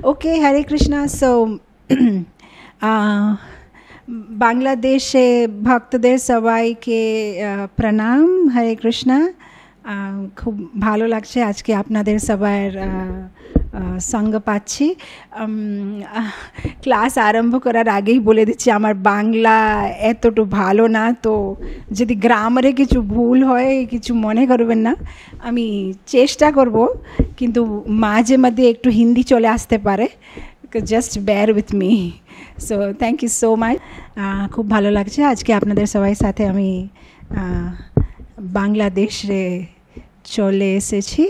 Okay, Hare Krishna. So, uh, Bangladesh से भक्तদের সবাইকে প্রণাম হরে কৃষ্ণ খুব ভালো লাগছে আজকে আপনাদের সবার সঙ্গ পাচ্ছি ক্লাস আরম্ভ করার আগেই বলে দিচ্ছি আমার বাংলা এতটু ভালো না তো যদি গ্রামারে কিছু ভুল হয় কিছু মনে করবেন না আমি চেষ্টা করব কিন্তু মাঝে মাঝে একটু হিন্দি চলে আসতে পারে just bear with me so thank you so much খুব ভালো লাগছে আজকে আপনাদের সবাই সাথে আমি বাংলাদেশে চলে এসেছি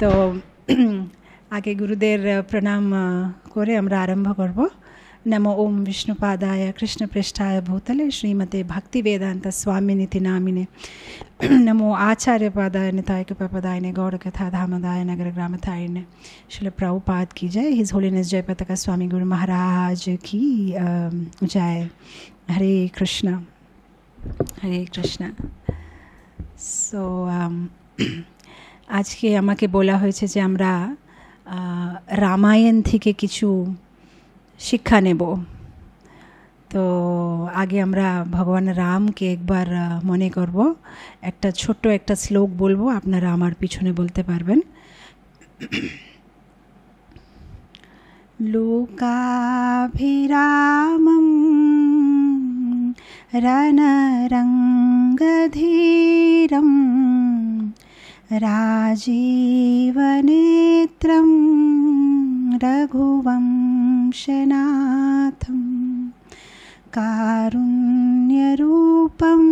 তো আগে গুরুদের প্রণাম করে আমরা আরম্ভ করব নমো ওম বিষ্ণু পাদায়ে কৃষ্ণ পৃষ্ঠায়ে ভূতলে শ্রীমতে ভক্তি বেদান্ত স্বামী নিজিনামিনে নমো आचार्य পাদায়ে দাইকে পেপদাইনে গৌড়কথা ধামদায়নাগর গ্রামতাইন শিলাপ্রভু পাদ কি জয় হিজ হোলিনেস জয়পতাকা স্বামী গুরু মহারাজ কি উম জয় হরে কৃষ্ণ হরে কৃষ্ণ সো উম আজকে আমাকে বলা হয়েছে যে আমরা রামায়ণ থেকে কিছু শিক্ষা নেব তো আগে আমরা ভগবান রামকে একবার মনে করব একটা ছোট্ট একটা শ্লোক বলবো আপনারা আমার পিছনে বলতে পারবেন লোকাভিরামম रणरङ्गधीरम् राजीवनेत्रं रघुवंशनाथं कारुण्यरूपं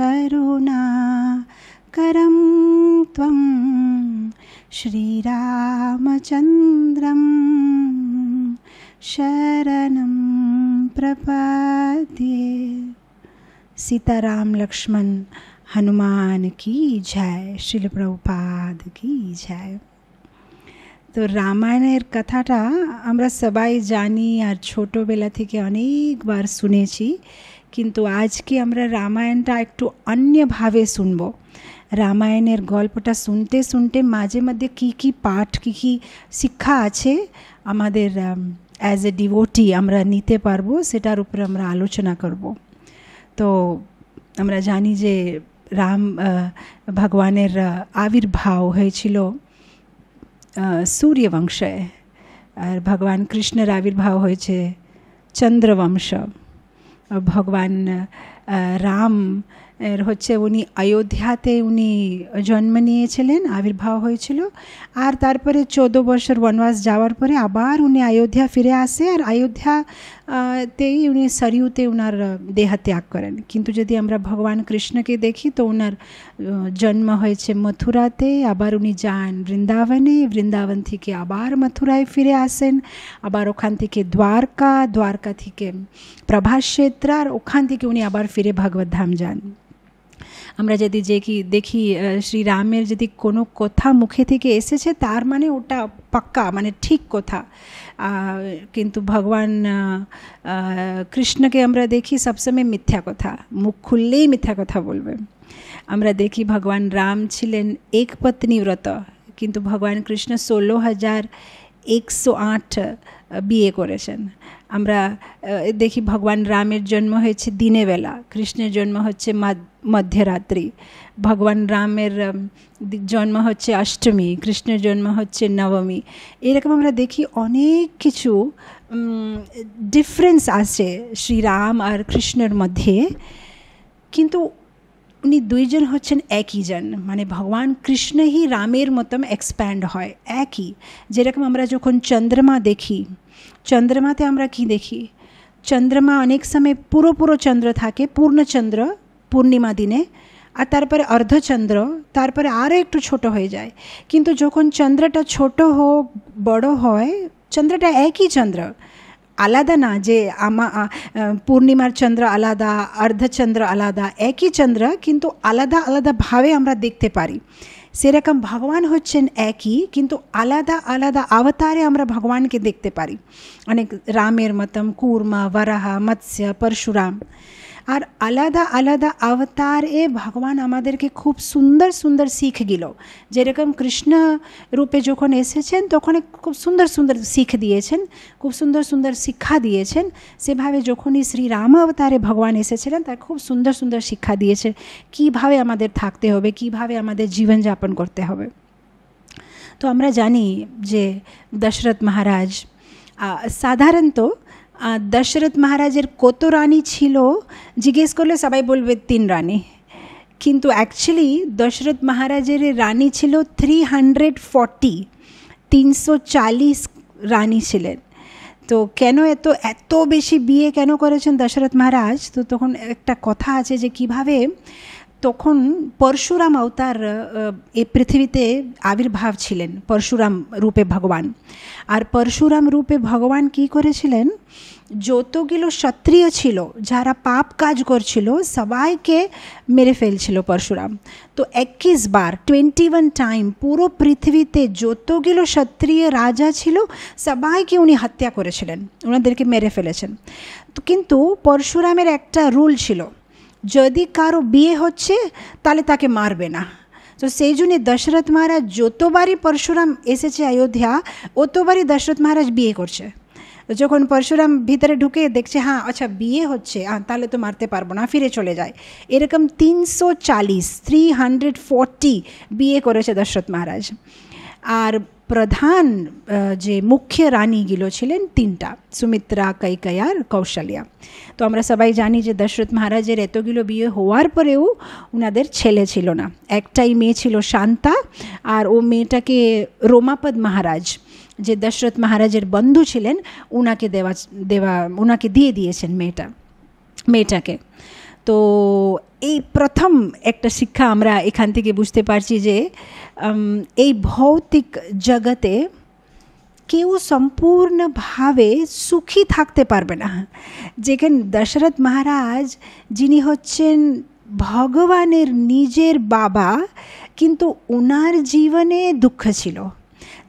करुणाकरं त्वं श्रीरामचन्द्रं शरणं प्रपद्ये सीताराम लक्ष्मण हनुमान की जय शिल প্রভুপাদ की জয় তো রামায়ণের কথাটা আমরা সবাই জানি আর ছোটোবেলা থেকে অনেকবার শুনেছি কিন্তু আজকে আমরা রামায়ণটা একটু অন্যভাবে শুনব রামায়ণের গল্পটা শুনতে শুনতে মাঝে মাঝে কী কী পাঠ কী কী শিক্ষা আছে আমাদের অ্যাজ এ ডিভোটি আমরা নিতে পারবো সেটার উপরে আমরা আলোচনা করব তো আমরা জানি যে রাম ভগবানের আবির্ভাব হয়েছিল সূর্যবংশে আর ভগবান কৃষ্ণের আবির্ভাব হয়েছে চন্দ্রবংশ ভগবান রাম এর হচ্ছে উনি অযোধ্যাতে উনি জন্ম নিয়েছিলেন আবির্ভাব হয়েছিল আর তারপরে চোদ্দ বছর বনবাস যাওয়ার পরে আবার উনি অযোধ্যা ফিরে আসে আর অযোধ্যা তেই উনি সরিউতে ওনার দেহত্যাগ করেন কিন্তু যদি আমরা ভগবান কৃষ্ণকে দেখি তো ওনার জন্ম হয়েছে মথুরাতে আবার উনি যান বৃন্দাবনে বৃন্দাবন থেকে আবার মথুরায় ফিরে আসেন আবার ওখান থেকে দ্বারকা দ্বারকা থেকে প্রভাস ক্ষেত্র আর ওখান থেকে উনি আবার ফিরে ভগবত ধাম যান আমরা যদি যে কি দেখি শ্রীরামের যদি কোনো কথা মুখে থেকে এসেছে তার মানে ওটা পাক্কা মানে ঠিক কথা কিন্তু ভগবান কৃষ্ণকে আমরা দেখি সবসময় মিথ্যা কথা মুখ খুললেই মিথ্যা কথা বলবে আমরা দেখি ভগবান রাম ছিলেন এক পত্নী ব্রত কিন্তু ভগবান কৃষ্ণ ষোলো হাজার একশো আট বিয়ে করেছেন আমরা দেখি ভগবান রামের জন্ম হয়েছে দিনে বেলা কৃষ্ণের জন্ম হচ্ছে মধ্যরাত্রি ভগবান রামের জন্ম হচ্ছে অষ্টমী কৃষ্ণের জন্ম হচ্ছে নবমী এরকম আমরা দেখি অনেক কিছু ডিফারেন্স আছে শ্রীরাম আর কৃষ্ণের মধ্যে কিন্তু উনি দুইজন হচ্ছেন একই জন মানে ভগবান কৃষ্ণই রামের মতন এক্সপ্যান্ড হয় একই যেরকম আমরা যখন চন্দ্রমা দেখি চন্দ্রমাতে আমরা কি দেখি চন্দ্রমা অনেক সময় পুরো পুরো চন্দ্র থাকে পূর্ণচন্দ্র পূর্ণিমা দিনে আর তারপর অর্ধচন্দ্র তারপর আর একটু ছোট হয়ে যায় কিন্তু যখন চন্দ্রটা ছোট হোক বড় হয় চন্দ্রটা একই চন্দ্র আলাদা না যে অম পূর্ণিমার চন্দ্র আলাদা অর্ধচন্দ্র আলাদা একি চন্দ্র কিন্তু আলাদা আলাদা ভাবে আমরা দেখতে পারি সেই রকম ভগবান হচ্ছেন একই কিন্তু আলাদা আলাদা অবতারে আমরা ভগবানকে দেখতে পারি अनेक रामेर्मതം কূর্ম বরহ मत्स्य পরশুরাম আর আলাদা আলাদা অবতারে ভগবান আমাদেরকে খুব সুন্দর সুন্দর শিখ গেল যেরকম কৃষ্ণ রূপে যখন এসেছেন তখন খুব সুন্দর সুন্দর শিখ দিয়েছেন খুব সুন্দর সুন্দর শিক্ষা দিয়েছেন সেভাবে যখনই শ্রী রাম অবতারে ভগবান এসেছিলেন তার খুব সুন্দর সুন্দর শিক্ষা দিয়েছে কীভাবে আমাদের থাকতে হবে কীভাবে আমাদের জীবনযাপন করতে হবে তো আমরা জানি যে দশরথ মহারাজ সাধারণত দশরথ মহারাজের কত রানী ছিল জিজ্ঞেস করলে সবাই বলবে তিন রানী কিন্তু অ্যাকচুয়ালি দশরথ মহারাজের রানী ছিল থ্রি হান্ড্রেড ফর্টি তিনশো চালিশ রানী ছিলেন তো কেন এত এত বেশি বিয়ে কেন করেছেন দশরথ মহারাজ তো তখন একটা কথা আছে যে কিভাবে তখন পরশুরাম অবতার এ পৃথিবীতে আবির্ভাব ছিলেন পরশুরাম রূপে ভগবান আর পরশুরাম রূপে ভগবান কি করেছিলেন যতগুলো ক্ষত্রিয় ছিল যারা পাপ কাজ করছিল সবাইকে মেরে ফেলছিল পরশুরাম তো একিশ বার টোয়েন্টি ওয়ান টাইম পুরো পৃথিবীতে যতগুলো ক্ষত্রিয় রাজা ছিল সবাইকে উনি হত্যা করেছিলেন ওনাদেরকে মেরে ফেলেছেন কিন্তু পরশুরামের একটা রুল ছিল যদি কারো বিয়ে হচ্ছে তাহলে তাকে মারবে না তো সেই জন্যে দশরথ মহারাজ যতবারই পরশুরাম এসেছে অযোধ্যা অতবারই দশরথ মহারাজ বিয়ে করছে যখন পরশুরাম ভিতরে ঢুকে দেখছে হ্যাঁ আচ্ছা বিয়ে হচ্ছে হ্যাঁ তাহলে তো মারতে পারবো না ফিরে চলে যায় এরকম তিনশো চালিশ থ্রি হান্ড্রেড ফোরটি বিয়ে করেছে দশরথ মহারাজ আর প্রধান যে মুখ্য রানীগুলো ছিলেন তিনটা সুমিত্রা কৈকয়া আর কৌশল্যা তো আমরা সবাই জানি যে দশরথ মহারাজের এতগুলো বিয়ে হওয়ার পরেও ওনাদের ছেলে ছিল না একটাই মেয়ে ছিল শান্তা আর ও মেয়েটাকে রোমাপদ মহারাজ যে দশরথ মহারাজের বন্ধু ছিলেন ওনাকে দেওয়া দেওয়া ওনাকে দিয়ে দিয়েছেন মেয়েটা মেয়েটাকে তো এই প্রথম একটা শিক্ষা আমরা এখান থেকে বুঝতে পারছি যে এই ভৌতিক জগতে কেউ সম্পূর্ণভাবে সুখী থাকতে পারবে না যেখানে দশরথ মহারাজ যিনি হচ্ছেন ভগবানের নিজের বাবা কিন্তু ওনার জীবনে দুঃখ ছিল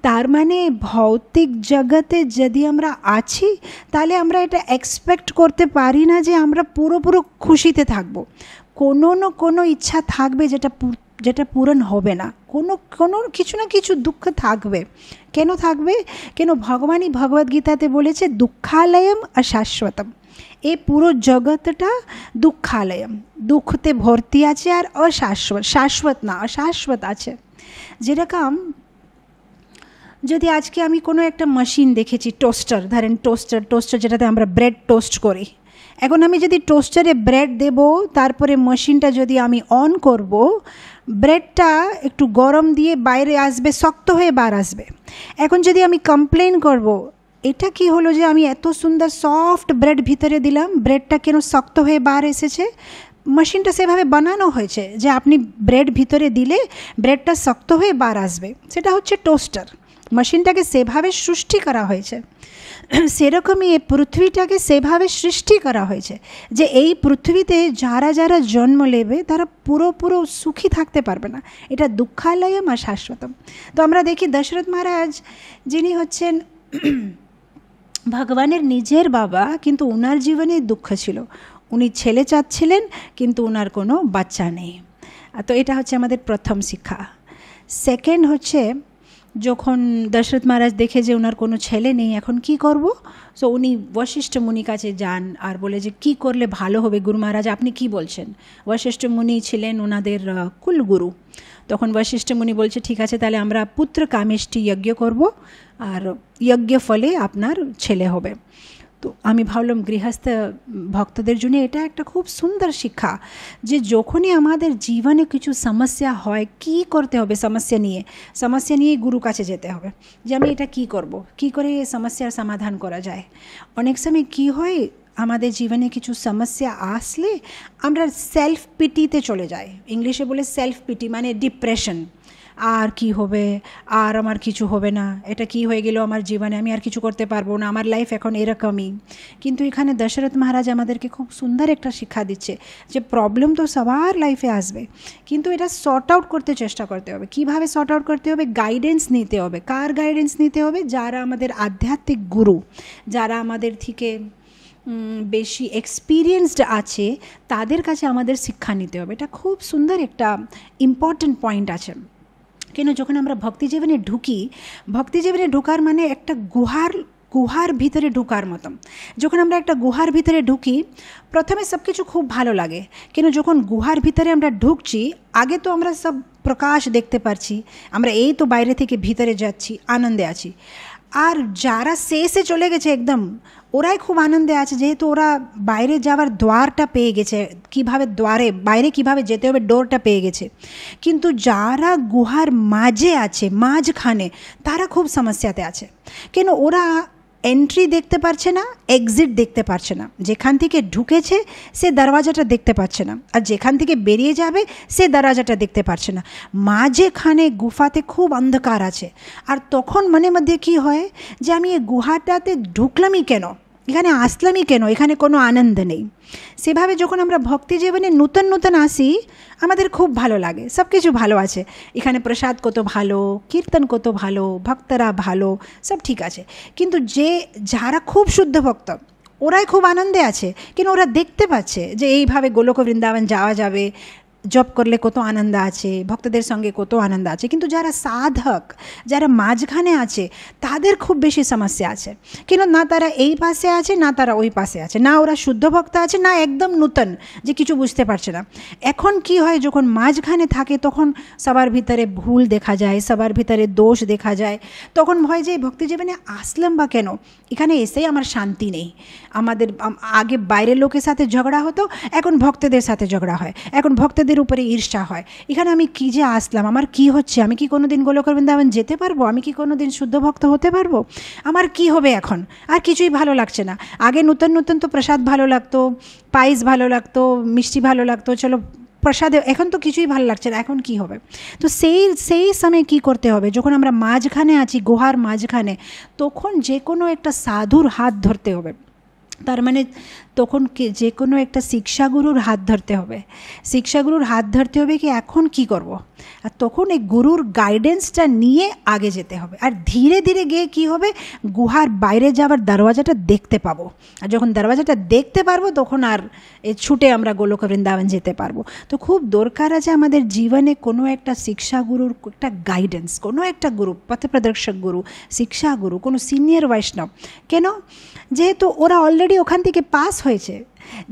তার মানে ভৌতিক জগতে যদি আমরা আছি তাহলে আমরা এটা এক্সপেক্ট করতে পারি না যে আমরা পুরোপুরো খুশিতে থাকবো কোনো না কোনো ইচ্ছা থাকবে যেটা যেটা পূরণ হবে না কোনো কোনো কিছু না কিছু দুঃখ থাকবে কেন থাকবে কেন ভগবানই ভগবদ্গীতাতে বলেছে দুঃখালয়ম অশাশ্বতম এই পুরো জগৎটা দুঃখালয়ম দুঃখতে ভর্তি আছে আর অশাশ্বত শাশ্বত না অশাশ্বত আছে যেরকম যদি আজকে আমি কোনো একটা মেশিন দেখেছি টোস্টার ধরেন টোস্টার টোস্টার যেটাতে আমরা ব্রেড টোস্ট করি এখন আমি যদি টোস্টারে ব্রেড দেব তারপরে মেশিনটা যদি আমি অন করব ব্রেডটা একটু গরম দিয়ে বাইরে আসবে শক্ত হয়ে বার আসবে এখন যদি আমি কমপ্লেন করব এটা কি হলো যে আমি এত সুন্দর সফট ব্রেড ভিতরে দিলাম ব্রেডটা কেন শক্ত হয়ে বার এসেছে মেশিনটা সেভাবে বানানো হয়েছে যে আপনি ব্রেড ভিতরে দিলে ব্রেডটা শক্ত হয়ে বার আসবে সেটা হচ্ছে টোস্টার মেশিনটাকে সেভাবে সৃষ্টি করা হয়েছে সেরকমই এই পৃথিবীটাকে সেভাবে সৃষ্টি করা হয়েছে যে এই পৃথিবীতে যারা যারা জন্ম নেবে তারা পুরোপুরো সুখী থাকতে পারবে না এটা দুঃখালয়ম আর শাশ্বতম তো আমরা দেখি দশরথ মহারাজ যিনি হচ্ছেন ভগবানের নিজের বাবা কিন্তু ওনার জীবনে দুঃখ ছিল উনি ছেলে চাচ্ছিলেন কিন্তু ওনার কোনো বাচ্চা নেই তো এটা হচ্ছে আমাদের প্রথম শিক্ষা সেকেন্ড হচ্ছে যখন দশরথ মহারাজ দেখে যে ওনার কোনো ছেলে নেই এখন কি করব সো উনি বশিষ্ঠ মুনি কাছে যান আর বলে যে কি করলে ভালো হবে গুরু মহারাজ আপনি কি বলছেন বশিষ্ঠ মুনি ছিলেন ওনাদের কুলগুরু তখন বশিষ্ঠ মুনি বলছে ঠিক আছে তাহলে আমরা পুত্র কামেষ্টি যজ্ঞ করব আর যজ্ঞ ফলে আপনার ছেলে হবে তো আমি ভাবলাম গৃহস্থ ভক্তদের জন্য এটা একটা খুব সুন্দর শিক্ষা যে যখনই আমাদের জীবনে কিছু সমস্যা হয় কি করতে হবে সমস্যা নিয়ে সমস্যা নিয়ে গুরু কাছে যেতে হবে যে আমি এটা কি করব কি করে এই সমস্যার সমাধান করা যায় অনেক সময় কি হয় আমাদের জীবনে কিছু সমস্যা আসলে আমরা সেলফ পিটিতে চলে যাই ইংলিশে বলে সেলফ পিটি মানে ডিপ্রেশন আর কি হবে আর আমার কিছু হবে না এটা কি হয়ে গেল আমার জীবনে আমি আর কিছু করতে পারবো না আমার লাইফ এখন এরকমই কিন্তু এখানে দশরথ মহারাজ আমাদেরকে খুব সুন্দর একটা শিক্ষা দিচ্ছে যে প্রবলেম তো সবার লাইফে আসবে কিন্তু এটা সর্ট আউট করতে চেষ্টা করতে হবে কিভাবে সর্ট আউট করতে হবে গাইডেন্স নিতে হবে কার গাইডেন্স নিতে হবে যারা আমাদের আধ্যাত্মিক গুরু যারা আমাদের থেকে বেশি এক্সপিরিয়েন্সড আছে তাদের কাছে আমাদের শিক্ষা নিতে হবে এটা খুব সুন্দর একটা ইম্পর্ট্যান্ট পয়েন্ট আছে কেন যখন আমরা ভক্তি জীবনে ঢুকি ভক্তি জীবনে মানে একটা গুহার গুহার ভিতরে ঢুকার মতন যখন আমরা একটা গুহার ভিতরে ঢুকি প্রথমে সব কিছু খুব ভালো লাগে কেন যখন গুহার ভিতরে আমরা ঢুকছি আগে তো আমরা সব প্রকাশ দেখতে পারছি আমরা এই তো বাইরে থেকে ভিতরে যাচ্ছি আনন্দে আছি আর যারা শেষে চলে গেছে একদম ওরাই খুব আনন্দে আছে যেহেতু ওরা বাইরে যাওয়ার দ্বারটা পেয়ে গেছে কিভাবে দ্বারে বাইরে কিভাবে যেতে হবে ডোরটা পেয়ে গেছে কিন্তু যারা গুহার মাঝে আছে মাঝখানে তারা খুব সমস্যাতে আছে কেন ওরা এন্ট্রি দেখতে পারছে না এক্সিট দেখতে পারছে না যেখান থেকে ঢুকেছে সে দরওয়াজাটা দেখতে পারছে না আর যেখান থেকে বেরিয়ে যাবে সে দরওয়াজাটা দেখতে পারছে না মাঝেখানে গুফাতে খুব অন্ধকার আছে আর তখন মনে মধ্যে কি হয় যে আমি এই গুহাটাতে ঢুকলামই কেন এখানে আসলামই কেন এখানে কোনো আনন্দ নেই সেভাবে যখন আমরা ভক্তি জীবনে নূতন নূতন আসি আমাদের খুব ভালো লাগে সব কিছু ভালো আছে এখানে প্রসাদ কত ভালো কীর্তন কত ভালো ভক্তরা ভালো সব ঠিক আছে কিন্তু যে যারা খুব শুদ্ধ ভক্ত ওরাই খুব আনন্দে আছে কিন্তু ওরা দেখতে পাচ্ছে যে এইভাবে গোলক বৃন্দাবন যাওয়া যাবে জপ করলে কত আনন্দ আছে ভক্তদের সঙ্গে কত আনন্দ আছে কিন্তু যারা সাধক যারা মাঝখানে আছে তাদের খুব বেশি সমস্যা আছে কিন্তু না তারা এই পাশে আছে না তারা ওই পাশে আছে না ওরা শুদ্ধ ভক্ত আছে না একদম নূতন যে কিছু বুঝতে পারছে না এখন কি হয় যখন মাঝখানে থাকে তখন সবার ভিতরে ভুল দেখা যায় সবার ভিতরে দোষ দেখা যায় তখন ভয় যে ভক্তি জীবনে আসলাম বা কেন এখানে এসেই আমার শান্তি নেই আমাদের আগে বাইরের লোকের সাথে ঝগড়া হতো এখন ভক্তদের সাথে ঝগড়া হয় এখন ভক্তদের নিজের উপরে ঈর্ষা হয় এখানে আমি কি যে আসলাম আমার কি হচ্ছে আমি কি কোনো দিন গোলক বৃন্দাবন যেতে পারবো আমি কি কোনো দিন শুদ্ধ ভক্ত হতে পারবো আমার কি হবে এখন আর কিছুই ভালো লাগছে না আগে নূতন নূতন তো প্রসাদ ভালো লাগতো পায়েস ভালো লাগতো মিষ্টি ভালো লাগতো চলো প্রসাদে এখন তো কিছুই ভালো লাগছে না এখন কি হবে তো সেই সেই সময়ে কি করতে হবে যখন আমরা মাঝখানে আছি গুহার মাঝখানে তখন যে কোনো একটা সাধুর হাত ধরতে হবে তার মানে তখন যে কোনো একটা শিক্ষাগুরুর হাত ধরতে হবে শিক্ষাগুরুর হাত ধরতে হবে কি এখন কি করব। আর তখন এই গুরুর গাইডেন্সটা নিয়ে আগে যেতে হবে আর ধীরে ধীরে গিয়ে কি হবে গুহার বাইরে যাওয়ার দরওয়াজাটা দেখতে পাবো আর যখন দরওয়াজাটা দেখতে পারবো তখন আর এ ছুটে আমরা গোলক বৃন্দাবন যেতে পারবো তো খুব দরকার আছে আমাদের জীবনে কোনো একটা শিক্ষাগুরুর একটা গাইডেন্স কোনো একটা গুরু পথপ্রদর্শক গুরু শিক্ষাগুরু কোনো সিনিয়র বৈষ্ণব কেন যেহেতু ওরা অলরেডি ওখান থেকে পাস হয়েছে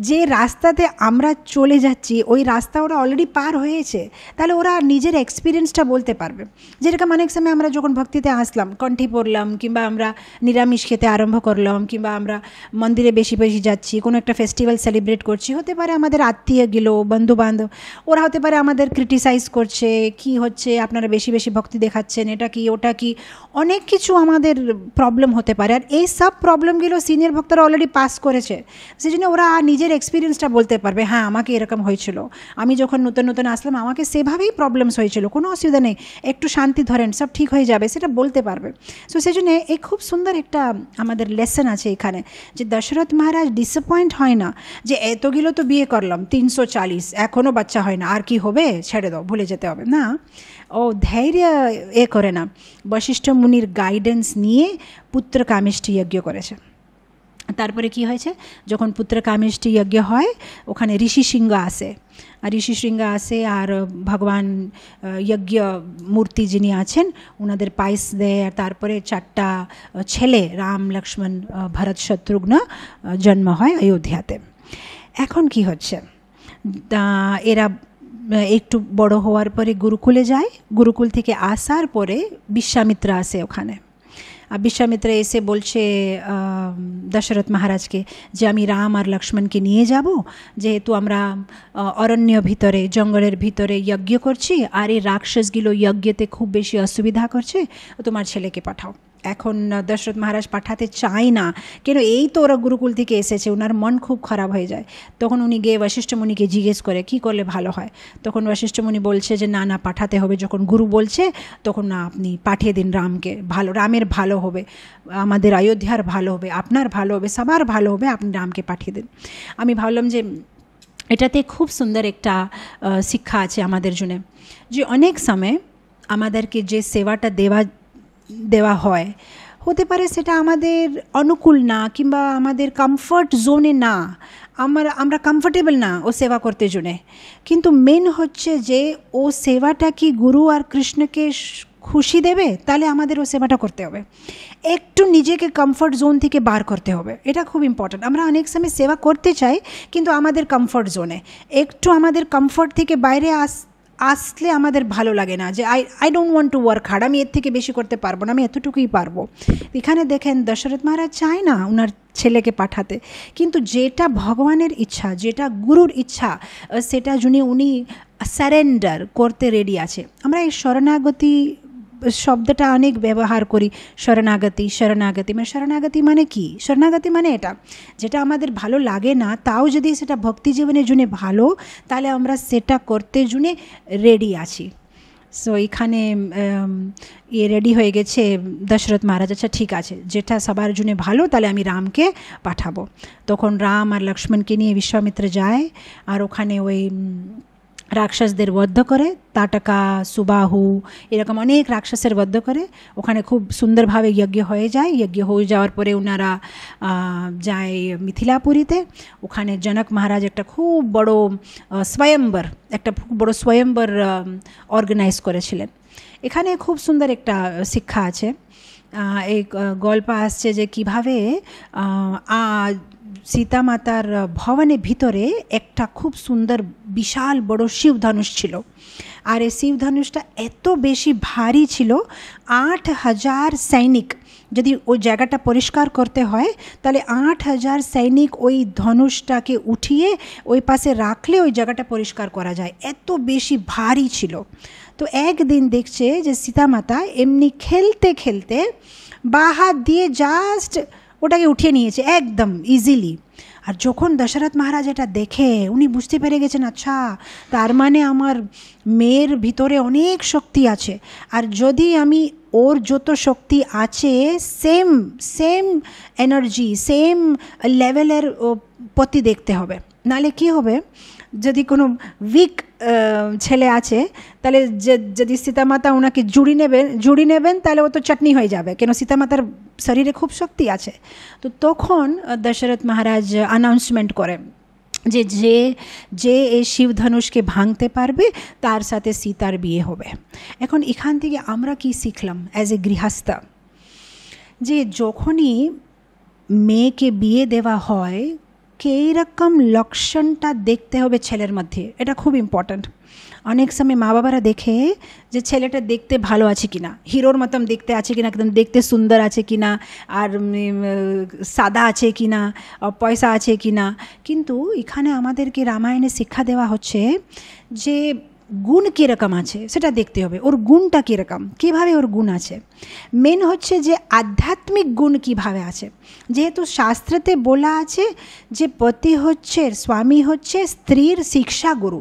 যে রাস্তাতে আমরা চলে যাচ্ছি ওই রাস্তা ওরা অলরেডি পার হয়েছে তাহলে ওরা নিজের এক্সপিরিয়েন্সটা বলতে পারবে যেরকম অনেক সময় আমরা যখন ভক্তিতে আসলাম কণ্ঠে পড়লাম কিংবা আমরা নিরামিষ খেতে আরম্ভ করলাম কিংবা আমরা মন্দিরে বেশি বেশি যাচ্ছি কোনো একটা ফেস্টিভ্যাল সেলিব্রেট করছি হতে পারে আমাদের আত্মীয় আত্মীয়গুলো বন্ধুবান্ধব ওরা হতে পারে আমাদের ক্রিটিসাইজ করছে কি হচ্ছে আপনারা বেশি বেশি ভক্তি দেখাচ্ছেন এটা কি ওটা কি অনেক কিছু আমাদের প্রবলেম হতে পারে আর এই সব প্রবলেমগুলো সিনিয়র ভক্তরা অলরেডি পাস করেছে সেই জন্য ওরা আর নিজের এক্সপিরিয়েন্সটা বলতে পারবে হ্যাঁ আমাকে এরকম হয়েছিল আমি যখন নতুন নতুন আসলাম আমাকে সেভাবেই প্রবলেমস হয়েছিল কোনো অসুবিধা নেই একটু শান্তি ধরেন সব ঠিক হয়ে যাবে সেটা বলতে পারবে সো সেই জন্যে এই খুব সুন্দর একটা আমাদের লেসন আছে এখানে যে দশরথ মহারাজ ডিসঅ্যাপয়েন্ট হয় না যে এতগুলো তো বিয়ে করলাম তিনশো চালিশ এখনও বাচ্চা হয় না আর কি হবে ছেড়ে দাও ভুলে যেতে হবে না ও ধৈর্য এ করে না বশিষ্ঠ মুনির গাইডেন্স নিয়ে পুত্র কামিষ্ঠি যজ্ঞ করেছে তারপরে কি হয়েছে যখন পুত্র কামিষ্টি যজ্ঞ হয় ওখানে ঋষি সিংহ আসে ঋষি সিংহ আসে আর ভগবান যজ্ঞ মূর্তি যিনি আছেন ওনাদের পায়েস দেয় আর তারপরে চারটা ছেলে রাম লক্ষ্মণ ভরত শত্রুঘ্ন জন্ম হয় অযোধ্যাতে এখন কি হচ্ছে এরা একটু বড় হওয়ার পরে গুরুকুলে যায় গুরুকুল থেকে আসার পরে বিশ্বামিত্র আসে ওখানে বিশ্বামিত্র এসে বলছে দশরথ মহারাজকে যে আমি রাম আর লক্ষ্মণকে নিয়ে যাব যেহেতু আমরা অরণ্য ভিতরে জঙ্গলের ভিতরে যজ্ঞ করছি আর এই রাক্ষসগুলো যজ্ঞতে খুব বেশি অসুবিধা করছে তোমার ছেলেকে পাঠাও এখন দশরথ মহারাজ পাঠাতে চায় না কেন এই তো ওরা গুরুকুল থেকে এসেছে ওনার মন খুব খারাপ হয়ে যায় তখন উনি গিয়ে মুনিকে জিজ্ঞেস করে কি করলে ভালো হয় তখন মুনি বলছে যে না না পাঠাতে হবে যখন গুরু বলছে তখন না আপনি পাঠিয়ে দিন রামকে ভালো রামের ভালো হবে আমাদের অযোধ্যার ভালো হবে আপনার ভালো হবে সবার ভালো হবে আপনি রামকে পাঠিয়ে দিন আমি ভাবলাম যে এটাতে খুব সুন্দর একটা শিক্ষা আছে আমাদের জন্যে যে অনেক সময় আমাদেরকে যে সেবাটা দেওয়া দেওয়া হয় হতে পারে সেটা আমাদের অনুকূল না কিংবা আমাদের কমফর্ট জোনে না আমার আমরা কমফর্টেবল না ও সেবা করতে জন্যে কিন্তু মেন হচ্ছে যে ও সেবাটা কি গুরু আর কৃষ্ণকে খুশি দেবে তাহলে আমাদের ও সেবাটা করতে হবে একটু নিজেকে কমফর্ট জোন থেকে বার করতে হবে এটা খুব ইম্পর্ট্যান্ট আমরা অনেক সময় সেবা করতে চাই কিন্তু আমাদের কমফর্ট জোনে একটু আমাদের কমফর্ট থেকে বাইরে আস আসলে আমাদের ভালো লাগে না যে I I don't want to work hard আমি এর থেকে বেশি করতে পারবো না আমি এতটুকুই পারবো এখানে দেখেন দশরথ মহারাজ চায় না ওনার ছেলেকে পাঠাতে কিন্তু যেটা ভগবানের ইচ্ছা যেটা গুরুর ইচ্ছা সেটা যিনি উনি স্যারেন্ডার করতে রেডি আছে আমরা এই শরণাগতি শব্দটা অনেক ব্যবহার করি শরণাগতি শরণাগতি মানে শরণাগতি মানে কি শরণাগতি মানে এটা যেটা আমাদের ভালো লাগে না তাও যদি সেটা ভক্তি জীবনের জন্য ভালো তাহলে আমরা সেটা করতে জুনে রেডি আছি সো এখানে ইয়ে রেডি হয়ে গেছে দশরথ মহারাজ আচ্ছা ঠিক আছে যেটা সবার জন্য ভালো তাহলে আমি রামকে পাঠাবো তখন রাম আর লক্ষ্মণকে নিয়ে বিশ্বামিত্র যায় আর ওখানে ওই রাক্ষসদের বদ্ধ করে তাটকা সুবাহু এরকম অনেক রাক্ষসের বদ্ধ করে ওখানে খুব সুন্দরভাবে যজ্ঞ হয়ে যায় যজ্ঞ হয়ে যাওয়ার পরে ওনারা যায় মিথিলাপুরীতে ওখানে জনক মহারাজ একটা খুব বড় স্বয়ম্বর একটা খুব বড় স্বয়ম্বর অর্গানাইজ করেছিলেন এখানে খুব সুন্দর একটা শিক্ষা আছে এই গল্প আসছে যে কিভাবে সীতা মাতার ভবনের ভিতরে একটা খুব সুন্দর বিশাল বড় শিবধনুষ ছিল আর এই শিবধনুষটা এত বেশি ভারী ছিল আট হাজার সৈনিক যদি ওই জায়গাটা পরিষ্কার করতে হয় তাহলে আট হাজার সৈনিক ওই ধনুষটাকে উঠিয়ে ওই পাশে রাখলে ওই জায়গাটা পরিষ্কার করা যায় এত বেশি ভারী ছিল তো একদিন দেখছে যে সীতামাতা এমনি খেলতে খেলতে বা হাত দিয়ে জাস্ট ওটাকে উঠিয়ে নিয়েছে একদম ইজিলি আর যখন দশরথ মহারাজ এটা দেখে উনি বুঝতে পেরে গেছেন আচ্ছা তার মানে আমার মেয়ের ভিতরে অনেক শক্তি আছে আর যদি আমি ওর যত শক্তি আছে সেম সেম এনার্জি সেম লেভেলের পতি দেখতে হবে নালে কি হবে যদি কোনো উইক ছেলে আছে তাহলে যদি সীতামাতা ওনাকে জুড়ি নেবেন জুড়ি নেবেন তাহলে ও তো চাটনি হয়ে যাবে কেন সীতামাতার শরীরে খুব শক্তি আছে তো তখন দশরথ মহারাজ অ্যানাউন্সমেন্ট করেন যে যে যে এই শিবধনুষকে ভাঙতে পারবে তার সাথে সীতার বিয়ে হবে এখন এখান থেকে আমরা কি শিখলাম অ্যাজ এ গৃহস্থা যে যখনই মেয়েকে বিয়ে দেওয়া হয় রকম লক্ষণটা দেখতে হবে ছেলের মধ্যে এটা খুব ইম্পর্ট্যান্ট অনেক সময় মা বাবারা দেখে যে ছেলেটা দেখতে ভালো আছে কি না হিরোর মতন দেখতে আছে কি না একদম দেখতে সুন্দর আছে কি না আর সাদা আছে কি না পয়সা আছে কি না কিন্তু এখানে আমাদেরকে রামায়ণে শিক্ষা দেওয়া হচ্ছে যে গুণ কীরকম আছে সেটা দেখতে হবে ওর গুণটা কীরকম কীভাবে ওর গুণ আছে মেন হচ্ছে যে আধ্যাত্মিক গুণ কিভাবে আছে যেহেতু শাস্ত্রতে বলা আছে যে পতি হচ্ছে স্বামী হচ্ছে স্ত্রীর শিক্ষা গুরু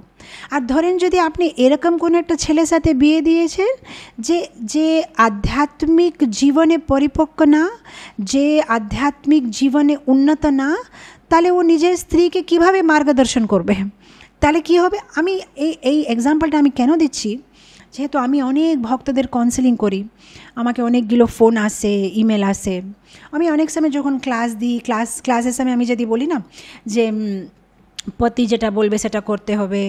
আর ধরেন যদি আপনি এরকম কোনো একটা ছেলের সাথে বিয়ে দিয়েছেন যে যে আধ্যাত্মিক জীবনে পরিপক্ক না যে আধ্যাত্মিক জীবনে উন্নত না তাহলে ও নিজের স্ত্রীকে কিভাবে মার্গদর্শন করবে তাহলে কি হবে আমি এই এই এক্সাম্পলটা আমি কেন দিচ্ছি যেহেতু আমি অনেক ভক্তদের কাউন্সেলিং করি আমাকে অনেকগুলো ফোন আসে ইমেল আসে আমি অনেক সময় যখন ক্লাস দিই ক্লাস ক্লাসের সময় আমি যদি বলি না যে পতি যেটা বলবে সেটা করতে হবে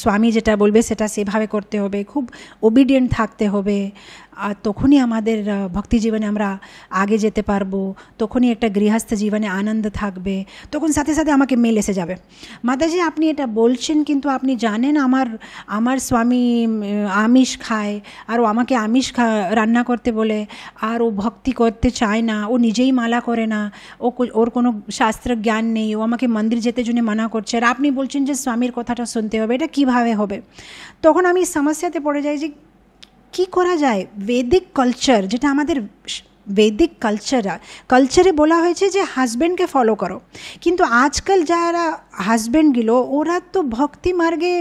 স্বামী যেটা বলবে সেটা সেভাবে করতে হবে খুব ওবিডিয়েন্ট থাকতে হবে আ তোখনি আমাদের ভক্তি জীবনে আমরা আগে যেতে পারবো তোখনি একটা গৃহস্থ জীবনে আনন্দ থাকবে তখন সাথে সাথে আমাকে মেলেসে যাবে মা দাজি আপনি এটা বলছেন কিন্তু আপনি জানেন আমার আমার স্বামী আমিষ খায় আর আমাকে আমিষ রান্না করতে বলে আর ও ভক্তি করতে চায় না ও নিজেই মালা করে না ও কোন আর কোন শাস্ত্র জ্ঞান নেই ও আমাকে মন্দির যেতে জুনে মানা করছে আর আপনি বলছেন যে স্বামীর কথাটা শুনতে হবে এটা কিভাবে হবে তখন আমি সমস্যাতে পড়ে যাই যে কি করা যায় বেদিক কালচার যেটা আমাদের বেদিক কালচার কালচারে বলা হয়েছে যে হাজব্যান্ডকে ফলো করো কিন্তু আজকাল যারা হাজব্যান্ডগুলো ওরা তো ভক্তি মার্গে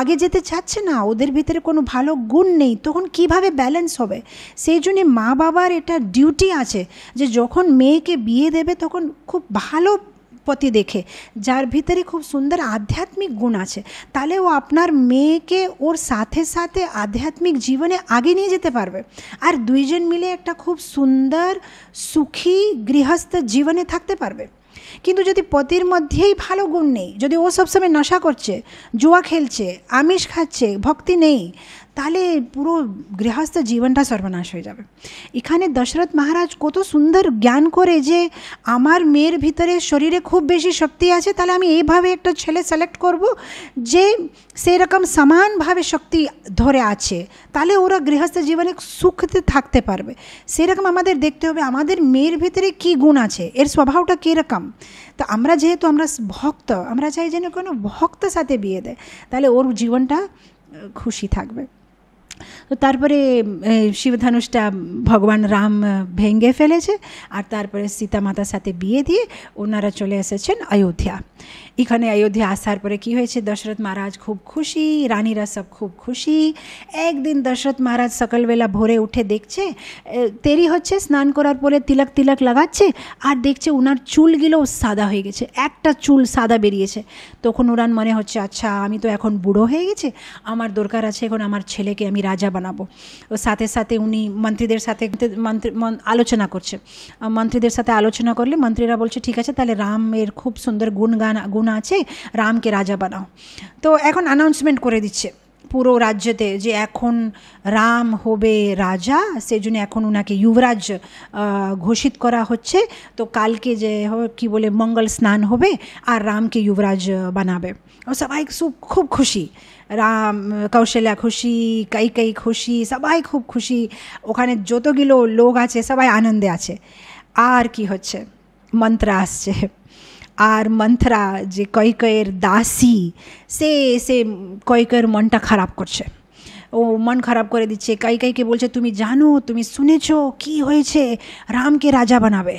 আগে যেতে চাচ্ছে না ওদের ভিতরে কোনো ভালো গুণ নেই তখন কিভাবে ব্যালেন্স হবে সেই জন্যে মা বাবার এটা ডিউটি আছে যে যখন মেয়েকে বিয়ে দেবে তখন খুব ভালো পতি দেখে যার ভিতরে খুব সুন্দর আধ্যাত্মিক গুণ আছে তাহলে ও আপনার মেয়েকে ওর সাথে সাথে আধ্যাত্মিক জীবনে আগে নিয়ে যেতে পারবে আর দুইজন মিলে একটা খুব সুন্দর সুখী গৃহস্থ জীবনে থাকতে পারবে কিন্তু যদি পতির মধ্যেই ভালো গুণ নেই যদি ও সবসময় নশা করছে জুয়া খেলছে আমিষ খাচ্ছে ভক্তি নেই তাহলে পুরো গৃহস্থ জীবনটা সর্বনাশ হয়ে যাবে এখানে দশরথ মহারাজ কত সুন্দর জ্ঞান করে যে আমার মেয়ের ভিতরে শরীরে খুব বেশি শক্তি আছে তাহলে আমি এইভাবে একটা ছেলে সিলেক্ট করব যে সেরকম সমানভাবে শক্তি ধরে আছে তাহলে ওরা গৃহস্থ জীবনে সুখতে থাকতে পারবে সেরকম আমাদের দেখতে হবে আমাদের মেয়ের ভিতরে কি গুণ আছে এর স্বভাবটা কীরকম তো আমরা যেহেতু আমরা ভক্ত আমরা চাই যেন কোনো ভক্ত সাথে বিয়ে দেয় তাহলে ওর জীবনটা খুশি থাকবে তো তারপরে শিবধানুষটা ভগবান রাম ভেঙে ফেলেছে আর তারপরে সীতা মাতার সাথে বিয়ে দিয়ে ওনারা চলে এসেছেন অযোধ্যা এখানে অযোধ্যা আসার পরে কি হয়েছে দশরথ মহারাজ খুব খুশি রানীরা সব খুব খুশি একদিন দশরথ মহারাজ সকালবেলা ভোরে উঠে দেখছে তেরি হচ্ছে স্নান করার পরে তিলক তিলক লাগাচ্ছে আর দেখছে ওনার চুলগুলো সাদা হয়ে গেছে একটা চুল সাদা বেরিয়েছে তখন ওরান মনে হচ্ছে আচ্ছা আমি তো এখন বুড়ো হয়ে গেছে আমার দরকার আছে এখন আমার ছেলেকে আমি রাজা বানাবো ও সাথে সাথে উনি মন্ত্রীদের সাথে মন্ত্রী আলোচনা করছে মন্ত্রীদের সাথে আলোচনা করলে মন্ত্রীরা বলছে ঠিক আছে তাহলে রামের খুব সুন্দর গুণগান গুণ গুণ আছে রামকে রাজা বানাও তো এখন অ্যানাউন্সমেন্ট করে দিচ্ছে পুরো রাজ্যতে যে এখন রাম হবে রাজা সেজন্য এখন ওনাকে যুবরাজ ঘোষিত করা হচ্ছে তো কালকে যে কি বলে মঙ্গল স্নান হবে আর রামকে যুবরাজ বানাবে ও সবাই খুব খুশি রাম কৌশল্যা খুশি কাই কাই খুশি সবাই খুব খুশি ওখানে যতগুলো লোক আছে সবাই আনন্দে আছে আর কি হচ্ছে মন্ত্র আসছে আর মন্থরা যে કૈકેર দাসী সে সে কয়েকের মনটা খারাপ করছে ও মন খারাপ করে দিচ্ছে কাই কাইকে বলছে তুমি জানো তুমি শুনেছো কি হয়েছে রামকে রাজা বানাবে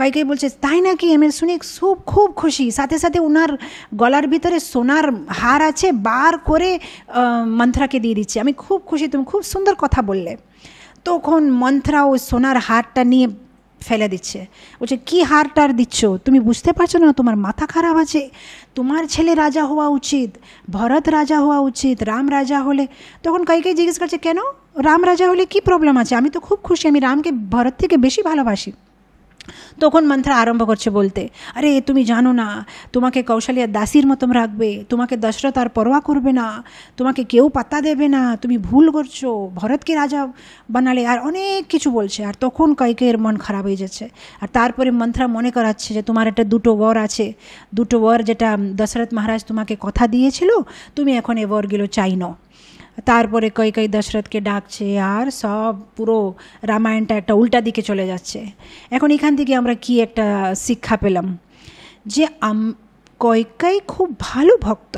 কাই বলছে তাই নাকি আমি শুনে খুব খুব খুশি সাথে সাথে ওনার গলার ভিতরে সোনার হার আছে বার করে মন্থরাকে দিয়ে দিচ্ছে আমি খুব খুশি তুমি খুব সুন্দর কথা বললে তখন মন্থরা ওই সোনার হারটা নিয়ে ফেলে দিচ্ছে বলছে কি হার টার দিচ্ছ তুমি বুঝতে পারছো না তোমার মাথা খারাপ আছে তোমার ছেলে রাজা হওয়া উচিত ভরত রাজা হওয়া উচিত রাম রাজা হলে তখন কাইকে জিজ্ঞেস করছে কেন রাম রাজা হলে কি প্রবলেম আছে আমি তো খুব খুশি আমি রামকে ভরত থেকে বেশি ভালোবাসি তখন মন্ত্রা আরম্ভ করছে বলতে আরে তুমি জানো না তোমাকে কৌশলিয়া দাসীর মতন রাখবে তোমাকে দশরথ আর পরোয়া করবে না তোমাকে কেউ পাত্তা দেবে না তুমি ভুল করছো ভরতকে রাজা বানালে আর অনেক কিছু বলছে আর তখন কয়েকের মন খারাপ হয়ে যাচ্ছে আর তারপরে মন্ত্রা মনে করাচ্ছে যে তোমার একটা দুটো বর আছে দুটো বর যেটা দশরথ মহারাজ তোমাকে কথা দিয়েছিল তুমি এখন এ বরগুলো চাই না তারপরে কই কই দশরথকে ডাকছে আর সব পুরো রামায়ণটা একটা উল্টা দিকে চলে যাচ্ছে এখন এখান থেকে আমরা কি একটা শিক্ষা পেলাম যে আম কয়কাই খুব ভালো ভক্ত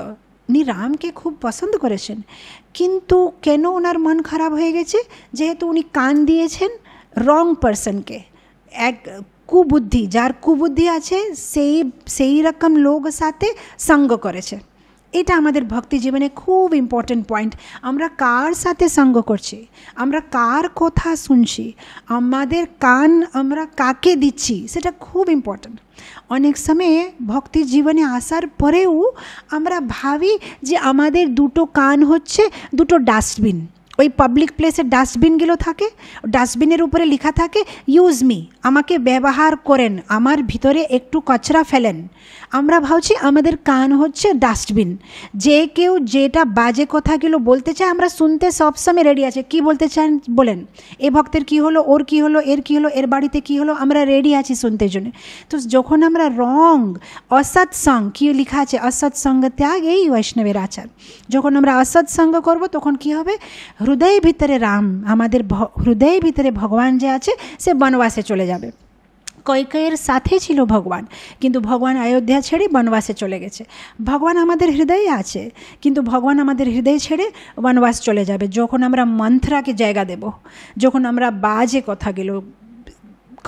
উনি রামকে খুব পছন্দ করেছেন কিন্তু কেন ওনার মন খারাপ হয়ে গেছে যেহেতু উনি কান দিয়েছেন রং পার্সনকে এক কুবুদ্ধি যার কুবুদ্ধি আছে সেই সেই রকম লোক সাথে সঙ্গ করেছে এটা আমাদের ভক্তি জীবনে খুব ইম্পর্ট্যান্ট পয়েন্ট আমরা কার সাথে সঙ্গ করছি আমরা কার কথা শুনছি আমাদের কান আমরা কাকে দিচ্ছি সেটা খুব ইম্পর্ট্যান্ট অনেক সময় ভক্তি জীবনে আসার परे ও আমরা ভাবি যে আমাদের দুটো কান হচ্ছে দুটো ডাস্টবিন ওই পাবলিক প্লেসে ডাস্টবিনগুলো থাকে ডাস্টবিনের উপরে লেখা থাকে ইউজ মি আমাকে ব্যবহার করেন আমার ভিতরে একটু কচরা ফেলেন আমরা ভাবছি আমাদের কান হচ্ছে ডাস্টবিন যে কেউ যেটা বাজে কথাগুলো বলতে চায় আমরা শুনতে সবসময় রেডি আছে কি বলতে চান বলেন এ ভক্তের কি হলো ওর কি হলো এর কি হলো এর বাড়িতে কি হলো আমরা রেডি আছি শুনতে জন্য তো যখন আমরা রং অসৎসং কি লেখা আছে অসৎসঙ্গ ত্যাগ এই বৈষ্ণবের আচার যখন আমরা অসৎসঙ্গ করব তখন কি হবে হৃদয় ভিতরে রাম আমাদের হৃদয় ভিতরে ভগবান যে আছে সে বনবাসে চলে যাবে কৈকয়ের সাথে ছিল ভগবান কিন্তু ভগবান অযোধ্যা ছেড়ে বনবাসে চলে গেছে ভগবান আমাদের হৃদয়ে আছে কিন্তু ভগবান আমাদের হৃদয় ছেড়ে বনবাস চলে যাবে যখন আমরা মন্ত্রাকে জায়গা দেব যখন আমরা বাজে কথাগুলো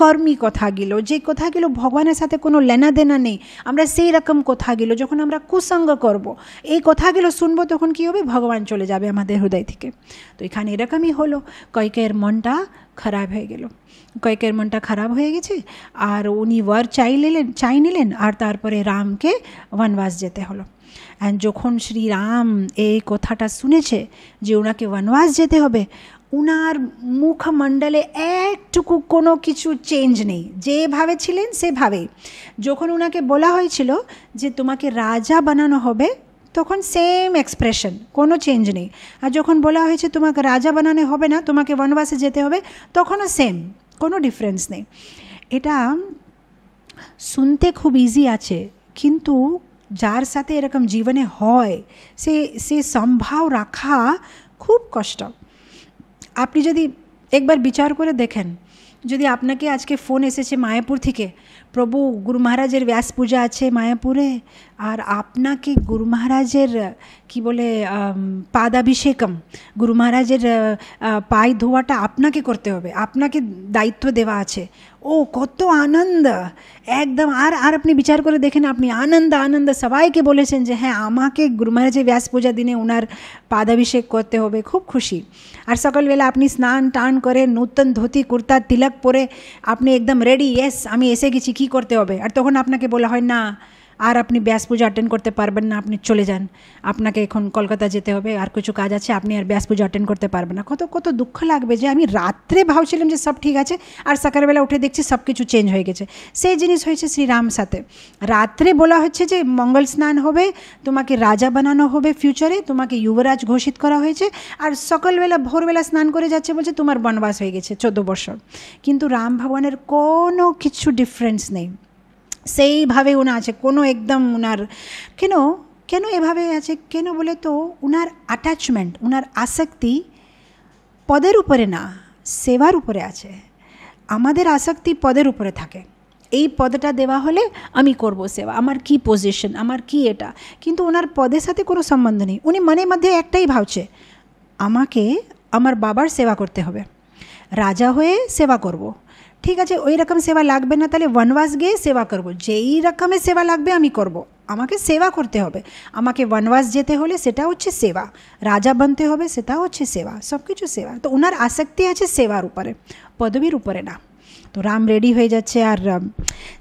কর্মী কথাগুলো যে কথাগুলো ভগবানের সাথে কোনো লেনা দেনা নেই আমরা সেই রকম কথাগুলো যখন আমরা কুসঙ্গ করব। এই কথাগুলো শুনবো তখন কী হবে ভগবান চলে যাবে আমাদের হৃদয় থেকে তো এখানে এরকমই হলো কয়েকের মনটা খারাপ হয়ে গেল কয়েকের মনটা খারাপ হয়ে গেছে আর উনি ওয়ার চাই নিলেন চাই নিলেন আর তারপরে রামকে বনবাস যেতে হলো অ্যান্ড যখন শ্রীরাম এই কথাটা শুনেছে যে ওনাকে বনবাস যেতে হবে উনার মুখমণ্ডলে একটুকু কোনো কিছু চেঞ্জ নেই যেভাবে ছিলেন সেভাবেই যখন ওনাকে বলা হয়েছিল যে তোমাকে রাজা বানানো হবে তখন সেম এক্সপ্রেশন কোনো চেঞ্জ নেই আর যখন বলা হয়েছে তোমাকে রাজা বানানো হবে না তোমাকে বনবাসে যেতে হবে তখনও সেম কোনো ডিফারেন্স নেই এটা শুনতে খুব ইজি আছে কিন্তু যার সাথে এরকম জীবনে হয় সে সে সম্ভাব রাখা খুব কষ্ট আপনি যদি একবার বিচার করে দেখেন যদি আপনাকে আজকে ফোন এসেছে মায়াপুর থেকে প্রভু গুরু মহারাজের ব্যাস পূজা আছে মায়াপুরে আর আপনাকে গুরু মহারাজের কি বলে পাদাভিষেকম গুরু মহারাজের পায়ে ধোয়াটা আপনাকে করতে হবে আপনাকে দায়িত্ব দেওয়া আছে ও কত আনন্দ একদম আর আর আপনি বিচার করে দেখেন আপনি আনন্দ আনন্দ সবাইকে বলেছেন যে হ্যাঁ আমাকে গুরু মহারাজের ব্যাস পূজা দিনে ওনার পাদাভিষেক করতে হবে খুব খুশি আর সকালবেলা আপনি স্নান টান করে নূতন ধুতি কুর্তা তিলক পরে আপনি একদম রেডি ইয়েস আমি এসে গেছি কী করতে হবে আর তখন আপনাকে বলা হয় না আর আপনি ব্যাস পুজো অ্যাটেন্ড করতে পারবেন না আপনি চলে যান আপনাকে এখন কলকাতা যেতে হবে আর কিছু কাজ আছে আপনি আর ব্যাস পুজো অ্যাটেন্ড করতে পারবেন না কত কত দুঃখ লাগবে যে আমি রাত্রে ভাবছিলাম যে সব ঠিক আছে আর সকালবেলা উঠে দেখছি সব কিছু চেঞ্জ হয়ে গেছে সেই জিনিস হয়েছে শ্রীরাম সাথে রাত্রে বলা হচ্ছে যে মঙ্গল স্নান হবে তোমাকে রাজা বানানো হবে ফিউচারে তোমাকে যুবরাজ ঘোষিত করা হয়েছে আর সকালবেলা ভোরবেলা স্নান করে যাচ্ছে বলছে তোমার বনবাস হয়ে গেছে চোদ্দ বছর কিন্তু রাম ভগবানের কোনো কিছু ডিফারেন্স নেই সেইভাবে ওনা আছে কোনো একদম ওনার কেন কেন এভাবে আছে কেন বলে তো ওনার অ্যাটাচমেন্ট ওনার আসক্তি পদের উপরে না সেবার উপরে আছে আমাদের আসক্তি পদের উপরে থাকে এই পদটা দেওয়া হলে আমি করব সেবা আমার কি পজিশন আমার কি এটা কিন্তু ওনার পদের সাথে কোনো সম্বন্ধ নেই উনি মনে মধ্যে একটাই ভাবছে আমাকে আমার বাবার সেবা করতে হবে রাজা হয়ে সেবা করব ঠিক আছে ওই রকম সেবা লাগবে না তাহলে বনবাস গয়ে সেবা করব যেই রকমের সেবা লাগবে আমি করব আমাকে সেবা করতে হবে আমাকে বনবাস যেতে হলে সেটা হচ্ছে সেবা রাজা হতে হবে সেটা হচ্ছে সেবা সবকিছু সেবা তো ওনার আসক্তি আছে সেবার উপরে পদবীর উপরে না তো রাম রেডি হয়ে যাচ্ছে আর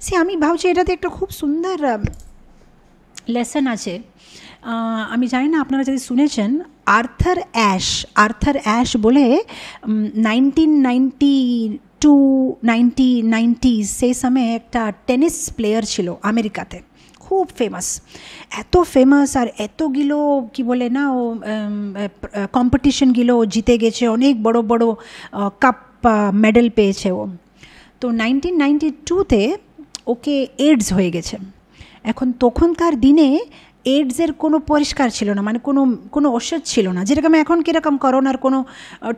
শ্রী আমি भाऊ जी এটাতে একটা খুব সুন্দর लेसन আছে আমি জানি না আপনারা যদি শুনেছেন আর্থার অ্যাশ আর্থার অ্যাশ বলে 1990 টু নাইনটি নাইনটিজ সেই সময়ে একটা টেনিস প্লেয়ার ছিল আমেরিকাতে খুব ফেমাস এত ফেমাস আর এতগুলো কি বলে না ও কম্পিটিশনগুলো ও জিতে গেছে অনেক বড় বড় কাপ মেডেল পেয়েছে ও তো নাইনটিন নাইনটি টুতে ওকে এইডস হয়ে গেছে এখন তখনকার দিনে এইডসের কোনো পরিষ্কার ছিল না মানে কোনো কোনো ওষুধ ছিল না যেরকম এখন কীরকম করোনার কোনো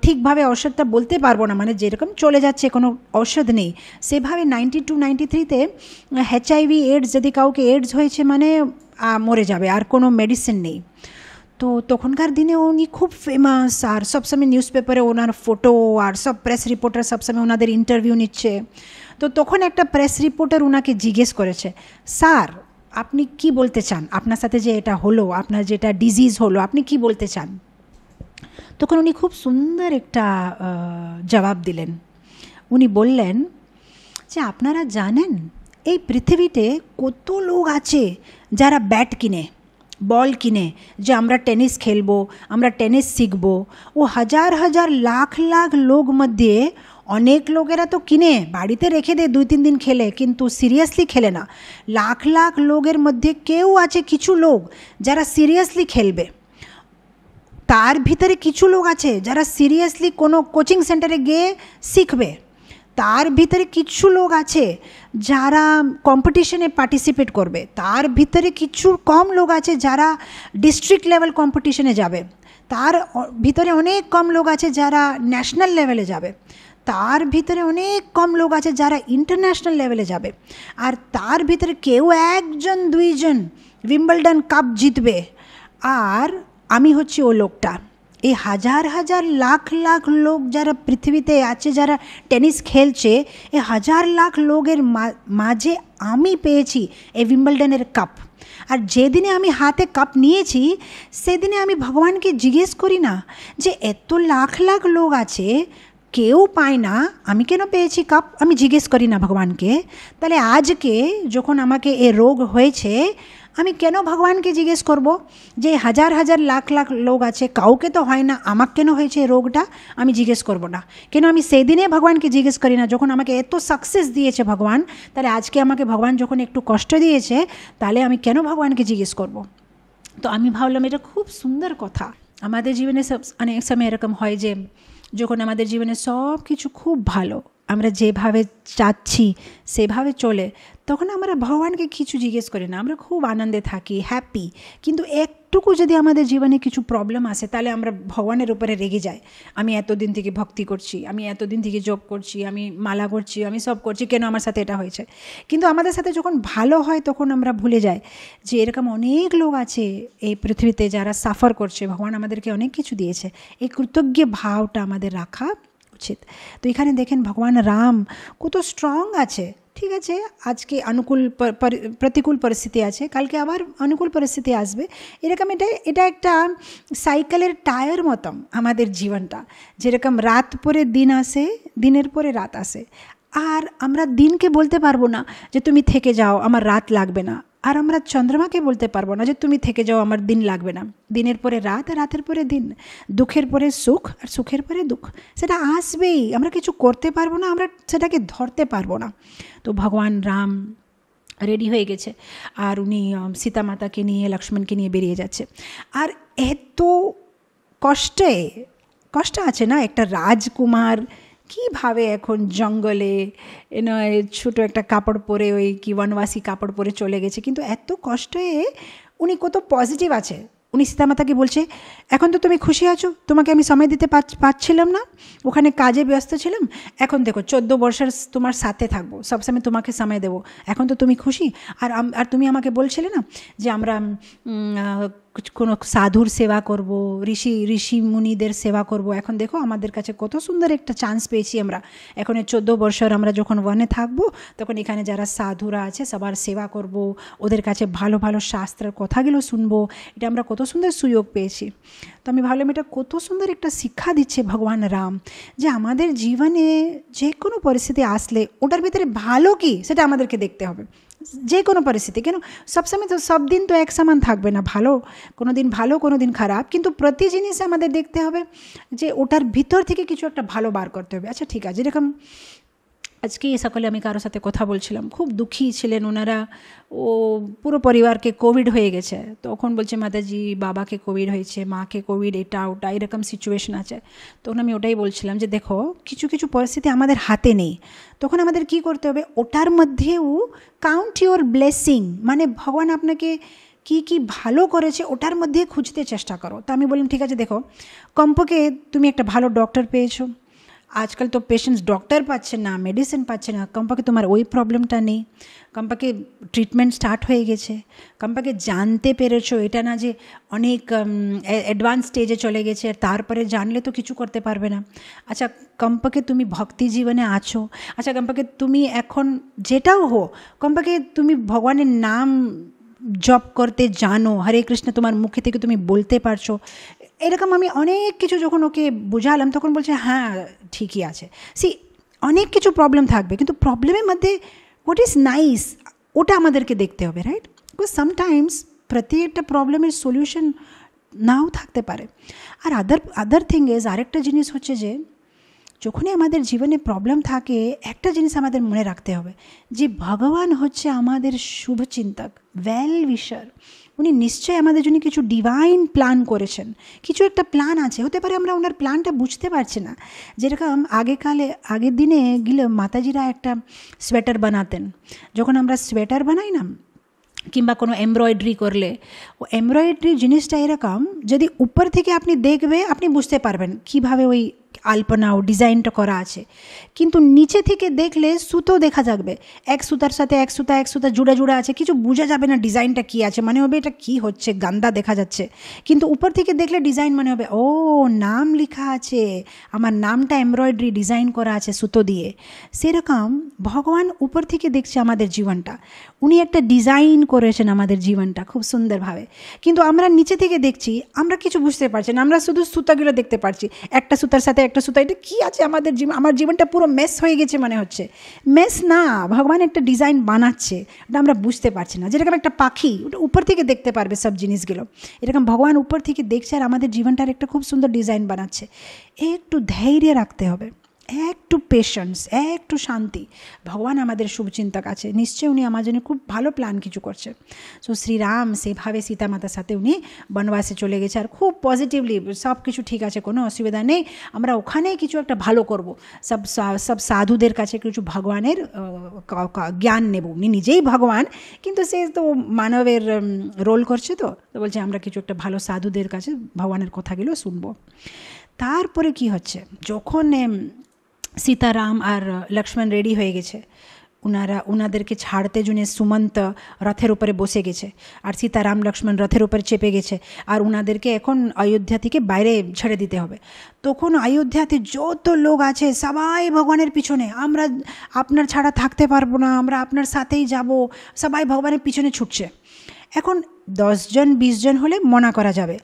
ঠিকভাবে ওষুধটা বলতে পারবো না মানে যেরকম চলে যাচ্ছে কোনো ওষুধ নেই সেভাবে নাইনটি টু নাইনটি থ্রিতে এইচআইভি এইডস যদি কাউকে এইডস হয়েছে মানে মরে যাবে আর কোনো মেডিসিন নেই তো তখনকার দিনে উনি খুব ফেমাস আর সবসময় নিউজ পেপারে ওনার ফটো আর সব প্রেস রিপোর্টার সবসময় ওনাদের ইন্টারভিউ নিচ্ছে তো তখন একটা প্রেস রিপোর্টার ওনাকে জিজ্ঞেস করেছে স্যার আপনি কি বলতে চান আপনার সাথে যে এটা হলো আপনার যেটা ডিজিজ হলো আপনি কি বলতে চান তখন উনি খুব সুন্দর একটা জবাব দিলেন উনি বললেন যে আপনারা জানেন এই পৃথিবিতে কত লোক আছে যারা ব্যাট কিনে বল কিনে যে আমরা টেনিস খেলবো আমরা টেনিস শিখবো ও হাজার হাজার লাখ লাখ লোক মধ্যে অনেক লোকেরা তো কিনে বাড়িতে রেখে দেয় দুই তিন দিন খেলে কিন্তু সিরিয়াসলি খেলে না লাখ লাখ লোকের মধ্যে কেউ আছে কিছু লোক যারা সিরিয়াসলি খেলবে তার ভিতরে কিছু লোক আছে যারা সিরিয়াসলি কোনো কোচিং সেন্টারে গিয়ে শিখবে তার ভিতরে কিছু লোক আছে যারা কম্পিটিশনে পার্টিসিপেট করবে তার ভিতরে কিছু কম লোক আছে যারা ডিস্ট্রিক্ট লেভেল কম্পিটিশনে যাবে তার ভিতরে অনেক কম লোক আছে যারা ন্যাশনাল লেভেলে যাবে তার ভিতরে অনেক কম লোক আছে যারা ইন্টারন্যাশনাল লেভেলে যাবে আর তার ভিতরে কেউ একজন দুইজন উইম্বলডন কাপ জিতবে আর আমি হচ্ছি ও লোকটা এই হাজার হাজার লাখ লাখ লোক যারা পৃথিবীতে আছে যারা টেনিস খেলছে এই হাজার লাখ লোকের মাঝে আমি পেয়েছি এই উইম্বলডনের কাপ আর যেদিনে আমি হাতে কাপ নিয়েছি সেদিনে আমি ভগবানকে জিজ্ঞেস করি না যে এত লাখ লাখ লোক আছে কেউ পায় না আমি কেন পেয়েছি কাপ আমি জিজ্ঞেস করি না ভগবানকে তাহলে আজকে যখন আমাকে এ রোগ হয়েছে আমি কেন ভগবানকে জিজ্ঞেস করব যে হাজার হাজার লাখ লাখ লোক আছে কাউকে তো হয় না আমার কেন হয়েছে রোগটা আমি জিজ্ঞেস করব না কেন আমি দিনে ভগবানকে জিজ্ঞেস করি না যখন আমাকে এত সাকসেস দিয়েছে ভগবান তাহলে আজকে আমাকে ভগবান যখন একটু কষ্ট দিয়েছে তাহলে আমি কেন ভগবানকে জিজ্ঞেস করব তো আমি ভাবলাম এটা খুব সুন্দর কথা আমাদের জীবনে সব অনেক সময় এরকম হয় যে যখন আমাদের জীবনে সব কিছু খুব ভালো আমরা যেভাবে চাচ্ছি সেভাবে চলে তখন আমরা ভগবানকে কিছু জিজ্ঞেস করি না আমরা খুব আনন্দে থাকি হ্যাপি কিন্তু এক একটুকু যদি আমাদের জীবনে কিছু প্রবলেম আসে তাহলে আমরা ভগবানের উপরে রেগে যাই আমি এতদিন থেকে ভক্তি করছি আমি এতদিন থেকে জব করছি আমি মালা করছি আমি সব করছি কেন আমার সাথে এটা হয়েছে কিন্তু আমাদের সাথে যখন ভালো হয় তখন আমরা ভুলে যাই যে এরকম অনেক লোক আছে এই পৃথিবীতে যারা সাফার করছে ভগবান আমাদেরকে অনেক কিছু দিয়েছে এই কৃতজ্ঞ ভাবটা আমাদের রাখা উচিত তো এখানে দেখেন ভগবান রাম কত স্ট্রং আছে ঠিক আছে আজকে অনুকূল প্রতিকূল পরিস্থিতি আছে কালকে আবার অনুকূল পরিস্থিতি আসবে এরকম এটা এটা একটা সাইকেলের টায়ার মতন আমাদের জীবনটা যেরকম রাত পরে দিন আসে দিনের পরে রাত আসে আর আমরা দিনকে বলতে পারবো না যে তুমি থেকে যাও আমার রাত লাগবে না আর আমরা চন্দ্রমাকে বলতে পারবো না যে তুমি থেকে যাও আমার দিন লাগবে না দিনের পরে রাত আর রাতের পরে দিন দুঃখের পরে সুখ আর সুখের পরে দুঃখ সেটা আসবেই আমরা কিছু করতে পারবো না আমরা সেটাকে ধরতে পারবো না তো ভগবান রাম রেডি হয়ে গেছে আর উনি সীতা মাতাকে নিয়ে লক্ষ্মণকে নিয়ে বেরিয়ে যাচ্ছে আর এত কষ্টে কষ্ট আছে না একটা রাজকুমার কীভাবে এখন জঙ্গলে নয় ছোটো একটা কাপড় পরে ওই কি বনবাসী কাপড় পরে চলে গেছে কিন্তু এত কষ্টে উনি কত পজিটিভ আছে উনি সীতামাতাকে বলছে এখন তো তুমি খুশি আছো তোমাকে আমি সময় দিতে পারছিলাম না ওখানে কাজে ব্যস্ত ছিলাম এখন দেখো চোদ্দো বর্ষের তোমার সাথে থাকবো সবসময় তোমাকে সময় দেবো এখন তো তুমি খুশি আর আর তুমি আমাকে বলছিলে না যে আমরা কোনো সাধুর সেবা করব ঋষি ঋষি মুনিদের সেবা করব এখন দেখো আমাদের কাছে কত সুন্দর একটা চান্স পেয়েছি আমরা এখন চোদ্দো বছর আমরা যখন ওয়ানে থাকবো তখন এখানে যারা সাধুরা আছে সবার সেবা করব ওদের কাছে ভালো ভালো শাস্ত্রের কথাগুলো শুনবো এটা আমরা কত সুন্দর সুযোগ পেয়েছি তো আমি ভাবলাম এটা কত সুন্দর একটা শিক্ষা দিচ্ছে ভগবান রাম যে আমাদের জীবনে যে কোনো পরিস্থিতি আসলে ওটার ভিতরে ভালো কি সেটা আমাদেরকে দেখতে হবে যে কোনো পরিস্থিতি কেন সবসময় তো সব দিন তো এক সমান থাকবে না ভালো কোনো দিন ভালো কোনো দিন খারাপ কিন্তু প্রতি জিনিসে আমাদের দেখতে হবে যে ওটার ভিতর থেকে কিছু একটা ভালো বার করতে হবে আচ্ছা ঠিক আছে যেরকম আজকে সকালে আমি কারোর সাথে কথা বলছিলাম খুব দুঃখী ছিলেন ওনারা ও পুরো পরিবারকে কোভিড হয়ে গেছে তখন বলছে মাতাজি বাবাকে কোভিড হয়েছে মাকে কোভিড এটা ওটা এরকম সিচুয়েশন আছে তখন আমি ওটাই বলছিলাম যে দেখো কিছু কিছু পরিস্থিতি আমাদের হাতে নেই তখন আমাদের কি করতে হবে ওটার মধ্যেও কাউন্ট ইউর ব্লেসিং মানে ভগবান আপনাকে কি কি ভালো করেছে ওটার মধ্যে খুঁজতে চেষ্টা করো তা আমি বললাম ঠিক আছে দেখো কম্পকে তুমি একটা ভালো ডক্টর পেয়েছো আজকাল তো পেশেন্টস ডক্টর পাচ্ছে না মেডিসিন পাচ্ছে না কম্পাকে তোমার ওই প্রবলেমটা নেই কম্পাকে ট্রিটমেন্ট স্টার্ট হয়ে গেছে কম্পাকে জানতে পেরেছো এটা না যে অনেক অ্যাডভান্স স্টেজে চলে গেছে আর তারপরে জানলে তো কিছু করতে পারবে না আচ্ছা কম্পাকে তুমি ভক্তি জীবনে আছো আচ্ছা কম্পাকে তুমি এখন যেটাও হো কম্পাকে তুমি ভগবানের নাম জব করতে জানো হরে কৃষ্ণ তোমার মুখে থেকে তুমি বলতে পারছো এরকম আমি অনেক কিছু যখন ওকে বোঝালাম তখন বলছে হ্যাঁ ঠিকই আছে সি অনেক কিছু প্রবলেম থাকবে কিন্তু প্রবলেমের মধ্যে হোয়াট ইজ নাইস ওটা আমাদেরকে দেখতে হবে রাইট বিকজ সামটাইমস প্রতি একটা প্রবলেমের সলিউশন নাও থাকতে পারে আর আদার আদার থিং ইজ আরেকটা জিনিস হচ্ছে যে যখনই আমাদের জীবনে প্রবলেম থাকে একটা জিনিস আমাদের মনে রাখতে হবে যে ভগবান হচ্ছে আমাদের শুভচিন্তক ওয়েল উইশার উনি নিশ্চয় আমাদের জন্য কিছু ডিভাইন প্ল্যান করেছেন কিছু একটা প্ল্যান আছে হতে পারে আমরা ওনার প্ল্যানটা বুঝতে পারছি না যেরকম আগেকালে আগের দিনে গেলে মাতাজিরা একটা সোয়েটার বানাতেন যখন আমরা সোয়েটার বানাই না কিংবা কোনো এমব্রয়ডারি করলে ও এমব্রয়ডারি জিনিসটা এরকম যদি উপর থেকে আপনি দেখবে আপনি বুঝতে পারবেন কিভাবে ওই আলপনা ও ডিজাইনটা করা আছে কিন্তু নিচে থেকে দেখলে সুতো দেখা যাবে এক সুতার সাথে এক সুতা এক সুতা জুড়া জুড়া আছে কিছু বোঝা যাবে না ডিজাইনটা কী আছে মানে হবে এটা কী হচ্ছে গান্দা দেখা যাচ্ছে কিন্তু উপর থেকে দেখলে ডিজাইন মানে হবে ও নাম লেখা আছে আমার নামটা এমব্রয়ডারি ডিজাইন করা আছে সুতো দিয়ে সেরকম ভগবান উপর থেকে দেখছে আমাদের জীবনটা উনি একটা ডিজাইন করেছেন আমাদের জীবনটা খুব সুন্দরভাবে কিন্তু আমরা নিচে থেকে দেখছি আমরা কিছু বুঝতে পারছি না আমরা শুধু সুতাগুলো দেখতে পারছি একটা সুতার সাথে একটা সুতা এটা কী আছে আমাদের জীবন আমার জীবনটা পুরো মেস হয়ে গেছে মনে হচ্ছে মেস না ভগবান একটা ডিজাইন বানাচ্ছে ওটা আমরা বুঝতে পারছি না যেরকম একটা পাখি ওটা উপর থেকে দেখতে পারবে সব জিনিসগুলো এরকম ভগবান উপর থেকে দেখছে আর আমাদের জীবনটার একটা খুব সুন্দর ডিজাইন বানাচ্ছে একটু ধৈর্য রাখতে হবে একটু পেশেন্স একটু শান্তি ভগবান আমাদের শুভচিন্তক আছে নিশ্চয়ই উনি আমার জন্য খুব ভালো প্ল্যান কিছু করছে সো শ্রীরাম সেভাবে সীতামাতার সাথে উনি বনবাসে চলে গেছে আর খুব পজিটিভলি সব কিছু ঠিক আছে কোনো অসুবিধা নেই আমরা ওখানেই কিছু একটা ভালো করব সব সব সাধুদের কাছে কিছু ভগবানের জ্ঞান নেব উনি নিজেই ভগবান কিন্তু সে তো মানবের রোল করছে তো তো বলছে আমরা কিছু একটা ভালো সাধুদের কাছে ভগবানের কথাগুলো শুনবো তারপরে কি হচ্ছে যখন সীতারাম আর লক্ষ্মণ রেডি হয়ে গেছে ওনারা ওনাদেরকে ছাড়তে জন্য সুমন্ত রথের উপরে বসে গেছে আর সীতারাম লক্ষ্মণ রথের উপরে চেপে গেছে আর ওনাদেরকে এখন অযোধ্যা থেকে বাইরে ছেড়ে দিতে হবে তখন অযোধ্যাতে যত লোক আছে সবাই ভগবানের পিছনে আমরা আপনার ছাড়া থাকতে পারবো না আমরা আপনার সাথেই যাব সবাই ভগবানের পিছনে ছুটছে এখন দশজন বিশজন হলে মনা করা যাবে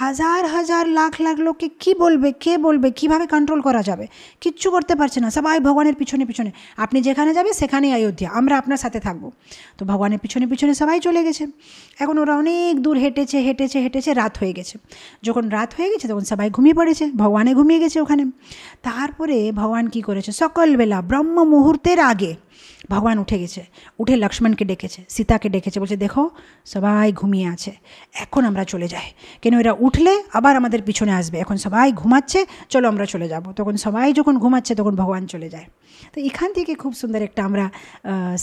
হাজার হাজার লাখ লাখ লোককে কী বলবে কে বলবে কিভাবে কন্ট্রোল করা যাবে কিচ্ছু করতে পারছে না সবাই ভগবানের পিছনে পিছনে আপনি যেখানে যাবে সেখানেই অযোধ্যা আমরা আপনার সাথে থাকবো তো ভগবানের পিছনে পিছনে সবাই চলে গেছে এখন ওরা অনেক দূর হেঁটেছে হেঁটেছে হেঁটেছে রাত হয়ে গেছে যখন রাত হয়ে গেছে তখন সবাই ঘুমিয়ে পড়েছে ভগবানে ঘুমিয়ে গেছে ওখানে তারপরে ভগবান কি করেছে সকালবেলা ব্রহ্ম মুহূর্তের আগে ভগবান উঠে গেছে উঠে লক্ষ্মণকে ডেকেছে সীতাকে ডেকেছে বলছে দেখো সবাই ঘুমিয়ে আছে এখন আমরা চলে যাই কেন এরা উঠলে আবার আমাদের পিছনে আসবে এখন সবাই ঘুমাচ্ছে চলো আমরা চলে যাব তখন সবাই যখন ঘুমাচ্ছে তখন ভগবান চলে যায় তো এখান থেকে খুব সুন্দর একটা আমরা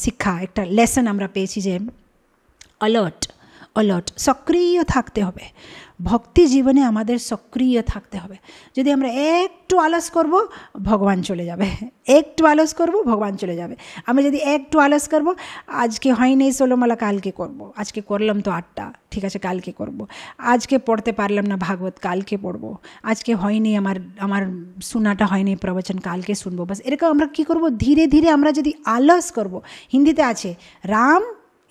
শিক্ষা একটা লেসন আমরা পেয়েছি যে অ্যালার্ট অ্যালার্ট সক্রিয় থাকতে হবে ভক্তি জীবনে আমাদের সক্রিয় থাকতে হবে যদি আমরা একটু আলস করব ভগবান চলে যাবে একটু আলস করব ভগবান চলে যাবে আমি যদি একটু আলস করব আজকে হয়নি ষোলোমালা কালকে করব আজকে করলাম তো আটটা ঠিক আছে কালকে করব আজকে পড়তে পারলাম না ভাগবত কালকে পড়ব আজকে হয়নি আমার আমার শোনাটা হয়নি প্রবচন কালকে শুনবো বাস এরকম আমরা কী করব ধীরে ধীরে আমরা যদি আলস করব হিন্দিতে আছে রাম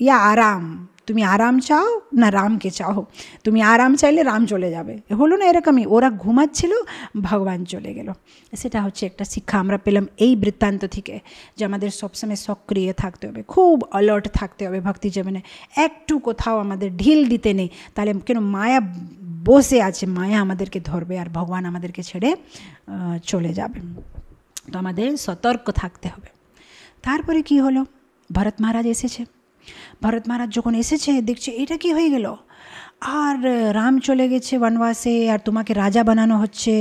ইয়া আরাম তুমি আরাম চাও না রামকে চাও তুমি আরাম চাইলে রাম চলে যাবে হলো না এরকমই ওরা ঘুমাচ্ছিল ভগবান চলে গেল সেটা হচ্ছে একটা শিক্ষা আমরা পেলাম এই বৃত্তান্ত থেকে যে আমাদের সবসময় সক্রিয় থাকতে হবে খুব অ্যালার্ট থাকতে হবে ভক্তি জীবনে একটু কোথাও আমাদের ঢিল দিতে নেই তাহলে কেন মায়া বসে আছে মায়া আমাদেরকে ধরবে আর ভগবান আমাদেরকে ছেড়ে চলে যাবে তো আমাদের সতর্ক থাকতে হবে তারপরে কি হলো ভরত মহারাজ এসেছে ভারত মহারাজ যখন এসেছে দেখছে এটা কি হয়ে গেল আর রাম চলে গেছে বনবাসে আর তোমাকে রাজা বানানো হচ্ছে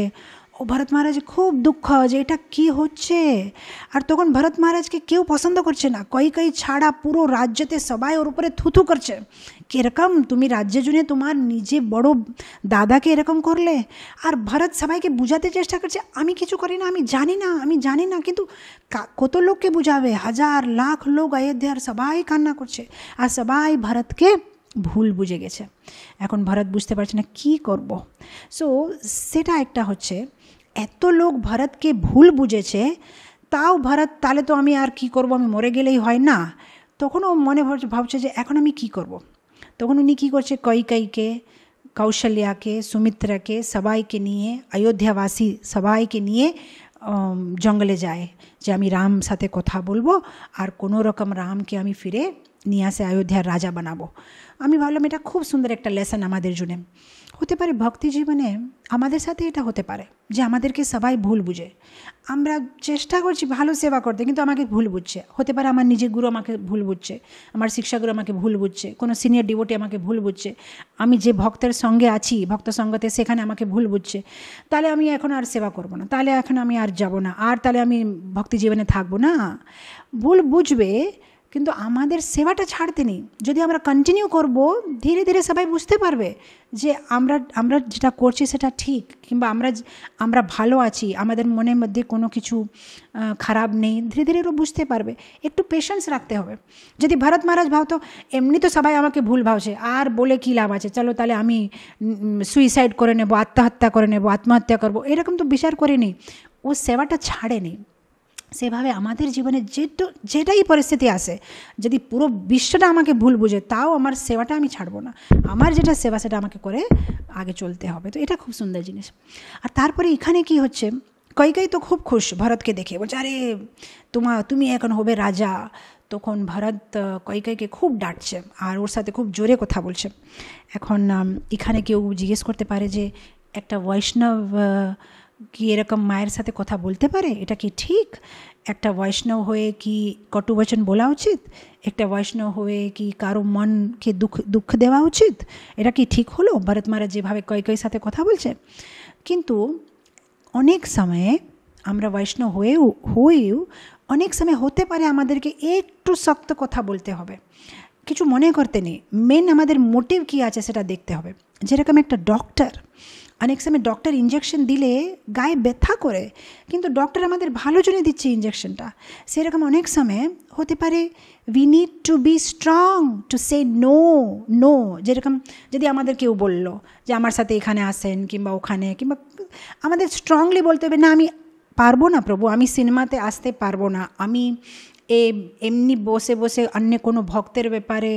ও ভরত মহারাজ খুব দুঃখ যে এটা কি হচ্ছে আর তখন ভরত মহারাজকে কেউ পছন্দ করছে না কই কই ছাড়া পুরো রাজ্যতে সবাই ওর উপরে থুথু করছে কীরকম তুমি রাজ্য জুনে তোমার নিজে বড় দাদাকে এরকম করলে আর ভরত সবাইকে বুঝাতে চেষ্টা করছে আমি কিছু করি না আমি জানি না আমি জানি না কিন্তু কত লোককে বুঝাবে হাজার লাখ লোক আর সবাই কান্না করছে আর সবাই ভরতকে ভুল বুঝে গেছে এখন ভরত বুঝতে পারছে না কি করব সো সেটা একটা হচ্ছে এত লোক ভারতকে ভুল বুঝেছে তাও ভারত তাহলে তো আমি আর কি করব আমি মরে গেলেই হয় না তখনও মনে ভাবছে যে এখন আমি কি করব। তখন উনি কী করছে কৈকাইকে কৌশল্যাকে সুমিত্রাকে সবাইকে নিয়ে অযোধ্যাবাসী সবাইকে নিয়ে জঙ্গলে যায় যে আমি রাম সাথে কথা বলবো আর কোনো রকম রামকে আমি ফিরে নিয়ে আসে অযোধ্যার রাজা বানাবো আমি ভাবলাম এটা খুব সুন্দর একটা লেসন আমাদের জন্য হতে পারে ভক্তি জীবনে আমাদের সাথে এটা হতে পারে যে আমাদেরকে সবাই ভুল বুঝে আমরা চেষ্টা করছি ভালো সেবা করতে কিন্তু আমাকে ভুল বুঝছে হতে পারে আমার নিজের গুরু আমাকে ভুল বুঝছে আমার শিক্ষাগুরু আমাকে ভুল বুঝছে কোনো সিনিয়র ডিভোটি আমাকে ভুল বুঝছে আমি যে ভক্তের সঙ্গে আছি ভক্ত সঙ্গতে সেখানে আমাকে ভুল বুঝছে তাহলে আমি এখন আর সেবা করব না তাহলে এখন আমি আর যাব না আর তাহলে আমি ভক্তি জীবনে থাকবো না ভুল বুঝবে কিন্তু আমাদের সেবাটা ছাড়তে নেই যদি আমরা কন্টিনিউ করব ধীরে ধীরে সবাই বুঝতে পারবে যে আমরা আমরা যেটা করছি সেটা ঠিক কিংবা আমরা আমরা ভালো আছি আমাদের মনের মধ্যে কোনো কিছু খারাপ নেই ধীরে ধীরে ওরা বুঝতে পারবে একটু পেশেন্স রাখতে হবে যদি ভারত মহারাজ ভাবতো এমনি তো সবাই আমাকে ভুল ভাবছে আর বলে কী লাভ আছে চলো তাহলে আমি সুইসাইড করে নেবো আত্মহত্যা করে নেবো আত্মহত্যা করবো এরকম তো বিচার করে নেই ও সেবাটা ছাড়েনি সেভাবে আমাদের জীবনে যেটু যেটাই পরিস্থিতি আসে যদি পুরো বিশ্বটা আমাকে ভুল বুঝে তাও আমার সেবাটা আমি ছাড়বো না আমার যেটা সেবা সেটা আমাকে করে আগে চলতে হবে তো এটা খুব সুন্দর জিনিস আর তারপরে এখানে কি হচ্ছে কৈকাই তো খুব খুশ ভরতকে দেখে বলছে আরে তোমা তুমি এখন হবে রাজা তখন ভরত কৈকাইকে খুব ডাটছে আর ওর সাথে খুব জোরে কথা বলছে এখন এখানে কেউ জিজ্ঞেস করতে পারে যে একটা বৈষ্ণব কি এরকম মায়ের সাথে কথা বলতে পারে এটা কি ঠিক একটা বৈষ্ণব হয়ে কি কটুবচন বলা উচিত একটা বৈষ্ণব হয়ে কি কারো মনকে দুঃখ দুঃখ দেওয়া উচিত এটা কি ঠিক হলো ভারত মারা যেভাবে কয় কয় সাথে কথা বলছে কিন্তু অনেক সময়ে আমরা বৈষ্ণব হয়েও হয়েও অনেক সময় হতে পারে আমাদেরকে একটু শক্ত কথা বলতে হবে কিছু মনে করতে নেই মেন আমাদের মোটিভ কী আছে সেটা দেখতে হবে যেরকম একটা ডক্টর অনেক সময় ডক্টর ইঞ্জেকশন দিলে গায়ে ব্যথা করে কিন্তু ডক্টর আমাদের ভালো জন্য দিচ্ছে ইঞ্জেকশনটা সেরকম অনেক সময় হতে পারে we need to be strong to say no no যেরকম যদি আমাদের কেউ বললো যে আমার সাথে এখানে আসেন কিংবা ওখানে কিংবা আমাদের স্ট্রংলি বলতে হবে না আমি পারবো না প্রভু আমি সিনেমাতে আসতে পারবো না আমি এ এমনি বসে বসে অন্য কোনো ভক্তের ব্যাপারে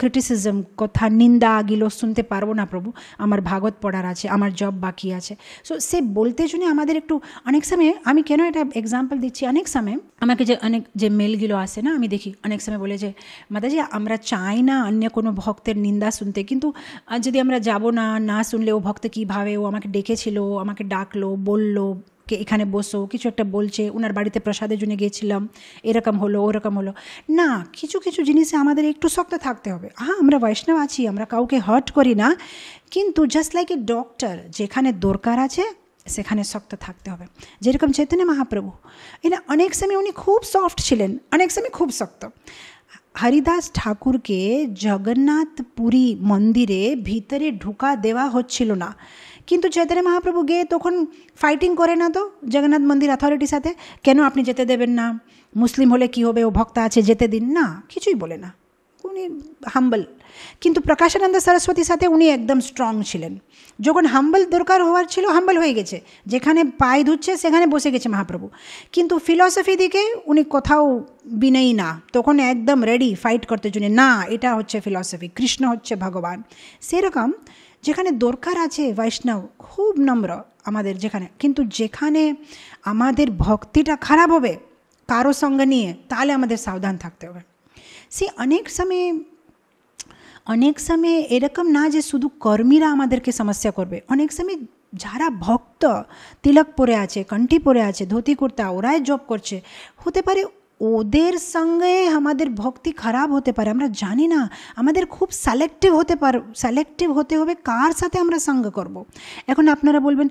ক্রিটিসিজম কথা নিন্দা আগিলো শুনতে পারবো না প্রভু আমার ভাগত পড়ার আছে আমার জব বাকি আছে সো সে বলতে শুনে আমাদের একটু অনেক সময় আমি কেন এটা এক্সাম্পল দিচ্ছি অনেক সময় আমাকে যে অনেক যে মেলগুলো আসে না আমি দেখি অনেক সময় বলে যে মাদাজি আমরা চাই না অন্য কোনো ভক্তের নিন্দা শুনতে কিন্তু যদি আমরা যাব না না শুনলে ও ভক্ত কীভাবে ও আমাকে ডেকেছিল আমাকে ডাকলো বললো কে এখানে বসো কিছু একটা বলছে ওনার বাড়িতে প্রসাদের জন্য গিয়েছিলাম এরকম হলো ওরকম হলো না কিছু কিছু জিনিসে আমাদের একটু শক্ত থাকতে হবে হ্যাঁ আমরা বৈষ্ণব আছি আমরা কাউকে হট করি না কিন্তু জাস্ট লাইক এ ডক্টর যেখানে দরকার আছে সেখানে শক্ত থাকতে হবে যেরকম চৈতন্য মহাপ্রভু এরা অনেক সময় উনি খুব সফট ছিলেন অনেক সময় খুব শক্ত হরিদাস ঠাকুরকে জগন্নাথ পুরী মন্দিরে ভিতরে ঢুকা দেওয়া হচ্ছিল না কিন্তু চৈতন্য মহাপ্রভু গিয়ে তখন ফাইটিং করে না তো জগন্নাথ মন্দির অথরিটির সাথে কেন আপনি যেতে দেবেন না মুসলিম হলে কি হবে ও ভক্ত আছে যেতে দিন না কিছুই বলে না উনি হাম্বল কিন্তু প্রকাশানন্দ সরস্বতীর সাথে উনি একদম স্ট্রং ছিলেন যখন হাম্বল দরকার হওয়ার ছিল হাম্বল হয়ে গেছে যেখানে পায়ে ধুচ্ছে সেখানে বসে গেছে মহাপ্রভু কিন্তু ফিলসফি দিকে উনি কোথাও বিনেই না তখন একদম রেডি ফাইট করতে জন্য না এটা হচ্ছে ফিলসফি কৃষ্ণ হচ্ছে ভগবান সেরকম যেখানে দরকার আছে বৈষ্ণব খুব নম্র আমাদের যেখানে কিন্তু যেখানে আমাদের ভক্তিটা খারাপ হবে কারো সঙ্গে নিয়ে তাহলে আমাদের সাবধান থাকতে হবে সে অনেক সময়ে অনেক সময়ে এরকম না যে শুধু কর্মীরা আমাদেরকে সমস্যা করবে অনেক সময় যারা ভক্ত তিলক পরে আছে কণ্ঠি পরে আছে ধুতি কুর্তা ওরাই জব করছে হতে পারে ওদের সঙ্গে আমাদের ভক্তি খারাপ হতে পারে আমরা জানি না আমাদের খুব সালেক্টিভ হতে পার সালেক্টিভ হতে হবে কার সাথে আমরা সঙ্গ করব। এখন আপনারা বলবেন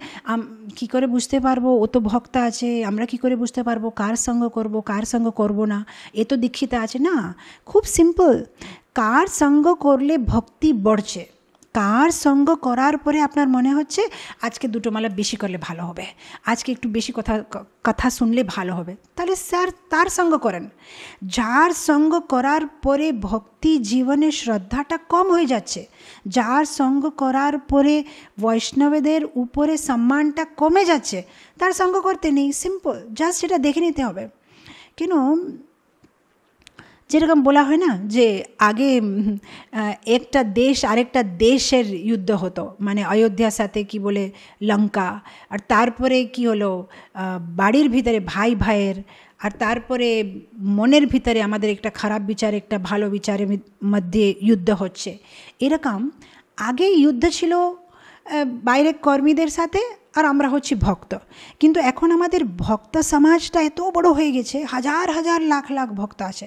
কি করে বুঝতে পারবো ও তো ভক্তা আছে আমরা কি করে বুঝতে পারবো কার সঙ্গ করব কার সঙ্গ করব না এ তো দীক্ষিতা আছে না খুব সিম্পল কার সঙ্গ করলে ভক্তি বাড়ছে কার সঙ্গ করার পরে আপনার মনে হচ্ছে আজকে দুটো মালা বেশি করলে ভালো হবে আজকে একটু বেশি কথা কথা শুনলে ভালো হবে তাহলে স্যার তার সঙ্গ করেন যার সঙ্গ করার পরে ভক্তি জীবনে শ্রদ্ধাটা কম হয়ে যাচ্ছে যার সঙ্গ করার পরে বৈষ্ণবেদের উপরে সম্মানটা কমে যাচ্ছে তার সঙ্গ করতে নেই সিম্পল জাস্ট সেটা দেখে নিতে হবে কেন যেরকম বলা হয় না যে আগে একটা দেশ আরেকটা দেশের যুদ্ধ হতো মানে অযোধ্যার সাথে কি বলে লঙ্কা আর তারপরে কি হলো বাড়ির ভিতরে ভাই ভাইয়ের আর তারপরে মনের ভিতরে আমাদের একটা খারাপ বিচার একটা ভালো বিচারের মধ্যে যুদ্ধ হচ্ছে এরকম আগে যুদ্ধ ছিল বাইরের কর্মীদের সাথে আর আমরা হচ্ছি ভক্ত কিন্তু এখন আমাদের ভক্ত সমাজটা এত বড় হয়ে গেছে হাজার হাজার লাখ লাখ ভক্ত আছে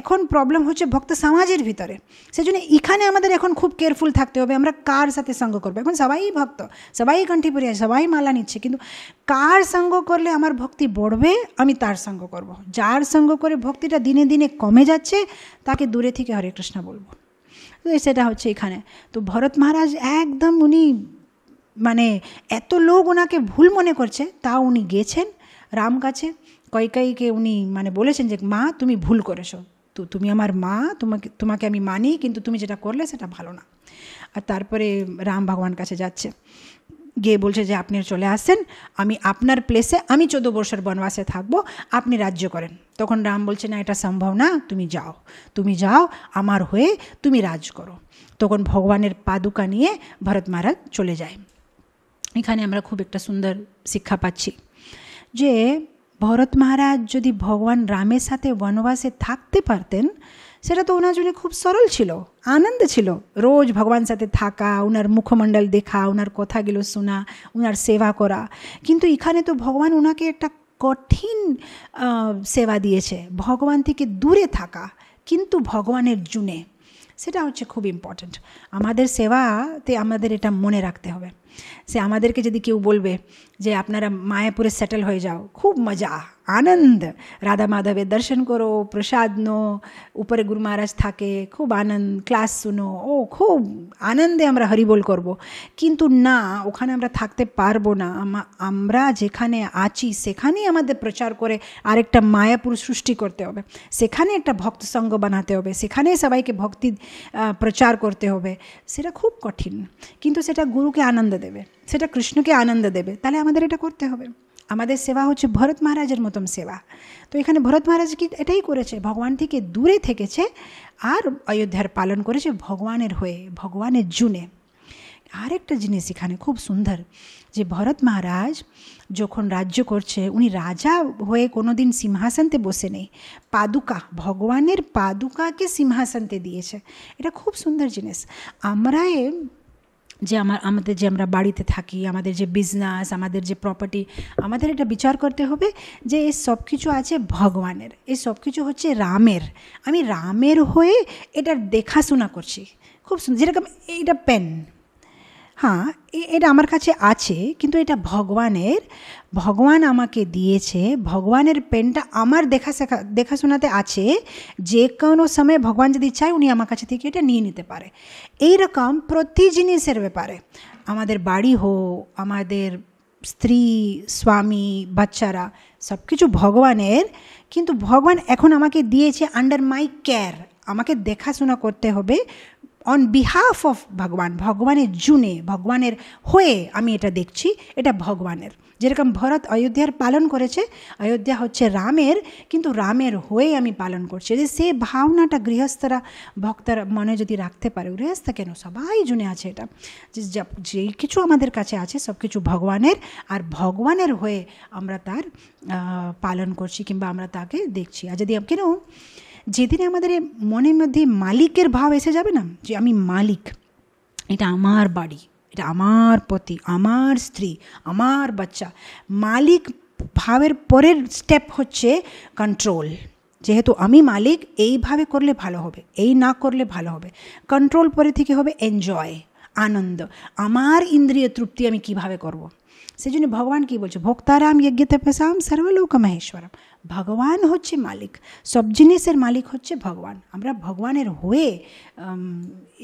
এখন প্রবলেম হচ্ছে ভক্ত সমাজের ভিতরে সেজন্য এখানে আমাদের এখন খুব কেয়ারফুল থাকতে হবে আমরা কার সাথে সঙ্গ করবো এখন সবাই ভক্ত সবাই কণ্ঠী পরিয়া সবাই মালা নিচ্ছে কিন্তু কার সঙ্গ করলে আমার ভক্তি বড়বে আমি তার সঙ্গ করব। যার সঙ্গ করে ভক্তিটা দিনে দিনে কমে যাচ্ছে তাকে দূরে থেকে হরে কৃষ্ণ বলবো সেটা হচ্ছে এখানে তো ভরত মহারাজ একদম উনি মানে এত লোক ওনাকে ভুল মনে করছে তা উনি গেছেন রাম কাছে কৈকাইকে উনি মানে বলেছেন যে মা তুমি ভুল করেছো তো তুমি আমার মা তোমাকে তোমাকে আমি মানি কিন্তু তুমি যেটা করলে সেটা ভালো না আর তারপরে রাম ভগবান কাছে যাচ্ছে গিয়ে বলছে যে আপনি চলে আসেন আমি আপনার প্লেসে আমি চোদ্দ বর্ষের বনবাসে থাকব আপনি রাজ্য করেন তখন রাম বলছে না এটা সম্ভব না তুমি যাও তুমি যাও আমার হয়ে তুমি রাজ করো তখন ভগবানের পাদুকা নিয়ে ভরত মহারাজ চলে যায় এখানে আমরা খুব একটা সুন্দর শিক্ষা পাচ্ছি যে ভরত মহারাজ যদি ভগবান রামের সাথে বনবাসে থাকতে পারতেন সেটা তো ওনার জন্য খুব সরল ছিল আনন্দ ছিল রোজ ভগবান সাথে থাকা ওনার মুখমণ্ডল দেখা ওনার কথাগুলো শোনা ওনার সেবা করা কিন্তু এখানে তো ভগবান ওনাকে একটা কঠিন সেবা দিয়েছে ভগবান থেকে দূরে থাকা কিন্তু ভগবানের জুনে সেটা হচ্ছে খুব ইম্পর্ট্যান্ট আমাদের সেবাতে আমাদের এটা মনে রাখতে হবে সে আমাদেরকে যদি কেউ বলবে যে আপনারা মায়াপুরে সেটেল হয়ে যাও খুব মজা আনন্দ রাধা মাধবে দর্শন করো প্রসাদ নো উপরে গুরু মহারাজ থাকে খুব আনন্দ ক্লাস শুনো ও খুব আনন্দে আমরা হরি বল করব কিন্তু না ওখানে আমরা থাকতে পারবো না আমরা যেখানে আছি সেখানে আমাদের প্রচার করে আরেকটা মায়াপুর সৃষ্টি করতে হবে সেখানে একটা ভক্তসংঘ বানাতে হবে সেখানে সবাইকে ভক্তি প্রচার করতে হবে সেটা খুব কঠিন কিন্তু সেটা গুরুকে আনন্দ দেবে সেটা কৃষ্ণকে আনন্দ দেবে তাহলে আমাদের এটা করতে হবে আমাদের সেবা হচ্ছে ভরত মহারাজের মতন সেবা তো এখানে ভরত মহারাজ কি এটাই করেছে ভগবান থেকে দূরে থেকেছে আর অযোধ্যার পালন করেছে ভগবানের হয়ে ভগবানের জুনে আরেকটা জিনিস এখানে খুব সুন্দর যে ভরত মহারাজ যখন রাজ্য করছে উনি রাজা হয়ে কোনো দিন সিংহাসনতে বসে নেই পাদুকা ভগবানের পাদুকাকে সিংহাসনতে দিয়েছে এটা খুব সুন্দর জিনিস আমরা যে আমার আমাদের যে আমরা বাড়িতে থাকি আমাদের যে বিজনেস আমাদের যে প্রপার্টি আমাদের এটা বিচার করতে হবে যে এই সব কিছু আছে ভগবানের এই সব কিছু হচ্ছে রামের আমি রামের হয়ে এটার দেখাশোনা করছি খুব সুন্দর যেরকম এইটা পেন হ্যাঁ এটা আমার কাছে আছে কিন্তু এটা ভগবানের ভগবান আমাকে দিয়েছে ভগবানের পেনটা আমার দেখা শেখা দেখাশোনাতে আছে যে কোনো সময় ভগবান যদি চায় উনি আমার কাছে থেকে এটা নিয়ে নিতে পারে এই রকম প্রতি জিনিসের ব্যাপারে আমাদের বাড়ি হোক আমাদের স্ত্রী স্বামী বাচ্চারা সব কিছু ভগবানের কিন্তু ভগবান এখন আমাকে দিয়েছে আন্ডার মাই কেয়ার আমাকে দেখাশোনা করতে হবে অন বিহাফ অফ ভগবান ভগবানের জুনে ভগবানের হয়ে আমি এটা দেখছি এটা ভগবানের যেরকম ভরত অযোধ্যার পালন করেছে অযোধ্যা হচ্ছে রামের কিন্তু রামের হয়ে আমি পালন করছি যে সে ভাবনাটা গৃহস্থরা ভক্তরা মনে যদি রাখতে পারে গৃহস্থ কেন সবাই জুনে আছে এটা যে যেই কিছু আমাদের কাছে আছে সব কিছু ভগবানের আর ভগবানের হয়ে আমরা তার পালন করছি কিংবা আমরা তাকে দেখছি আর যদি কেন যেদিনে আমাদের মনের মধ্যে মালিকের ভাব এসে যাবে না যে আমি মালিক এটা আমার বাড়ি এটা আমার পতি আমার স্ত্রী আমার বাচ্চা মালিক ভাবের পরের স্টেপ হচ্ছে কন্ট্রোল যেহেতু আমি মালিক এইভাবে করলে ভালো হবে এই না করলে ভালো হবে কন্ট্রোল পরে থেকে হবে এনজয় আনন্দ আমার ইন্দ্রিয় তৃপ্তি আমি কিভাবে করব। সেই জন্য ভগবান কী বলছে ভোক্তারাম যজ্ঞ পেশাম সর্বলোক মহেশ্বরম ভগবান হচ্ছে মালিক সব জিনিসের মালিক হচ্ছে ভগবান আমরা ভগবানের হয়ে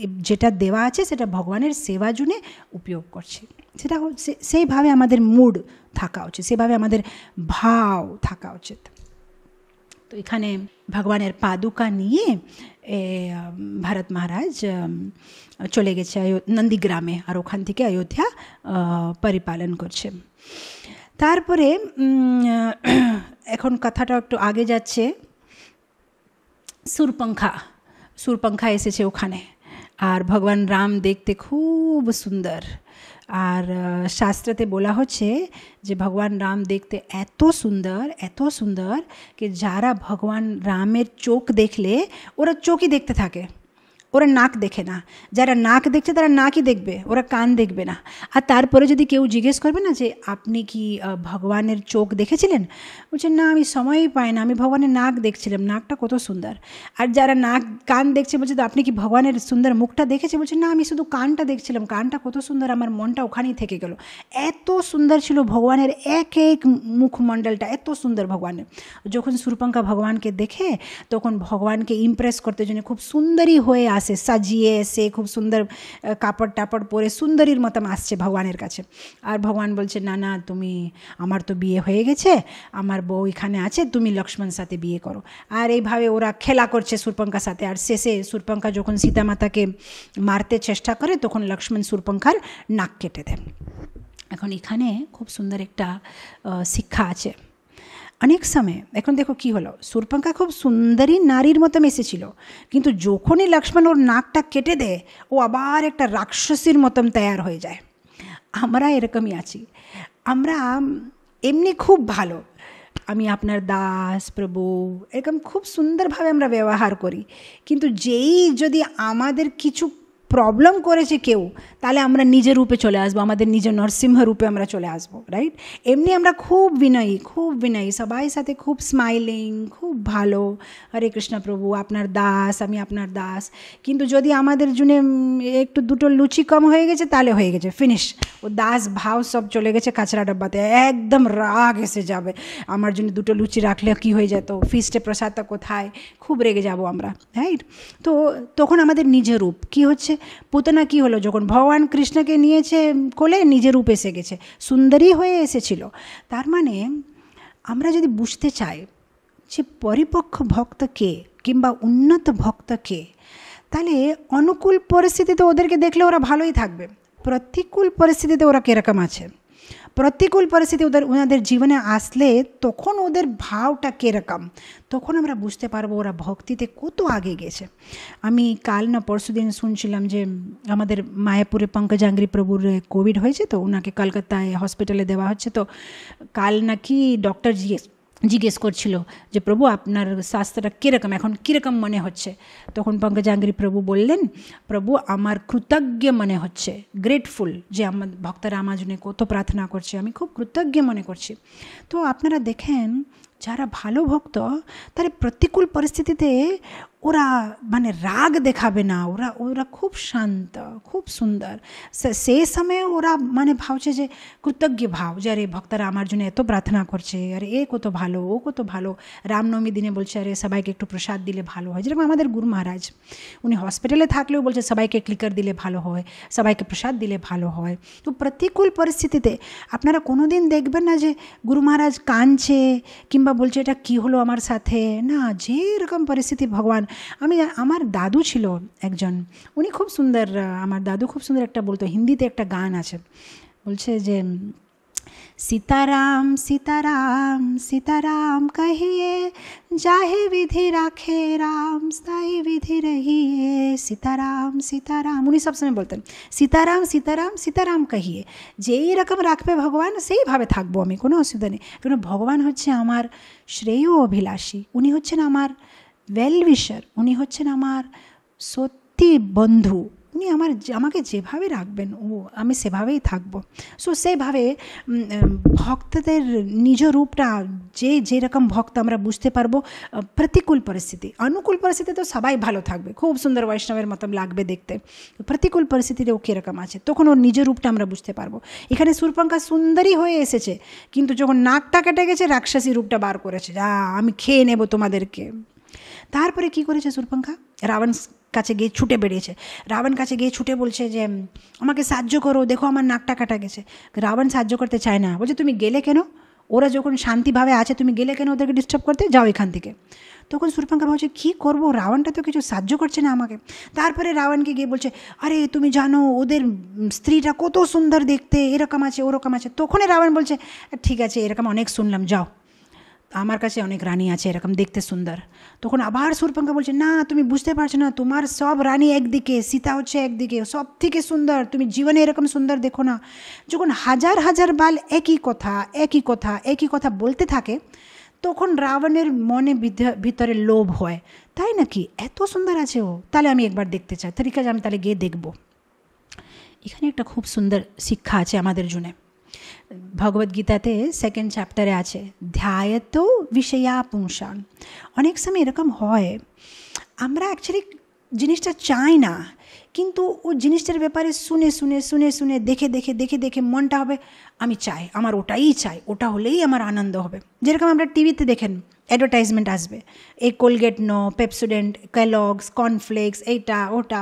এই যেটা देवा আছে সেটা ভগবানের সেবায় জুড়ে ಉಪಯೋಗ করছে যেটা সেই ভাবে আমাদের মুড থাকা উচিত সে ভাবে আমাদের ভাব থাকা উচিত তো এখানে ভগবানের পাদুকা নিয়ে এ ভারত মহারাজ চলে গেছে নন্দী গ্রামে অরোকান্তি কে অযোধ্যা পরিপালন করছে তারপরে এখন কথাটা একটু আগে যাচ্ছে সুরপঙ্খা সুরপঙ্খা এসেছে ওখানে আর ভগবান রাম দেখতে খুব সুন্দর আর শাস্ত্রতে বলা হচ্ছে যে ভগবান রাম দেখতে এত সুন্দর এত সুন্দর কি যারা ভগবান রামের চোখ দেখলে ওরা চোখই দেখতে থাকে ওরা নাক দেখে না যারা নাক দেখছে তারা নাকই দেখবে ওরা কান দেখবে না আর তারপরে যদি কেউ জিজ্ঞেস করবে না যে আপনি কি ভগবানের চোখ দেখেছিলেন বলছে না আমি সময়ই পাই না আমি ভগবানের নাক দেখছিলাম নাকটা কত সুন্দর আর যারা নাক কান দেখছে বলছে তো আপনি কি ভগবানের সুন্দর মুখটা দেখেছে বলছে না আমি শুধু কানটা দেখছিলাম কানটা কত সুন্দর আমার মনটা ওখানেই থেকে গেল এত সুন্দর ছিল ভগবানের এক এক মুখমণ্ডলটা এত সুন্দর ভগবানের যখন সুরপঙ্কা ভগবানকে দেখে তখন ভগবানকে ইমপ্রেস করতে জন্য খুব সুন্দরই হয়ে আস আসে সাজিয়ে এসে খুব সুন্দর কাপড় টাপড় পরে সুন্দরীর মতন আসছে ভগবানের কাছে আর ভগবান বলছে না না তুমি আমার তো বিয়ে হয়ে গেছে আমার বউ এখানে আছে তুমি লক্ষ্মণ সাথে বিয়ে করো আর এইভাবে ওরা খেলা করছে সুরপঙ্খার সাথে আর শেষে সুরপঙ্খা যখন সীতা মাতাকে মারতে চেষ্টা করে তখন লক্ষ্মণ সুরপঙ্খার নাক কেটে দেয় এখন এখানে খুব সুন্দর একটা শিক্ষা আছে অনেক সময় এখন দেখো কি হলো সুরপঙ্খা খুব সুন্দরী নারীর মতো মেসেছিল কিন্তু যখনই লক্ষ্মণ ওর নাকটা কেটে দেয় ও আবার একটা রাক্ষসীর মতন তৈয়ার হয়ে যায় আমরা এরকমই আছি আমরা এমনি খুব ভালো আমি আপনার দাস প্রভু এরকম খুব সুন্দরভাবে আমরা ব্যবহার করি কিন্তু যেই যদি আমাদের কিছু প্রবলেম করেছে কেউ তাহলে আমরা নিজের রূপে চলে আসবো আমাদের নিজের নরসিংহ রূপে আমরা চলে আসবো রাইট এমনি আমরা খুব বিনয়ী খুব বিনয়ী সবাই সাথে খুব স্মাইলিং খুব ভালো হরে কৃষ্ণ প্রভু আপনার দাস আমি আপনার দাস কিন্তু যদি আমাদের জুনে একটু দুটো লুচি কম হয়ে গেছে তাহলে হয়ে গেছে ফিনিশ ও দাস ভাও সব চলে গেছে কাঁচরা ডাব্বাতে একদম রাগ এসে যাবে আমার জন্য দুটো লুচি রাখলে কি হয়ে যেত ফিস্টে প্রসাদটা কোথায় খুব রেগে যাব আমরা রাইট তো তখন আমাদের নিজের রূপ কি হচ্ছে পুতনা কি হলো যখন ভগবান কৃষ্ণকে নিয়েছে কোলে নিজের রূপ এসে গেছে সুন্দরী হয়ে এসেছিল তার মানে আমরা যদি বুঝতে চাই যে পরিপক্ক ভক্ত কে কিংবা উন্নত ভক্ত কে তাহলে অনুকূল পরিস্থিতিতে ওদেরকে দেখলে ওরা ভালোই থাকবে প্রতিকূল পরিস্থিতিতে ওরা কীরকম আছে প্রতিকূল পরিস্থিতি ওদের ওনাদের জীবনে আসলে তখন ওদের ভাবটা কীরকম তখন আমরা বুঝতে পারবো ওরা ভক্তিতে কত আগে গেছে আমি কাল না পরশু দিন শুনছিলাম যে আমাদের মায়াপুরে পঙ্কজাঙ্গরি প্রভুর কোভিড হয়েছে তো ওনাকে কলকাতায় হসপিটালে দেওয়া হচ্ছে তো কাল নাকি ডক্টর জিজ্ঞেস জিজ্ঞেস করছিল যে প্রভু আপনার শাস্ত্রটা কীরকম এখন কীরকম মনে হচ্ছে তখন পঙ্কজাঙ্গরি প্রভু বললেন প্রভু আমার কৃতজ্ঞ মনে হচ্ছে গ্রেটফুল যে আমার ভক্তরা আমার জন্য কত প্রার্থনা করছে আমি খুব কৃতজ্ঞ মনে করছি তো আপনারা দেখেন যারা ভালো ভক্ত তারা প্রতিকূল পরিস্থিতিতে ওরা মানে রাগ দেখাবে না ওরা ওরা খুব শান্ত খুব সুন্দর সে সময়ে ওরা মানে ভাবছে যে কৃতজ্ঞ ভাব যে আরে ভক্তরা আমার জন্য এত প্রার্থনা করছে আরে এ কত ভালো ও কত ভালো রামনবমী দিনে বলছে আরে সবাইকে একটু প্রসাদ দিলে ভালো হয় যেরকম আমাদের গুরু মহারাজ উনি হসপিটালে থাকলেও বলছে সবাইকে ক্লিকার দিলে ভালো হয় সবাইকে প্রসাদ দিলে ভালো হয় তো প্রতিকূল পরিস্থিতিতে আপনারা কোনো দিন দেখবেন না যে গুরু মহারাজ কাঁদছে কিংবা বলছে এটা কী হলো আমার সাথে না যেরকম পরিস্থিতি ভগবান আমি আমার দাদু ছিল একজন উনি খুব সুন্দর আমার দাদু খুব সুন্দর একটা বলতো হিন্দিতে একটা গান আছে বলছে যে সীতারাম সীতারাম সীতারাম কহিয়ে যাহে বিধি রাখে রাম स्थाई বিধি রহিয়ে সীতারাম সীতারাম উনি সবসময় বলতেন সীতারাম সীতারাম সীতারাম কহিয়ে যেই রকম রাখবে ভগবান সেইভাবে থাকবো আমি কোনো অসুবিধা নেই কেন ভগবান হচ্ছে আমার শ্রেয় অভিলাষী উনি হচ্ছেন আমার ওয়েল উনি হচ্ছেন আমার সত্যি বন্ধু উনি আমার আমাকে যেভাবে রাখবেন ও আমি সেভাবেই থাকবো সো সেভাবে ভক্তদের নিজ রূপটা যে যেরকম ভক্ত আমরা বুঝতে পারবো প্রতিকূল পরিস্থিতি অনুকূল পরিস্থিতি তো সবাই ভালো থাকবে খুব সুন্দর বৈষ্ণবের মতন লাগবে দেখতে প্রতিকূল পরিস্থিতিতে ও কীরকম আছে তখন ওর নিজ রূপটা আমরা বুঝতে পারবো এখানে সুরপঙ্কা সুন্দরী হয়ে এসেছে কিন্তু যখন নাকটা কেটে গেছে রাক্ষসী রূপটা বার করেছে যা আমি খেয়ে নেব তোমাদেরকে তারপরে কি করেছে সুরপঙ্খা রাবণ কাছে গিয়ে ছুটে বেরিয়েছে রাবণ কাছে গিয়ে ছুটে বলছে যে আমাকে সাহায্য করো দেখো আমার নাকটা কাটা গেছে রাবণ সাহায্য করতে চায় না বলছে তুমি গেলে কেন ওরা যখন শান্তিভাবে আছে তুমি গেলে কেন ওদেরকে ডিস্টার্ব করতে যাও এখান থেকে তখন সুরপাঙ্কা ভাবছে কী করবো রাবণটা তো কিছু সাহায্য করছে না আমাকে তারপরে রাবণকে গিয়ে বলছে আরে তুমি জানো ওদের স্ত্রীটা কত সুন্দর দেখতে এরকম আছে ওরকম আছে তখনই রাবণ বলছে ঠিক আছে এরকম অনেক শুনলাম যাও আমার কাছে অনেক রানী আছে এরকম দেখতে সুন্দর তখন আবার সুরপঙ্কা বলছে না তুমি বুঝতে পারছো না তোমার সব রানী একদিকে সীতা হচ্ছে একদিকে সব থেকে সুন্দর তুমি জীবনে এরকম সুন্দর দেখো না যখন হাজার হাজার বাল একই কথা একই কথা একই কথা বলতে থাকে তখন রাবণের মনে ভিতরে লোভ হয় তাই নাকি এত সুন্দর আছে ও তাহলে আমি একবার দেখতে চাই ঠিক আছে আমি তাহলে গিয়ে দেখব এখানে একটা খুব সুন্দর শিক্ষা আছে আমাদের জন্য ভগবদ্গীতাতে সেকেন্ড চ্যাপ্টারে আছে ধ্যায়ত বিষয়া পুংসান অনেক সময় এরকম হয় আমরা অ্যাকচুয়ালি জিনিসটা চাই না কিন্তু ও জিনিসটার ব্যাপারে শুনে শুনে শুনে শুনে দেখে দেখে দেখে দেখে মনটা হবে আমি চাই আমার ওটাই চাই ওটা হলেই আমার আনন্দ হবে যেরকম আমরা টিভিতে দেখেন অ্যাডভার্টাইজমেন্ট আসবে এই Colgate no Pepsodent Kellogg's cornflakes এইটা ওটা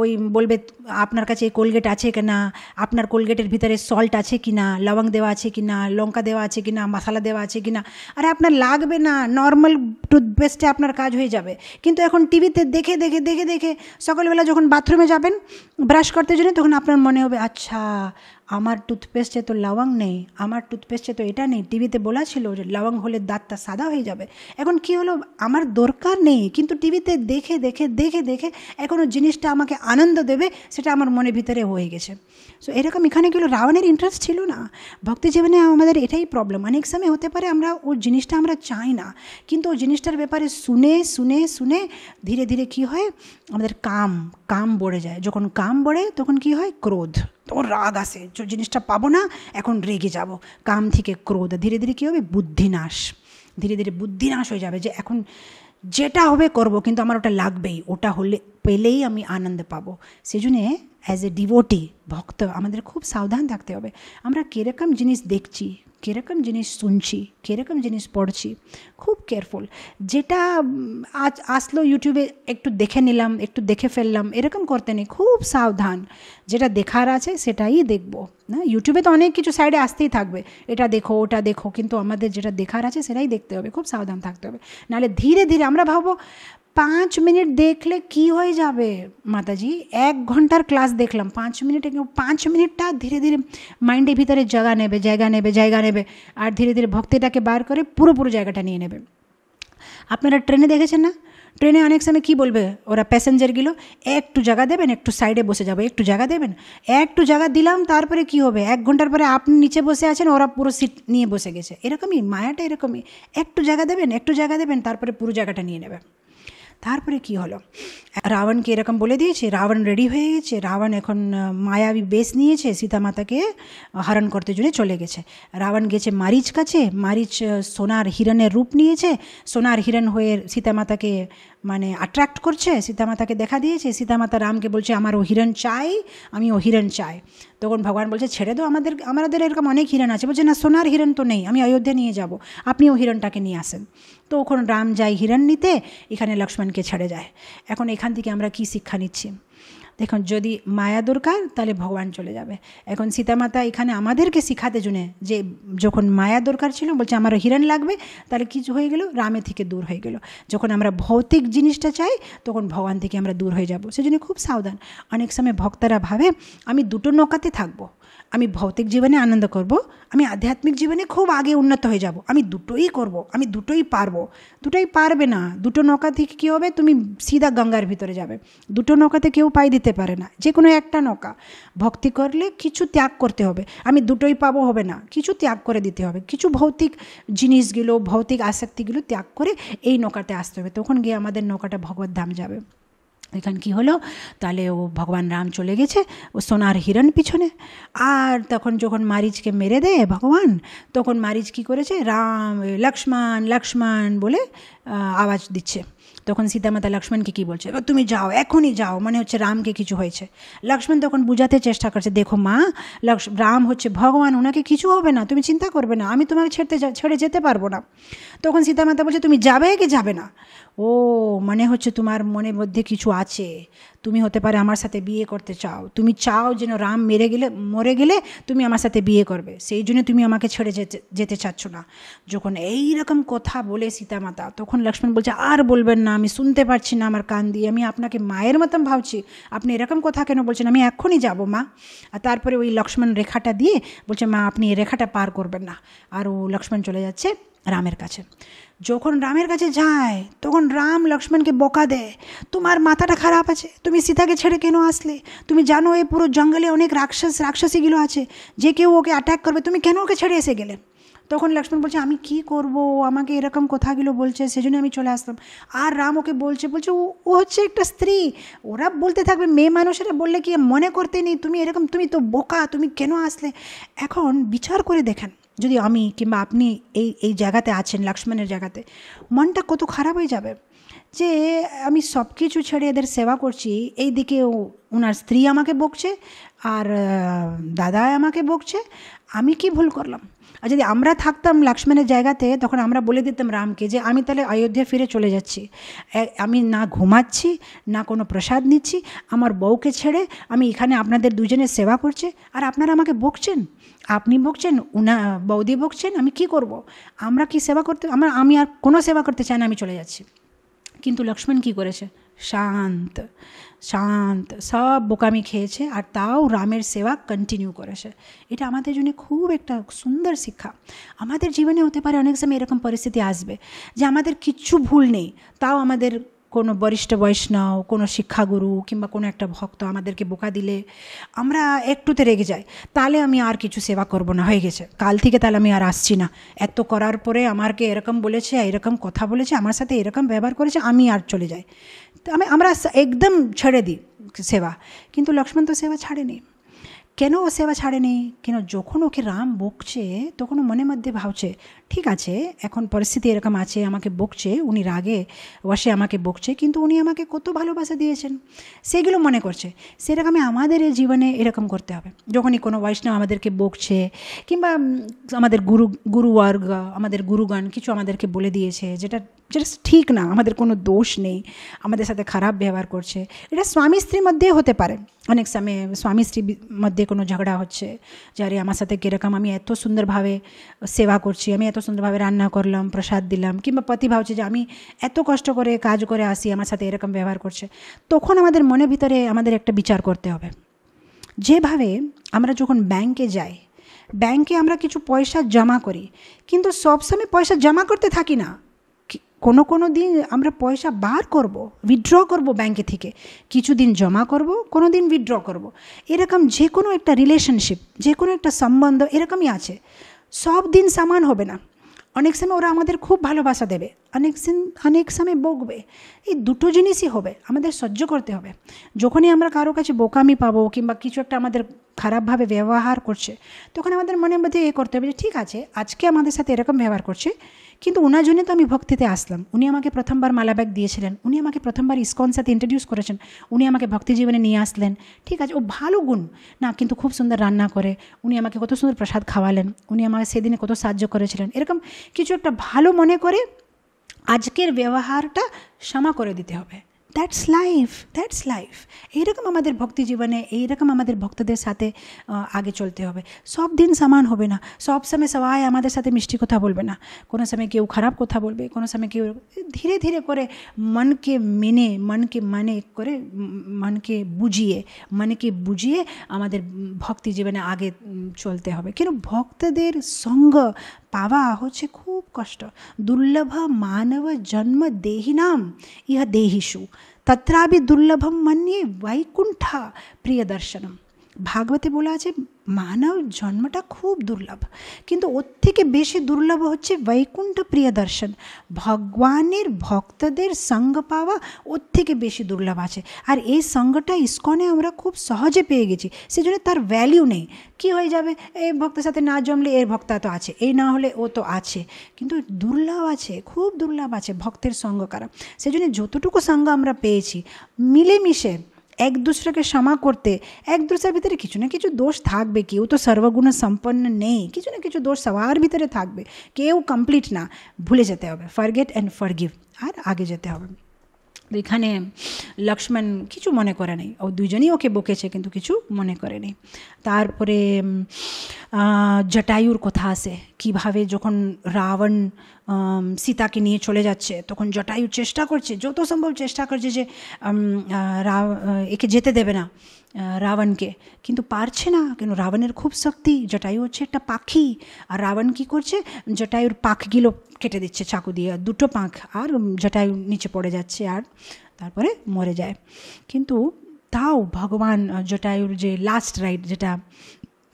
ওই বলবে আপনার কাছে এই কোলগেট আছে কি না আপনার কোলগেটের ভিতরে সল্ট আছে কি না লবং দেওয়া আছে কি না লঙ্কা দেওয়া আছে কি না মশালা দেওয়া আছে কি না আরে আপনার লাগবে না নর্মাল টুথপেস্টে আপনার কাজ হয়ে যাবে কিন্তু এখন টিভিতে দেখে দেখে দেখে দেখে সকালবেলা যখন বাথরুমে যাবেন ব্রাশ করতে জন্য তখন আপনার মনে হবে আচ্ছা আমার টুথপেস্টে তো লবং নেই আমার টুথপেস্টে তো এটা নেই টিভিতে বলা ছিল যে লবং হলে দাঁতটা সাদা হয়ে যাবে এখন কি হলো আমার দরকার নেই কিন্তু টিভিতে দেখে দেখে দেখে দেখে এখনও জিনিসটা আমাকে আনন্দ দেবে সেটা আমার মনে ভিতরে হয়ে গেছে সো এরকম এখানে গেলো রাবণের ইন্টারেস্ট ছিল না ভক্তি জীবনে আমাদের এটাই প্রবলেম অনেক সময় হতে পারে আমরা ওর জিনিসটা আমরা চাই না কিন্তু ওই জিনিসটার ব্যাপারে শুনে শুনে শুনে ধীরে ধীরে কি হয় আমাদের কাম কাম বড়ে যায় যখন কাম বড়ে তখন কি হয় ক্রোধ তখন রাগ আসে জিনিসটা পাবো না এখন রেগে যাব কাম থেকে ক্রোধ ধীরে ধীরে কী হবে বুদ্ধিনাশ ধীরে ধীরে বুদ্ধিনাশ হয়ে যাবে যে এখন যেটা হবে করব কিন্তু আমার ওটা লাগবেই ওটা হলে পেলেই আমি আনন্দ পাবো সেজন্যে অ্যাজ এ ডিভোটি ভক্ত আমাদের খুব সাবধান থাকতে হবে আমরা কীরকম জিনিস দেখছি কীরকম জিনিস শুনছি কীরকম জিনিস পড়ছি খুব কেয়ারফুল যেটা আজ আসলো ইউটিউবে একটু দেখে নিলাম একটু দেখে ফেললাম এরকম করতে নেই খুব সাবধান যেটা দেখার আছে সেটাই দেখব না ইউটিউবে তো অনেক কিছু সাইডে আসতেই থাকবে এটা দেখো ওটা দেখো কিন্তু আমাদের যেটা দেখার আছে সেটাই দেখতে হবে খুব সাবধান থাকতে হবে নাহলে ধীরে ধীরে আমরা ভাববো পাঁচ মিনিট দেখলে কি হয়ে যাবে মাতাজি এক ঘন্টার ক্লাস দেখলাম পাঁচ মিনিট পাঁচ মিনিটটা ধীরে ধীরে মাইন্ডের ভিতরে জায়গা নেবে জায়গা নেবে জায়গা নেবে আর ধীরে ধীরে ভক্তিটাকে বার করে পুরো জায়গাটা নিয়ে নেবে আপনারা ট্রেনে দেখেছেন না ট্রেনে অনেক সময় কী বলবে ওরা প্যাসেঞ্জারগুলো একটু জায়গা দেবেন একটু সাইডে বসে যাবো একটু জায়গা দেবেন একটু জায়গা দিলাম তারপরে কি হবে এক ঘন্টার পরে আপনি নিচে বসে আছেন ওরা পুরো সিট নিয়ে বসে গেছে এরকমই মায়াটা এরকমই একটু জায়গা দেবেন একটু জায়গা দেবেন তারপরে পুরো জায়গাটা নিয়ে নেবে তারপরে কি হলো রাবণকে এরকম বলে দিয়েছে রাবণ রেডি হয়ে গেছে রাবণ এখন মায়াবী বেশ নিয়েছে সীতামাতাকে হরণ করতে জন্য চলে গেছে রাবণ গেছে মারিচ কাছে মারিচ সোনার হিরণের রূপ নিয়েছে সোনার হিরণ হয়ে সীতামাতাকে মানে অ্যাট্রাক্ট করছে সীতামাতাকে দেখা দিয়েছে সীতামাতা রামকে বলছে আমার ও হিরণ চাই আমি ও হিরণ চাই তখন ভগবান বলছে ছেড়ে দাও আমাদের আমাদের এরকম অনেক হিরণ আছে বলছে না সোনার হিরণ তো নেই আমি অযোধ্যা নিয়ে যাব আপনিও হিরণটাকে নিয়ে আসেন তো ওখানে রাম যায় হিরণ নিতে এখানে লক্ষ্মণকে ছেড়ে যায় এখন এখান থেকে আমরা কি শিক্ষা নিচ্ছি দেখুন যদি মায়া দরকার তাহলে ভগবান চলে যাবে এখন সীতামাতা এখানে আমাদেরকে শিখাতে জুনে যে যখন মায়া দরকার ছিল বলছে আমারও হিরণ লাগবে তাহলে কিছু হয়ে গেল রামে থেকে দূর হয়ে গেল যখন আমরা ভৌতিক জিনিসটা চাই তখন ভগবান থেকে আমরা দূর হয়ে যাব সেজন্য খুব সাবধান অনেক সময় ভক্তরা ভাবে আমি দুটো নৌকাতে থাকবো আমি ভৌতিক জীবনে আনন্দ করব আমি আধ্যাত্মিক জীবনে খুব আগে উন্নত হয়ে যাব আমি দুটোই করব আমি দুটোই পারবো দুটোই পারবে না দুটো নৌকা থেকে কী হবে তুমি সিধা গঙ্গার ভিতরে যাবে দুটো নৌকাতে কেউ পাই দিতে পারে না যে কোনো একটা নৌকা ভক্তি করলে কিছু ত্যাগ করতে হবে আমি দুটোই পাবো হবে না কিছু ত্যাগ করে দিতে হবে কিছু ভৌতিক জিনিসগুলো ভৌতিক আসক্তিগুলো ত্যাগ করে এই নৌকাতে আসতে হবে তখন গিয়ে আমাদের নৌকাটা ভগবত ধাম যাবে এখানে কি হলো তাহলে ও ভগবান রাম চলে গেছে ও সোনার হিরণ পিছনে আর তখন যখন মারিচকে মেরে দেয় ভগবান তখন মারিচ কি করেছে রাম লক্ষ্মণ লক্ষ্মণ বলে আওয়াজ দিচ্ছে তখন সীতামাতা লক্ষ্মণকে কি বলছে এবার তুমি যাও এখনই যাও মানে হচ্ছে রামকে কিছু হয়েছে লক্ষ্মণ তখন বুঝাতে চেষ্টা করছে দেখো মা রাম হচ্ছে ভগবান ওনাকে কিছু হবে না তুমি চিন্তা করবে না আমি তোমাকে ছেড়তে ছেড়ে যেতে পারবো না তখন সীতামাতা বলছে তুমি যাবে কি যাবে না ও মানে হচ্ছে তোমার মনের মধ্যে কিছু আছে তুমি হতে পারে আমার সাথে বিয়ে করতে চাও তুমি চাও যেন রাম মেরে গেলে মরে গেলে তুমি আমার সাথে বিয়ে করবে সেই জন্য তুমি আমাকে ছেড়ে যেতে যেতে চাচ্ছ না যখন এই রকম কথা বলে সীতামাতা তখন লক্ষ্মণ বলছে আর বলবেন না আমি শুনতে পারছি না আমার কান দিয়ে আমি আপনাকে মায়ের মতন ভাবছি আপনি এরকম কথা কেন বলছেন আমি এখনই যাব মা আর তারপরে ওই লক্ষ্মণ রেখাটা দিয়ে বলছে মা আপনি এই রেখাটা পার করবেন না আর ও লক্ষ্মণ চলে যাচ্ছে রামের কাছে যখন রামের কাছে যায় তখন রাম লক্ষ্মণকে বকা দেয় তোমার মাথাটা খারাপ আছে তুমি সীতাকে ছেড়ে কেন আসলে তুমি জানো এই পুরো জঙ্গলে অনেক রাক্ষস রাক্ষসীগুলো আছে যে কেউ ওকে অ্যাট্যাক করবে তুমি কেন ওকে ছেড়ে এসে গেলে তখন লক্ষ্মণ বলছে আমি কি করব আমাকে এরকম কথাগুলো বলছে সেজন্য আমি চলে আসলাম আর রাম ওকে বলছে বলছে ও হচ্ছে একটা স্ত্রী ওরা বলতে থাকবে মেয়ে মানুষেরা বললে কি মনে করতে নেই তুমি এরকম তুমি তো বোকা তুমি কেন আসলে এখন বিচার করে দেখেন যদি আমি কিংবা আপনি এই এই জায়গাতে আছেন লক্ষ্মণের জায়গাতে মনটা কত খারাপ হয়ে যাবে যে আমি সব কিছু ছেড়ে এদের সেবা করছি এই দিকে ওনার স্ত্রী আমাকে বকছে আর দাদা আমাকে বকছে আমি কি ভুল করলাম আর যদি আমরা থাকতাম লক্ষ্মণের জায়গাতে তখন আমরা বলে দিতাম রামকে যে আমি তাহলে অযোধ্যা ফিরে চলে যাচ্ছি আমি না ঘুমাচ্ছি না কোনো প্রসাদ নিচ্ছি আমার বউকে ছেড়ে আমি এখানে আপনাদের দুজনের সেবা করছি আর আপনারা আমাকে বকছেন আপনি ভুগছেন উনা বৌদি ভুগছেন আমি কি করব। আমরা কি সেবা করতে আমরা আমি আর কোনো সেবা করতে চাই না আমি চলে যাচ্ছি কিন্তু লক্ষ্মণ কি করেছে শান্ত শান্ত সব বোকামি খেয়েছে আর তাও রামের সেবা কন্টিনিউ করেছে এটা আমাদের জন্য খুব একটা সুন্দর শিক্ষা আমাদের জীবনে হতে পারে অনেক সময় এরকম পরিস্থিতি আসবে যে আমাদের কিচ্ছু ভুল নেই তাও আমাদের কোনো বরিষ্ঠ বৈষ্ণব কোনো শিক্ষাগুরু কিংবা কোনো একটা ভক্ত আমাদেরকে বোকা দিলে আমরা একটুতে রেগে যাই তাহলে আমি আর কিছু সেবা করব না হয়ে গেছে কাল থেকে তাহলে আমি আর আসছি না এত করার পরে আমাকে এরকম বলেছে এরকম কথা বলেছে আমার সাথে এরকম ব্যবহার করেছে আমি আর চলে যাই আমি আমরা একদম ছেড়ে দিই সেবা কিন্তু লক্ষ্মণ তো সেবা ছাড়েনি কেন ও সেবা ছাড়েনি কেন যখন ওকে রাম বকছে তখন ও মনে মধ্যে ভাবছে ঠিক আছে এখন পরিস্থিতি এরকম আছে আমাকে বকছে উনি রাগে ওয়াসে আমাকে বকছে কিন্তু উনি আমাকে কত ভালোবাসা দিয়েছেন সেগুলো মনে করছে সেরকমই আমাদের জীবনে এরকম করতে হবে যখনই কোনো বৈষ্ণব আমাদেরকে বকছে কিংবা আমাদের গুরু গুরুবর্গ আমাদের গুরুগণ কিছু আমাদেরকে বলে দিয়েছে যেটা যেটা ঠিক না আমাদের কোনো দোষ নেই আমাদের সাথে খারাপ ব্যবহার করছে এটা স্বামী স্ত্রীর মধ্যেই হতে পারে অনেক সময় স্বামী স্ত্রীর মধ্যে কোনো ঝগড়া হচ্ছে যে আরে আমার সাথে কীরকম আমি এত সুন্দরভাবে সেবা করছি আমি এত সুন্দরভাবে রান্না করলাম প্রসাদ দিলাম কিংবা পতি ভাবছে যে আমি এত কষ্ট করে কাজ করে আসি আমার সাথে এরকম ব্যবহার করছে তখন আমাদের মনে ভিতরে আমাদের একটা বিচার করতে হবে যেভাবে আমরা যখন ব্যাংকে যাই ব্যাংকে আমরা কিছু পয়সা জমা করি কিন্তু সবসময় পয়সা জমা করতে থাকি না কোনো কোনো দিন আমরা পয়সা বার করব উইথড্র করব ব্যাংকে থেকে কিছুদিন জমা করব কোনো দিন উইথড্র করব এরকম যে কোনো একটা রিলেশনশিপ যে কোনো একটা সম্বন্ধ এরকমই আছে সব দিন সমান হবে না অনেক সময় ওরা আমাদের খুব ভালোবাসা দেবে অনেক দিন অনেক সময় বকবে এই দুটো জিনিসই হবে আমাদের সহ্য করতে হবে যখনই আমরা কারো কাছে বোকামি পাবো কিংবা কিছু একটা আমাদের খারাপভাবে ব্যবহার করছে তখন আমাদের মনে মধ্যে এ করতে হবে যে ঠিক আছে আজকে আমাদের সাথে এরকম ব্যবহার করছে কিন্তু ওনার জন্য তো আমি ভক্তিতে আসলাম উনি আমাকে প্রথমবার মালা ব্যাগ দিয়েছিলেন উনি আমাকে প্রথমবার ইস্কন সাথে ইন্ট্রোডিউস করেছেন উনি আমাকে ভক্তি জীবনে নিয়ে আসলেন ঠিক আছে ও ভালো গুণ না কিন্তু খুব সুন্দর রান্না করে উনি আমাকে কত সুন্দর প্রসাদ খাওয়ালেন উনি আমাকে সেদিনে কত সাহায্য করেছিলেন এরকম কিছু একটা ভালো মনে করে আজকের ব্যবহারটা ক্ষমা করে দিতে হবে দ্যাটস লাইফ দ্যাটস লাইফ এইরকম আমাদের ভক্তি জীবনে এইরকম আমাদের ভক্তদের সাথে আগে চলতে হবে সব দিন সমান হবে না সব সময় সবাই আমাদের সাথে মিষ্টি কথা বলবে না কোনো সময় কেউ খারাপ কথা বলবে কোনো সময় কেউ ধীরে ধীরে করে মনকে মেনে মনকে মানে করে মনকে বুঝিয়ে মনকে বুঝিয়ে আমাদের ভক্তি জীবনে আগে চলতে হবে কিন্তু ভক্তদের সঙ্গ পাওয়া হচ্ছে খুব কষ্ট দুর্লভ মানব জন্ম দেহিনাম ইহ দেহিষু তত্রাপি দুর্লভম মন্যে বৈকুণ্ঠ প্রিয়দর্শনম ভাগবতে বলা আছে মানব জন্মটা খুব দুর্লভ কিন্তু ওর থেকে বেশি দুর্লভ হচ্ছে বৈকুণ্ঠ প্রিয় দর্শন ভগবানের ভক্তদের সঙ্গ পাওয়া ওর থেকে বেশি দুর্লভ আছে আর এই সঙ্গটা ইস্কনে আমরা খুব সহজে পেয়ে গেছি সেজন্য তার ভ্যালিউ নেই কি হয়ে যাবে এই ভক্তের সাথে না জমলে এর ভক্তা তো আছে এই না হলে ও তো আছে কিন্তু দুর্লভ আছে খুব দুর্লভ আছে ভক্তের সঙ্গ কারা সেজন্য যতটুকু সঙ্গ আমরা পেয়েছি মিলেমিশে এক दूसरे ক্ষমা করতে এক দূসরার ভিতরে কিছু না কিছু দোষ থাকবে কেউ তো সর্বগুণ সম্পন্ন নেই কিছু না কিছু দোষ সবার ভিতরে থাকবে কেউ কমপ্লিট না ভুলে যেতে হবে ফরগেট অ্যান্ড ফরগিভ আর আগে যেতে হবে এখানে লক্ষ্মণ কিছু মনে করে নাই ও দুজনই ওকে বকেছে কিন্তু কিছু মনে করে নাই তারপরে জটায়ুর কথা আছে কীভাবে যখন রাবণ সীতাকে নিয়ে চলে যাচ্ছে তখন জটায়ুর চেষ্টা করছে যত সম্ভব চেষ্টা করছে যে একে যেতে দেবে না রাবণকে কিন্তু পারছে না কেন রাবণের খুব শক্তি জটায়ু হচ্ছে একটা পাখি আর রাবণ কী করছে জটায়ুর পাখগুলো কেটে দিচ্ছে চাকু দিয়ে দুটো পাখ আর জটায়ু নিচে পড়ে যাচ্ছে আর তারপরে মরে যায় কিন্তু তাও ভগবান জটায়ুর যে লাস্ট রাইড যেটা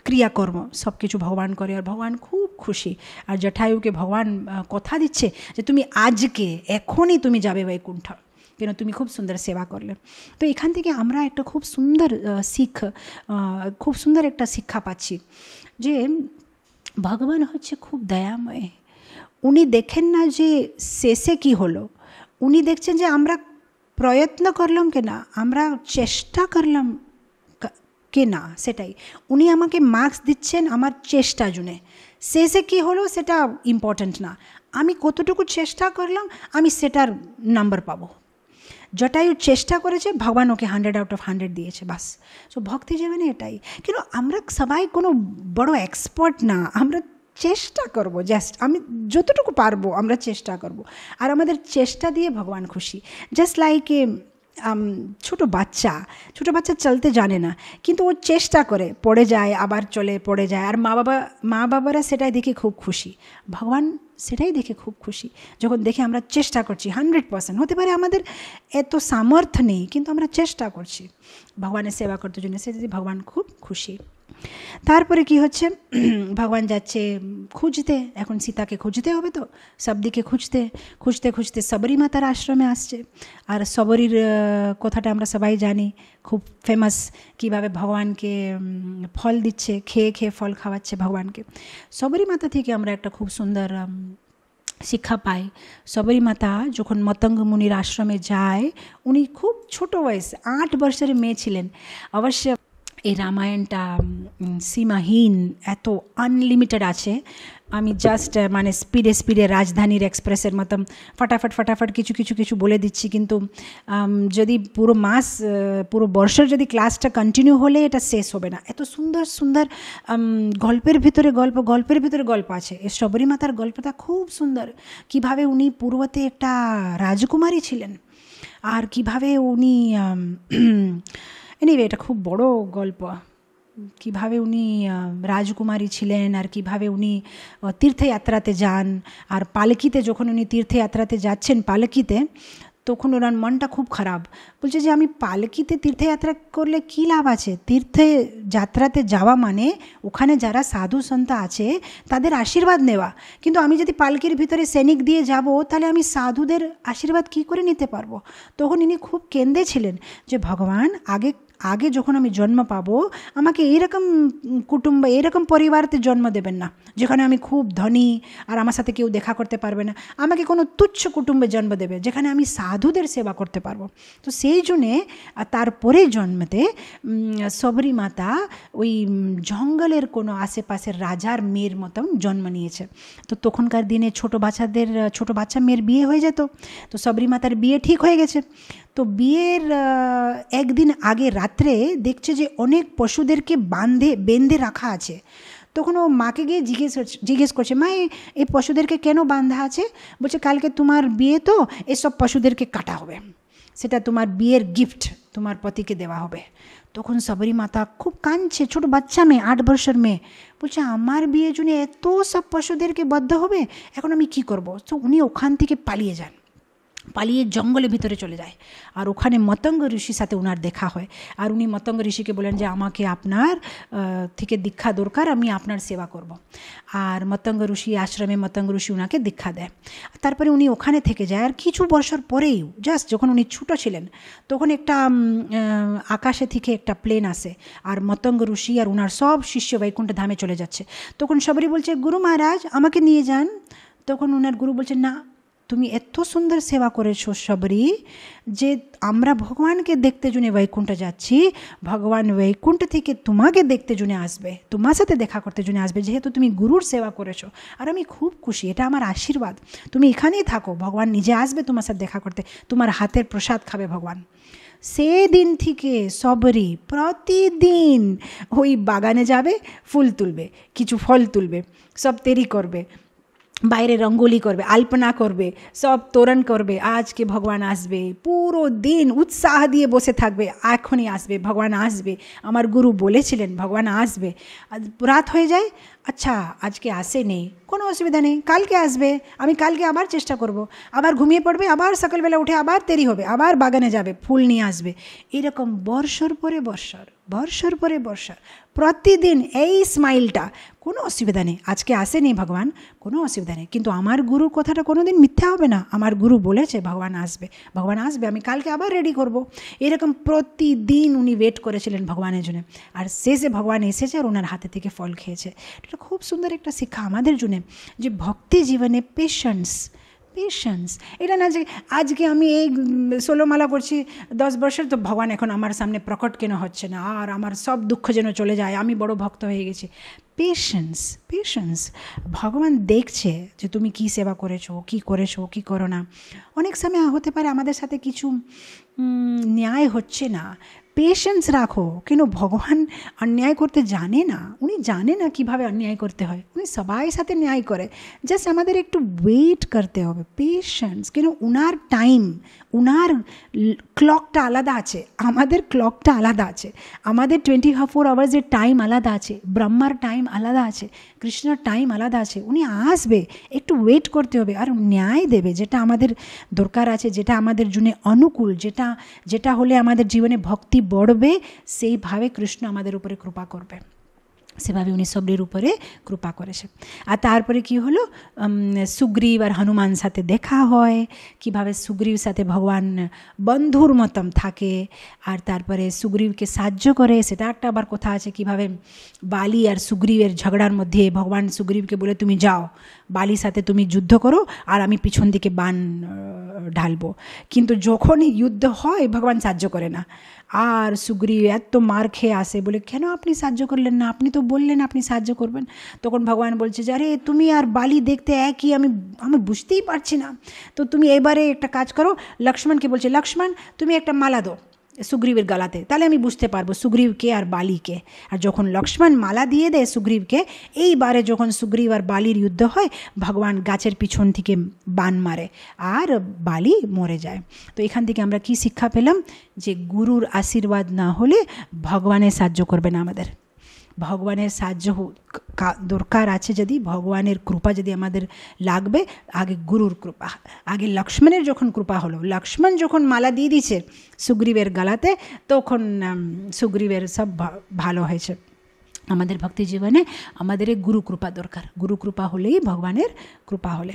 ক্রিয়াকর্ম সব কিছু ভগবান করে আর ভগবান খুব খুশি আর জঠায়ুকে ভগবান কথা দিচ্ছে যে তুমি আজকে এখনই তুমি যাবে বৈকুণ্ঠ কেন তুমি খুব সুন্দর সেবা করলে তো এখান থেকে আমরা একটা খুব সুন্দর শিখ খুব সুন্দর একটা শিক্ষা পাচ্ছি যে ভগবান হচ্ছে খুব দয়াময় উনি দেখেন না যে শেষে কি হলো উনি দেখছেন যে আমরা প্রয়ত্ন করলাম কেনা আমরা চেষ্টা করলাম কে না সেটাই উনি আমাকে মার্কস দিচ্ছেন আমার চেষ্টা জুনে শেষে কী হলো সেটা ইম্পর্ট্যান্ট না আমি কতটুকু চেষ্টা করলাম আমি সেটার নাম্বার পাবো জটায়ু চেষ্টা করেছে ভগবান ওকে হান্ড্রেড আউট অফ হান্ড্রেড দিয়েছে বাস সো ভক্তি জীবনে মানে এটাই কিন্তু আমরা সবাই কোনো বড় এক্সপার্ট না আমরা চেষ্টা করব জাস্ট আমি যতটুকু পারবো আমরা চেষ্টা করব আর আমাদের চেষ্টা দিয়ে ভগবান খুশি জাস্ট লাইক এ ছোট বাচ্চা ছোট বাচ্চা চলতে জানে না কিন্তু ও চেষ্টা করে পড়ে যায় আবার চলে পড়ে যায় আর মা বাবা মা বাবারা সেটাই দেখে খুব খুশি ভগবান সেটাই দেখে খুব খুশি যখন দেখে আমরা চেষ্টা করছি হান্ড্রেড পার্সেন্ট হতে পারে আমাদের এত সামর্থ্য নেই কিন্তু আমরা চেষ্টা করছি ভগবানের সেবা করতে জন্য সে যদি ভগবান খুব খুশি তারপরে কি হচ্ছে ভগবান যাচ্ছে খুঁজতে এখন সীতাকে খুঁজতে হবে তো সবদিকে খুঁজতে খুঁজতে খুঁজতে সবরী মাতার আশ্রমে আসছে আর সবরীর কথাটা আমরা সবাই জানি খুব ফেমাস কীভাবে ভগবানকে ফল দিচ্ছে খেয়ে খেয়ে ফল খাওয়াচ্ছে ভগবানকে সবরী মাতা থেকে আমরা একটা খুব সুন্দর শিক্ষা পাই সবরী মাতা যখন মতঙ্গ মুনির আশ্রমে যায় উনি খুব ছোট বয়স আট বছরের মেয়ে ছিলেন অবশ্য এই রামায়ণটা সীমাহীন এত আনলিমিটেড আছে আমি জাস্ট মানে স্পিডে স্পিডে রাজধানীর এক্সপ্রেসের মতো ফটাফট ফটাফট কিছু কিছু কিছু বলে দিচ্ছি কিন্তু যদি পুরো মাস পুরো বর্ষের যদি ক্লাসটা কন্টিনিউ হলে এটা শেষ হবে না এত সুন্দর সুন্দর গল্পের ভিতরে গল্প গল্পের ভিতরে গল্প আছে এ শবরীমাতার গল্পটা খুব সুন্দর কিভাবে উনি পূর্বতে একটা রাজকুমারী ছিলেন আর কিভাবে উনি এনিওয়ে এটা খুব বড় গল্প কিভাবে উনি রাজকুমারী ছিলেন আর কিভাবে উনি তীর্থযাত্রাতে যান আর পালকিতে যখন উনি তীর্থযাত্রাতে যাচ্ছেন পালকিতে তখন ওনার মনটা খুব খারাপ বলছে যে আমি পালকিতে তীর্থযাত্রা করলে কী লাভ আছে তীর্থে যাত্রাতে যাওয়া মানে ওখানে যারা সাধু সন্ত আছে তাদের আশীর্বাদ নেওয়া কিন্তু আমি যদি পালকির ভিতরে সৈনিক দিয়ে যাব তাহলে আমি সাধুদের আশীর্বাদ কি করে নিতে পারবো তখন ইনি খুব কেন্দ্রে ছিলেন যে ভগবান আগে আগে যখন আমি জন্ম পাবো আমাকে এরকম কুটুম্ব এরকম পরিবারতে জন্ম দেবেন না যেখানে আমি খুব ধনী আর আমার সাথে কেউ দেখা করতে পারবে না আমাকে কোনো তুচ্ছ কুটুম্বে জন্ম দেবে যেখানে আমি সাধুদের সেবা করতে পারবো তো সেই জন্যে তারপরে জন্মতে সবরি মাতা ওই জঙ্গলের কোনো আশেপাশের রাজার মেয়ের মতন জন্ম নিয়েছে তো তখনকার দিনে ছোট বাচ্চাদের ছোট বাচ্চা মেয়ের বিয়ে হয়ে যেত তো সবরি মাতার বিয়ে ঠিক হয়ে গেছে তো বিয়ের একদিন আগে রাত্রে দেখছে যে অনেক পশুদেরকে বাঁধে বেঁধে রাখা আছে তখন ও মাকে গিয়ে জিজ্ঞেস জিজ্ঞেস করছে মা এই পশুদেরকে কেন বাঁধা আছে বলছে কালকে তোমার বিয়ে তো এসব পশুদেরকে কাটা হবে সেটা তোমার বিয়ের গিফট তোমার পতিকে দেওয়া হবে তখন সবরি মাতা খুব কাঁদছে ছোট বাচ্চা মেয়ে আট বছর মেয়ে বলছে আমার বিয়ের জন্য এত সব পশুদেরকে বদ্ধ হবে এখন আমি কি করব তো উনি ওখান থেকে পালিয়ে যান পালিয়ে জঙ্গলের ভিতরে চলে যায় আর ওখানে মতঙ্গ ঋষির সাথে ওনার দেখা হয় আর উনি মতঙ্গ ঋষিকে বলেন যে আমাকে আপনার থেকে দীক্ষা দরকার আমি আপনার সেবা করব। আর মতঙ্গ ঋষি আশ্রমে মতঙ্গ ঋষি ওনাকে দীক্ষা দেয় তারপরে উনি ওখানে থেকে যায় আর কিছু বছর পরেই জাস্ট যখন উনি ছোটো ছিলেন তখন একটা আকাশে থেকে একটা প্লেন আসে আর মতঙ্গ ঋষি আর ওনার সব শিষ্য বৈকুণ্ঠ ধামে চলে যাচ্ছে তখন সবারই বলছে গুরু মহারাজ আমাকে নিয়ে যান তখন ওনার গুরু বলছে না তুমি এত সুন্দর সেবা করেছো শবরী যে আমরা ভগবানকে দেখতে জুনে বৈকুণ্ঠ যাচ্ছি ভগবান বৈকুণ্ঠ থেকে তোমাকে দেখতে জুনে আসবে তোমার সাথে দেখা করতে জুনে আসবে যেহেতু তুমি গুরুর সেবা করেছো আর আমি খুব খুশি এটা আমার আশীর্বাদ তুমি এখানেই থাকো ভগবান নিজে আসবে তোমার সাথে দেখা করতে তোমার হাতের প্রসাদ খাবে ভগবান সেদিন দিন থেকে সবরি প্রতিদিন ওই বাগানে যাবে ফুল তুলবে কিছু ফল তুলবে সব তেরি করবে বাইরে রঙ্গোলি করবে আলপনা করবে সব তোরন করবে আজ কি ভগবান আসবে পুরো দিন উৎসাহ দিয়ে বসে থাকবে এখনি আসবে ভগবান আসবে আমার গুরু বলেছিলেন ভগবান আসবে আজ পূরাত হয়ে যায় আচ্ছা আজকে আসে নেই কোনো অসুবিধা নেই কালকে আসবে আমি কালকে আমার চেষ্টা করব আবার ঘুমিয়ে পড়বে আবার সকাল বেলা উঠে আবার তৈরি হবে আবার বাগানে যাবে ফুল নিয়ে আসবে এরকম বর্ষর পরে বর্ষর বর্ষার পরে বর্ষা প্রতিদিন এই স্মাইলটা কোনো অসুবিধা নেই আজকে আসেনি ভগবান কোনো অসুবিধা নেই কিন্তু আমার গুরুর কথাটা কোনো দিন মিথ্যা হবে না আমার গুরু বলেছে ভগবান আসবে ভগবান আসবে আমি কালকে আবার রেডি করব। এরকম প্রতিদিন উনি ওয়েট করেছিলেন ভগবানের জন্য আর শেষে ভগবান এসেছে আর ওনার হাতে থেকে ফল খেয়েছে এটা খুব সুন্দর একটা শিক্ষা আমাদের জন্যে যে ভক্তি জীবনে পেশেন্স পেশেন্স এটা না যে আজকে আমি এই ষোলোমালা করছি দশ বছর তো ভগবান এখন আমার সামনে প্রকট কেন হচ্ছে না আর আমার সব দুঃখ যেন চলে যায় আমি বড় ভক্ত হয়ে গেছি পেশেন্স পেশেন্স ভগবান দেখছে যে তুমি কি সেবা করেছো কি করেছো কি করো না অনেক সময় হতে পারে আমাদের সাথে কিছু ন্যায় হচ্ছে না পেশেন্স রাখো কেন ভগবান অন্যায় করতে জানে না উনি জানে না কিভাবে অন্যায় করতে হয় উনি সবাই সাথে ন্যায় করে জাস্ট আমাদের একটু ওয়েট করতে হবে পেশেন্স কেন উনার টাইম উনার ক্লকটা আলাদা আছে আমাদের ক্লকটা আলাদা আছে আমাদের টোয়েন্টি ফোর আওয়ার্সের টাইম আলাদা আছে ব্রহ্মার টাইম আলাদা আছে কৃষ্ণর টাইম আলাদা আছে উনি আসবে একটু ওয়েট করতে হবে আর ন্যায় দেবে যেটা আমাদের দরকার আছে যেটা আমাদের জন্য অনুকূল যেটা যেটা হলে আমাদের জীবনে ভক্তি বড়বে সেইভাবে কৃষ্ণ আমাদের উপরে কৃপা করবে সেভাবে উনি সবরের উপরে কৃপা করেছে আর তারপরে কি হলো সুগ্রীব আর হনুমান সাথে দেখা হয় কিভাবে সুগ্রীব সাথে ভগবান বন্ধুর মতম থাকে আর তারপরে সুগ্রীবকে সাহায্য করে সেটা একটা আবার কথা আছে কিভাবে বালি আর সুগ্রীবের ঝগড়ার মধ্যে ভগবান সুগ্রীবকে বলে তুমি যাও বালির সাথে তুমি যুদ্ধ করো আর আমি পিছন দিকে বান ঢালবো কিন্তু যখনই যুদ্ধ হয় ভগবান সাহায্য করে না আর সুগ্রীব এত মার খেয়ে আসে বলে কেন আপনি সাহায্য করলেন না আপনি তো বললেন আপনি সাহায্য করবেন তখন ভগবান বলছে যে আরে তুমি আর বালি দেখতে একই আমি আমি বুঝতেই পারছি না তো তুমি এবারে একটা কাজ করো লক্ষ্মণকে বলছে লক্ষ্মণ তুমি একটা মালা দো সুগ্রীবের গলাতে তাহলে আমি বুঝতে পারবো সুগ্রীবকে আর বালিকে আর যখন লক্ষ্মণ মালা দিয়ে দেয় সুগ্রীবকে এইবারে যখন সুগ্রীব আর বালির যুদ্ধ হয় ভগবান গাছের পিছন থেকে বান মারে আর বালি মরে যায় তো এখান থেকে আমরা কি শিক্ষা পেলাম যে গুরুর আশীর্বাদ না হলে ভগবানের সাহায্য করবে না আমাদের ভগবানের সাহায্য দরকার আছে যদি ভগবানের কৃপা যদি আমাদের লাগবে আগে গুরুর কৃপা আগে লক্ষ্মণের যখন কৃপা হলো লক্ষ্মণ যখন মালা দিয়ে দিয়েছে সুগ্রীবের গালাতে তখন সুগ্রীবের সব ভালো হয়েছে আমাদের ভক্তি জীবনে আমাদের গুরু কৃপা দরকার গুরু কৃপা হলেই ভগবানের কৃপা হলে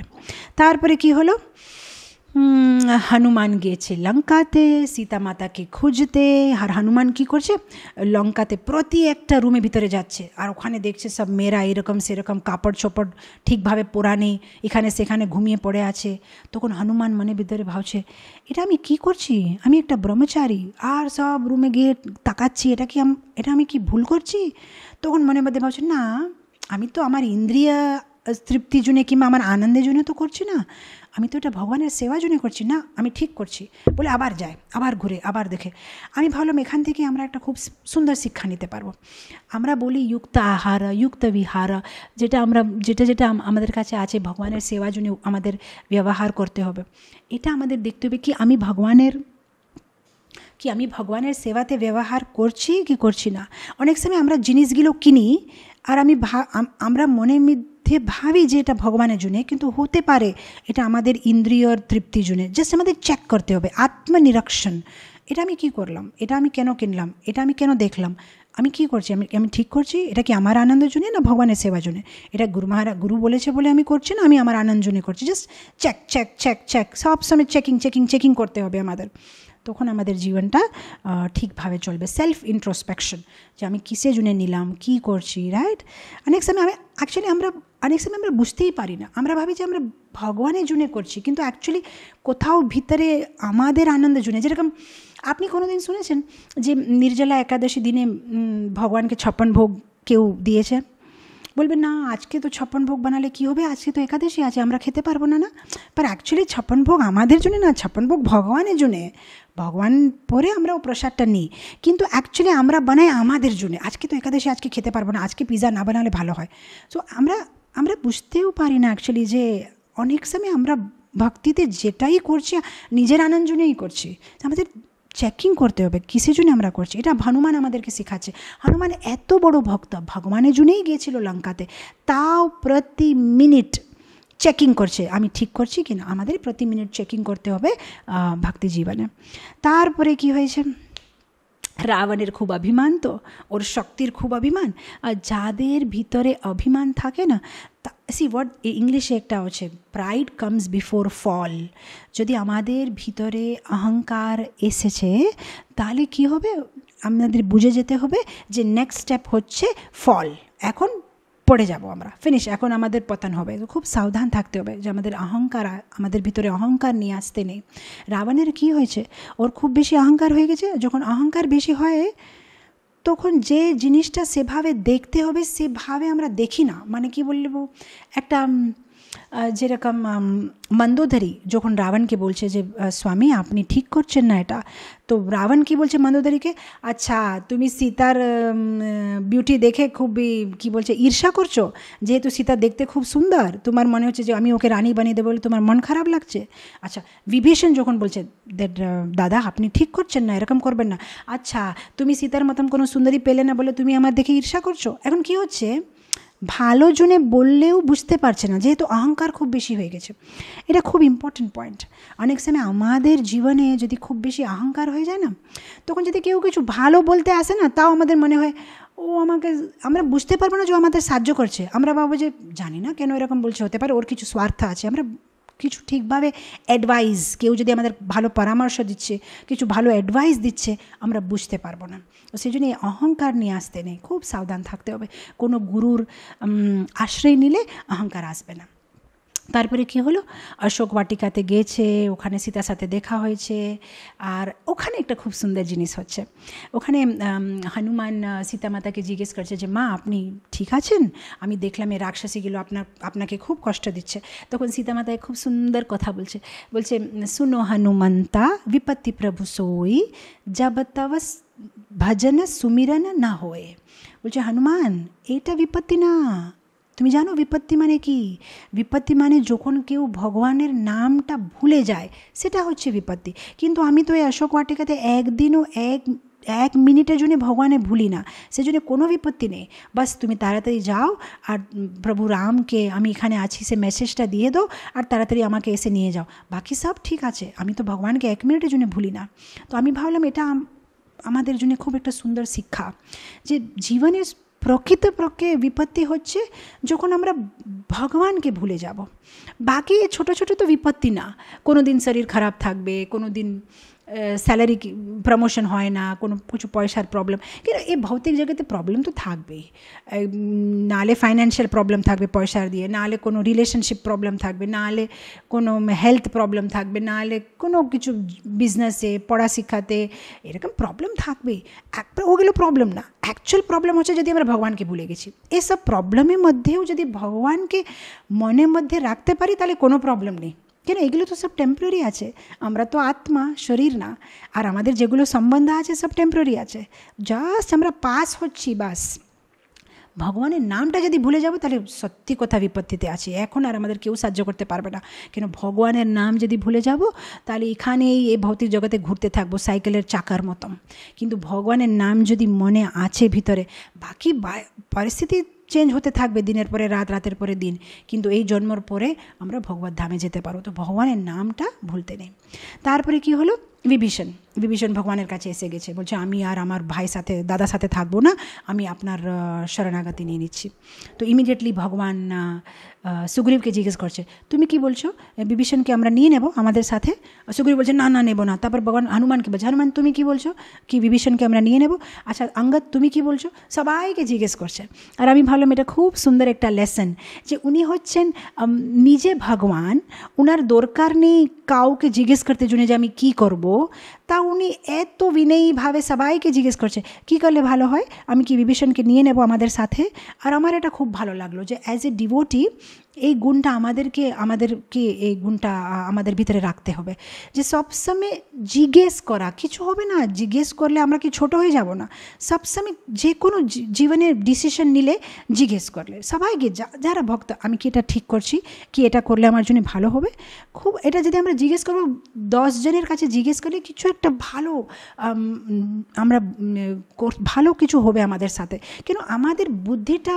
তারপরে কি হলো হনুমান গিয়েছে লঙ্কাতে সীতা মাতাকে খুঁজতে আর হনুমান কি করছে লঙ্কাতে প্রতি একটা রুমে ভিতরে যাচ্ছে আর ওখানে দেখছে সব মেয়েরা এরকম সেরকম কাপড় চোপড় ঠিকভাবে পোড়া নেই এখানে সেখানে ঘুমিয়ে পড়ে আছে তখন হনুমান মনে ভিতরে ভাবছে এটা আমি কি করছি আমি একটা ব্রহ্মচারী আর সব রুমে গিয়ে তাকাচ্ছি এটা কি এটা আমি কি ভুল করছি তখন মনে মধ্যে ভাবছে না আমি তো আমার ইন্দ্রিয় তৃপ্তির জন্য কিংবা আমার আনন্দের জন্য তো করছি না আমি তো এটা ভগবানের সেবা জন্য করছি না আমি ঠিক করছি বলে আবার যায় আবার ঘুরে আবার দেখে আমি ভাবলাম এখান থেকে আমরা একটা খুব সুন্দর শিক্ষা নিতে পারবো আমরা বলি যুক্ত আহার যুক্ত বিহার যেটা আমরা যেটা যেটা আমাদের কাছে আছে ভগবানের সেবা জন্য আমাদের ব্যবহার করতে হবে এটা আমাদের দেখতে হবে কি আমি ভগবানের কি আমি ভগবানের সেবাতে ব্যবহার করছি কি করছি না অনেক সময় আমরা জিনিসগুলো কিনি আর আমি আমরা মনের মধ্যে ভাবি যে এটা ভগবানের জন্যে কিন্তু হতে পারে এটা আমাদের ইন্দ্রিয়র তৃপ্তির জন্যে জাস্ট আমাদের চেক করতে হবে আত্মনিরক্ষণ এটা আমি কি করলাম এটা আমি কেন কিনলাম এটা আমি কেন দেখলাম আমি কি করছি আমি আমি ঠিক করছি এটা কি আমার আনন্দের জন্য না ভগবানের সেবার জন্য এটা গুরু মহারা গুরু বলেছে বলে আমি করছি না আমি আমার আনন্দ জন্য করছি just check check check check সবসময় চেকিং চেকিং চেকিং করতে হবে আমাদের তখন আমাদের জীবনটা ঠিকভাবে চলবে সেলফ ইন্ট্রোস্পেকশন যে আমি কিসে জুনে নিলাম কি করছি রাইট অনেক সময় আমি অ্যাকচুয়ালি আমরা অনেক সময় আমরা বুঝতেই পারি না আমরা ভাবি যে আমরা ভগবানের জুনে করছি কিন্তু অ্যাকচুয়ালি কোথাও ভিতরে আমাদের আনন্দের জুনে যেরকম আপনি কোনো দিন শুনেছেন যে নির্জলা একাদশী দিনে ভগবানকে ছপ্পন ভোগ কেউ দিয়েছে বলবে না আজকে তো ছপ্পন ভোগ বানালে কি হবে আজকে তো একাদশী আছে আমরা খেতে পারবো না না পর অ্যাকচুয়ালি ছপ্পন ভোগ আমাদের জন্য না ছপ্পন ভোগ ভগবানের জন্যে ভগবান পরে আমরা ও প্রসাদটা নিই কিন্তু অ্যাকচুয়ালি আমরা বানাই আমাদের জন্য আজকে তো একাদশী আজকে খেতে পারবো না আজকে পিজা না বানালে ভালো হয় সো আমরা আমরা বুঝতেও পারি না অ্যাকচুয়ালি যে অনেক সময় আমরা ভক্তিতে যেটাই করছি নিজের আনন্দ জন্যই করছি আমাদের চেকিং করতে হবে কিসের জন্য আমরা করছি এটা হনুমান আমাদেরকে শেখাচ্ছে হনুমান এত বড় ভক্ত ভগবানের জন্যই গিয়েছিল লঙ্কাতে তাও প্রতি মিনিট চেকিং করছে আমি ঠিক করছি কিনা আমাদের প্রতি মিনিট চেকিং করতে হবে ভক্তি জীবনে তারপরে কি হয়েছে রাবণের খুব অভিমান তো ওর শক্তির খুব অভিমান আর যাদের ভিতরে অভিমান থাকে না সি ওয়াট ইংলিশে একটা হচ্ছে প্রাইড কামস বিফোর ফল যদি আমাদের ভিতরে অহংকার এসেছে তাহলে কি হবে আমাদের বুঝে যেতে হবে যে নেক্সট স্টেপ হচ্ছে ফল এখন পড়ে যাব আমরা ফিনিশ এখন আমাদের পতন হবে খুব সাবধান থাকতে হবে যে আমাদের অহংকার আমাদের ভিতরে অহংকার নিয়ে আসতে নেই রাবণের কি হয়েছে ওর খুব বেশি অহংকার হয়ে গেছে যখন অহংকার বেশি হয় তখন যে জিনিসটা সেভাবে দেখতে হবে সেভাবে আমরা দেখি না মানে কি বলবো একটা যেরকম মন্দোদরী যখন রাবণকে বলছে যে স্বামী আপনি ঠিক করছেন না এটা তো রাবণ কি বলছে মন্দোদরীকে আচ্ছা তুমি সীতার বিউটি দেখে খুবই কি বলছে ঈর্ষা করছো যেহেতু সীতা দেখতে খুব সুন্দর তোমার মনে হচ্ছে যে আমি ওকে রানী বানিয়ে দেবো বলে তোমার মন খারাপ লাগছে আচ্ছা বিভীষণ যখন বলছে দ্যাট দাদা আপনি ঠিক করছেন না এরকম করবেন না আচ্ছা তুমি সীতার মতন কোনো সুন্দরী পেলে না বলে তুমি আমার দেখে ঈর্ষা করছো এখন কি হচ্ছে ভালো জনে বললেও বুঝতে পারছে না যেহেতু অহংকার খুব বেশি হয়ে গেছে এটা খুব ইম্পর্টেন্ট পয়েন্ট অনেক সময় আমাদের জীবনে যদি খুব বেশি অহংকার হয়ে যায় না তখন যদি কেউ কিছু ভালো বলতে আসে না তাও আমাদের মনে হয় ও আমাকে আমরা বুঝতে পারবো না যে আমাদের সাহায্য করছে আমরা ভাবো যে জানি না কেন এরকম বলছে হতে পারে ওর কিছু স্বার্থ আছে আমরা কিছু ঠিকভাবে অ্যাডভাইস কেউ যদি আমাদের ভালো পরামর্শ দিচ্ছে কিছু ভালো অ্যাডভাইস দিচ্ছে আমরা বুঝতে পারবো না তো সেই জন্য এই অহংকার নিয়ে আসতে নেই খুব সাবধান থাকতে হবে কোনো গুরুর আশ্রয় নিলে অহংকার আসবে না তারপরে কি হলো অশোক বাটিকাতে গেছে ওখানে সীতার সাথে দেখা হয়েছে আর ওখানে একটা খুব সুন্দর জিনিস হচ্ছে ওখানে হনুমান সীতামাতাকে জিজ্ঞেস করছে যে মা আপনি ঠিক আছেন আমি দেখলাম এই রাক্ষসীগুলো আপনার আপনাকে খুব কষ্ট দিচ্ছে তখন সীতামাতায় খুব সুন্দর কথা বলছে বলছে শুনো হনুমন্তা বিপত্তি প্রভু সোই যাবতাবস্থ ভজন সুমিরন না হয়ে বলছে হনুমান এটা বিপত্তি না তুমি জানো বিপত্তি মানে কি বিপত্তি মানে যখন কেউ ভগবানের নামটা ভুলে যায় সেটা হচ্ছে বিপত্তি কিন্তু আমি তো এই অশোক ওয়াটিকাতে একদিনও এক এক মিনিটের জন্য ভগবানে ভুলি না সেজন্য কোনো বিপত্তি নেই বাস তুমি তাড়াতাড়ি যাও আর প্রভু রামকে আমি এখানে আছি সে মেসেজটা দিয়ে দাও আর তাড়াতাড়ি আমাকে এসে নিয়ে যাও বাকি সব ঠিক আছে আমি তো ভগবানকে এক মিনিটের জন্য ভুলি না তো আমি ভাবলাম এটা আমাদের জন্য খুব একটা সুন্দর শিক্ষা যে জীবনের প্রকৃতপক্ষে বিপত্তি হচ্ছে যখন আমরা ভগবানকে ভুলে যাব বাকি ছোট ছোট তো বিপত্তি না কোনো দিন শরীর খারাপ থাকবে কোনো দিন স্যালারি প্রমোশন হয় না কোনো কিছু পয়সার প্রবলেম কিন্তু এই ভৌতিক জগতে প্রবলেম তো থাকবেই নাহলে ফাইন্যান্সিয়াল প্রবলেম থাকবে পয়সার দিয়ে নাহলে কোনো রিলেশনশিপ প্রবলেম থাকবে নাহলে কোনো হেলথ প্রবলেম থাকবে নাহলে কোনো কিছু বিজনেসে পড়াশিক্ষাতে এরকম প্রবলেম থাকবেই একটা ওগুলো প্রবলেম না অ্যাকচুয়াল প্রবলেম হচ্ছে যদি আমরা ভগবানকে ভুলে গেছি এসব প্রবলেমের মধ্যেও যদি ভগবানকে মনের মধ্যে রাখতে পারি তাহলে কোনো প্রবলেম নেই কেন এগুলো তো সব টেম্পোরারি আছে আমরা তো আত্মা শরীর না আর আমাদের যেগুলো সম্বন্ধ আছে সব টেম্পোরারি আছে জাস্ট আমরা পাস হচ্ছি বাস ভগবানের নামটা যদি ভুলে যাবো তাহলে সত্যি কথা বিপত্তিতে আছে এখন আর আমাদের কেউ সাহায্য করতে পারবে না কেন ভগবানের নাম যদি ভুলে যাব তাহলে এখানেই এই ভৌতিক জগতে ঘুরতে থাকবো সাইকেলের চাকার মতন কিন্তু ভগবানের নাম যদি মনে আছে ভিতরে বাকি পরিস্থিতি চেঞ্জ হতে থাকবে দিনের পরে রাত রাতের পরে দিন কিন্তু এই জন্মর পরে আমরা ভগবত ধামে যেতে পারো তো ভগবানের নামটা ভুলতে নেই তারপরে কি হলো বিভীষণ বিভীষণ ভগবানের কাছে এসে গেছে বলছে আমি আর আমার ভাই সাথে দাদা সাথে থাকবো না আমি আপনার শরণাগতি নিয়ে নিচ্ছি তো ইমিডিয়েটলি ভগবান সুগ্রীবকে জিজ্ঞেস করছে তুমি কি বলছো বিভীষণকে আমরা নিয়ে নেব আমাদের সাথে সুগ্রীব বলছে না না নেব না তারপর ভগবান হনুমানকে বলছে হনুমান তুমি কি বলছো কি বিভীষণকে আমরা নিয়ে নেব আচ্ছা আঙ্গদ তুমি কি বলছো সবাইকে জিজ্ঞেস করছে আর আমি ভাবলাম এটা খুব সুন্দর একটা লেসন যে উনি হচ্ছেন নিজে ভগবান ওনার দরকার নেই কাউকে জিজ্ঞেস করতে জন্য যে আমি কী করব তা উনি এত বিনয়ীভাবে সবাইকে জিজ্ঞেস করছে কি করলে ভালো হয় আমি কি বিভীষণকে নিয়ে নেব আমাদের সাথে আর আমার এটা খুব ভালো লাগলো যে অ্যাজ এ ডিভোটি এই গুণটা আমাদেরকে আমাদেরকে এই গুণটা আমাদের ভিতরে রাখতে হবে যে সবসময় জিজ্ঞেস করা কিছু হবে না জিজ্ঞেস করলে আমরা কি ছোট হয়ে যাব না সবসময় যে কোনো জীবনের ডিসিশন নিলে জিজ্ঞেস করলে সবাইকে যারা ভক্ত আমি কি এটা ঠিক করছি কি এটা করলে আমার জন্য ভালো হবে খুব এটা যদি আমরা জিজ্ঞেস করবো দশজনের কাছে জিজ্ঞেস করলে কিছু একটা ভালো আমরা ভালো কিছু হবে আমাদের সাথে কেন আমাদের বুদ্ধিটা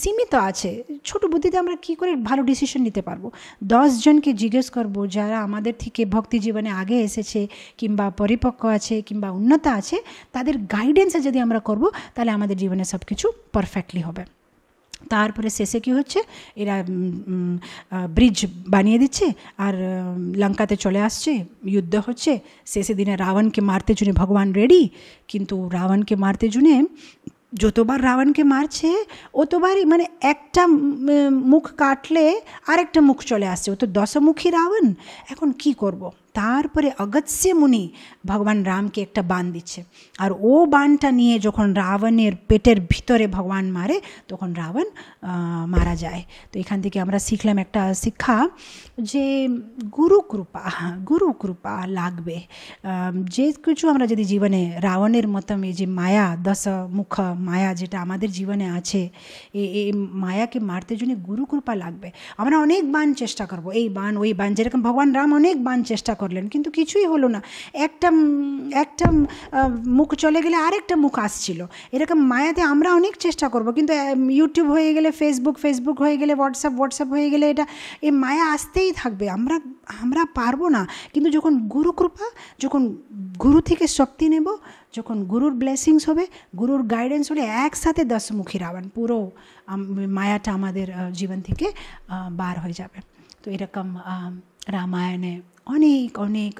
সীমিত আছে ছোট বুদ্ধিতে আমরা কি করে ভালো ডিসিশন নিতে পারবো দশজনকে জিজ্ঞেস করবো যারা আমাদের থেকে ভক্তি জীবনে আগে এসেছে কিংবা পরিপক্ক আছে কিংবা উন্নত আছে তাদের গাইডেন্সে যদি আমরা করব তাহলে আমাদের জীবনে সব কিছু পারফেক্টলি হবে তারপরে শেষে কি হচ্ছে এরা ব্রিজ বানিয়ে দিচ্ছে আর লঙ্কাতে চলে আসছে যুদ্ধ হচ্ছে শেষে দিনে রাবণকে মারতে জুনে ভগবান রেডি কিন্তু রাবণকে মারতে জুনে যতবার রাবণকে মারছে অতবারই মানে একটা মুখ কাটলে আরেকটা মুখ চলে আসছে ও তো দশমুখী রাবণ এখন কি করব। তারপরে অগত্যে মুনি ভগবান রামকে একটা বান দিচ্ছে আর ও বানটা নিয়ে যখন রাবণের পেটের ভিতরে ভগবান মারে তখন রাবণ মারা যায় তো এখান থেকে আমরা শিখলাম একটা শিক্ষা যে গুরু কৃপা গুরু কৃপা লাগবে যে কিছু আমরা যদি জীবনে রাবণের মতন এই যে মায়া দশ মুখ মায়া যেটা আমাদের জীবনে আছে এই মায়াকে মারতে জন্য গুরু কৃপা লাগবে আমরা অনেক বান চেষ্টা করব এই বান ওই বান যেরকম ভগবান রাম অনেক বান চেষ্টা করেন করলেন কিন্তু কিছুই হলো না একটা একটা মুখ চলে গেলে আরেকটা মুখ আসছিল এরকম মায়াতে আমরা অনেক চেষ্টা করব কিন্তু ইউটিউব হয়ে গেলে ফেসবুক ফেসবুক হয়ে গেলে হোয়াটসঅ্যাপ হোয়াটসঅ্যাপ হয়ে গেলে এটা এই মায়া আসতেই থাকবে আমরা আমরা পারবো না কিন্তু যখন গুরু কৃপা যখন গুরু থেকে শক্তি নেব যখন গুরুর ব্লেসিংস হবে গুরুর গাইডেন্স হলে একসাথে দশমুখী রাবান পুরো মায়াটা আমাদের জীবন থেকে বার হয়ে যাবে তো এরকম রামায়ণে অনেক অনেক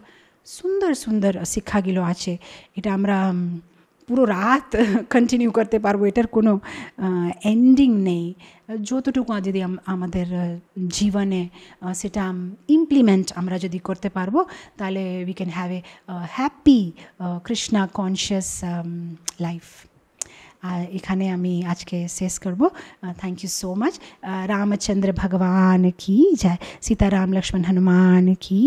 সুন্দর সুন্দর শিক্ষাগুলো আছে এটা আমরা পুরো রাত কন্টিনিউ করতে পারবো এটার কোনো এন্ডিং নেই যতটুকু যদি আমাদের জীবনে সেটা ইমপ্লিমেন্ট আমরা যদি করতে পারবো তাহলে we can have a happy Krishna conscious life এখানে আমি আজকে শেষ করব thank you so much Ramchandra ভগবান কি জয় সীতারাম লক্ষ্মণ হনুমান কি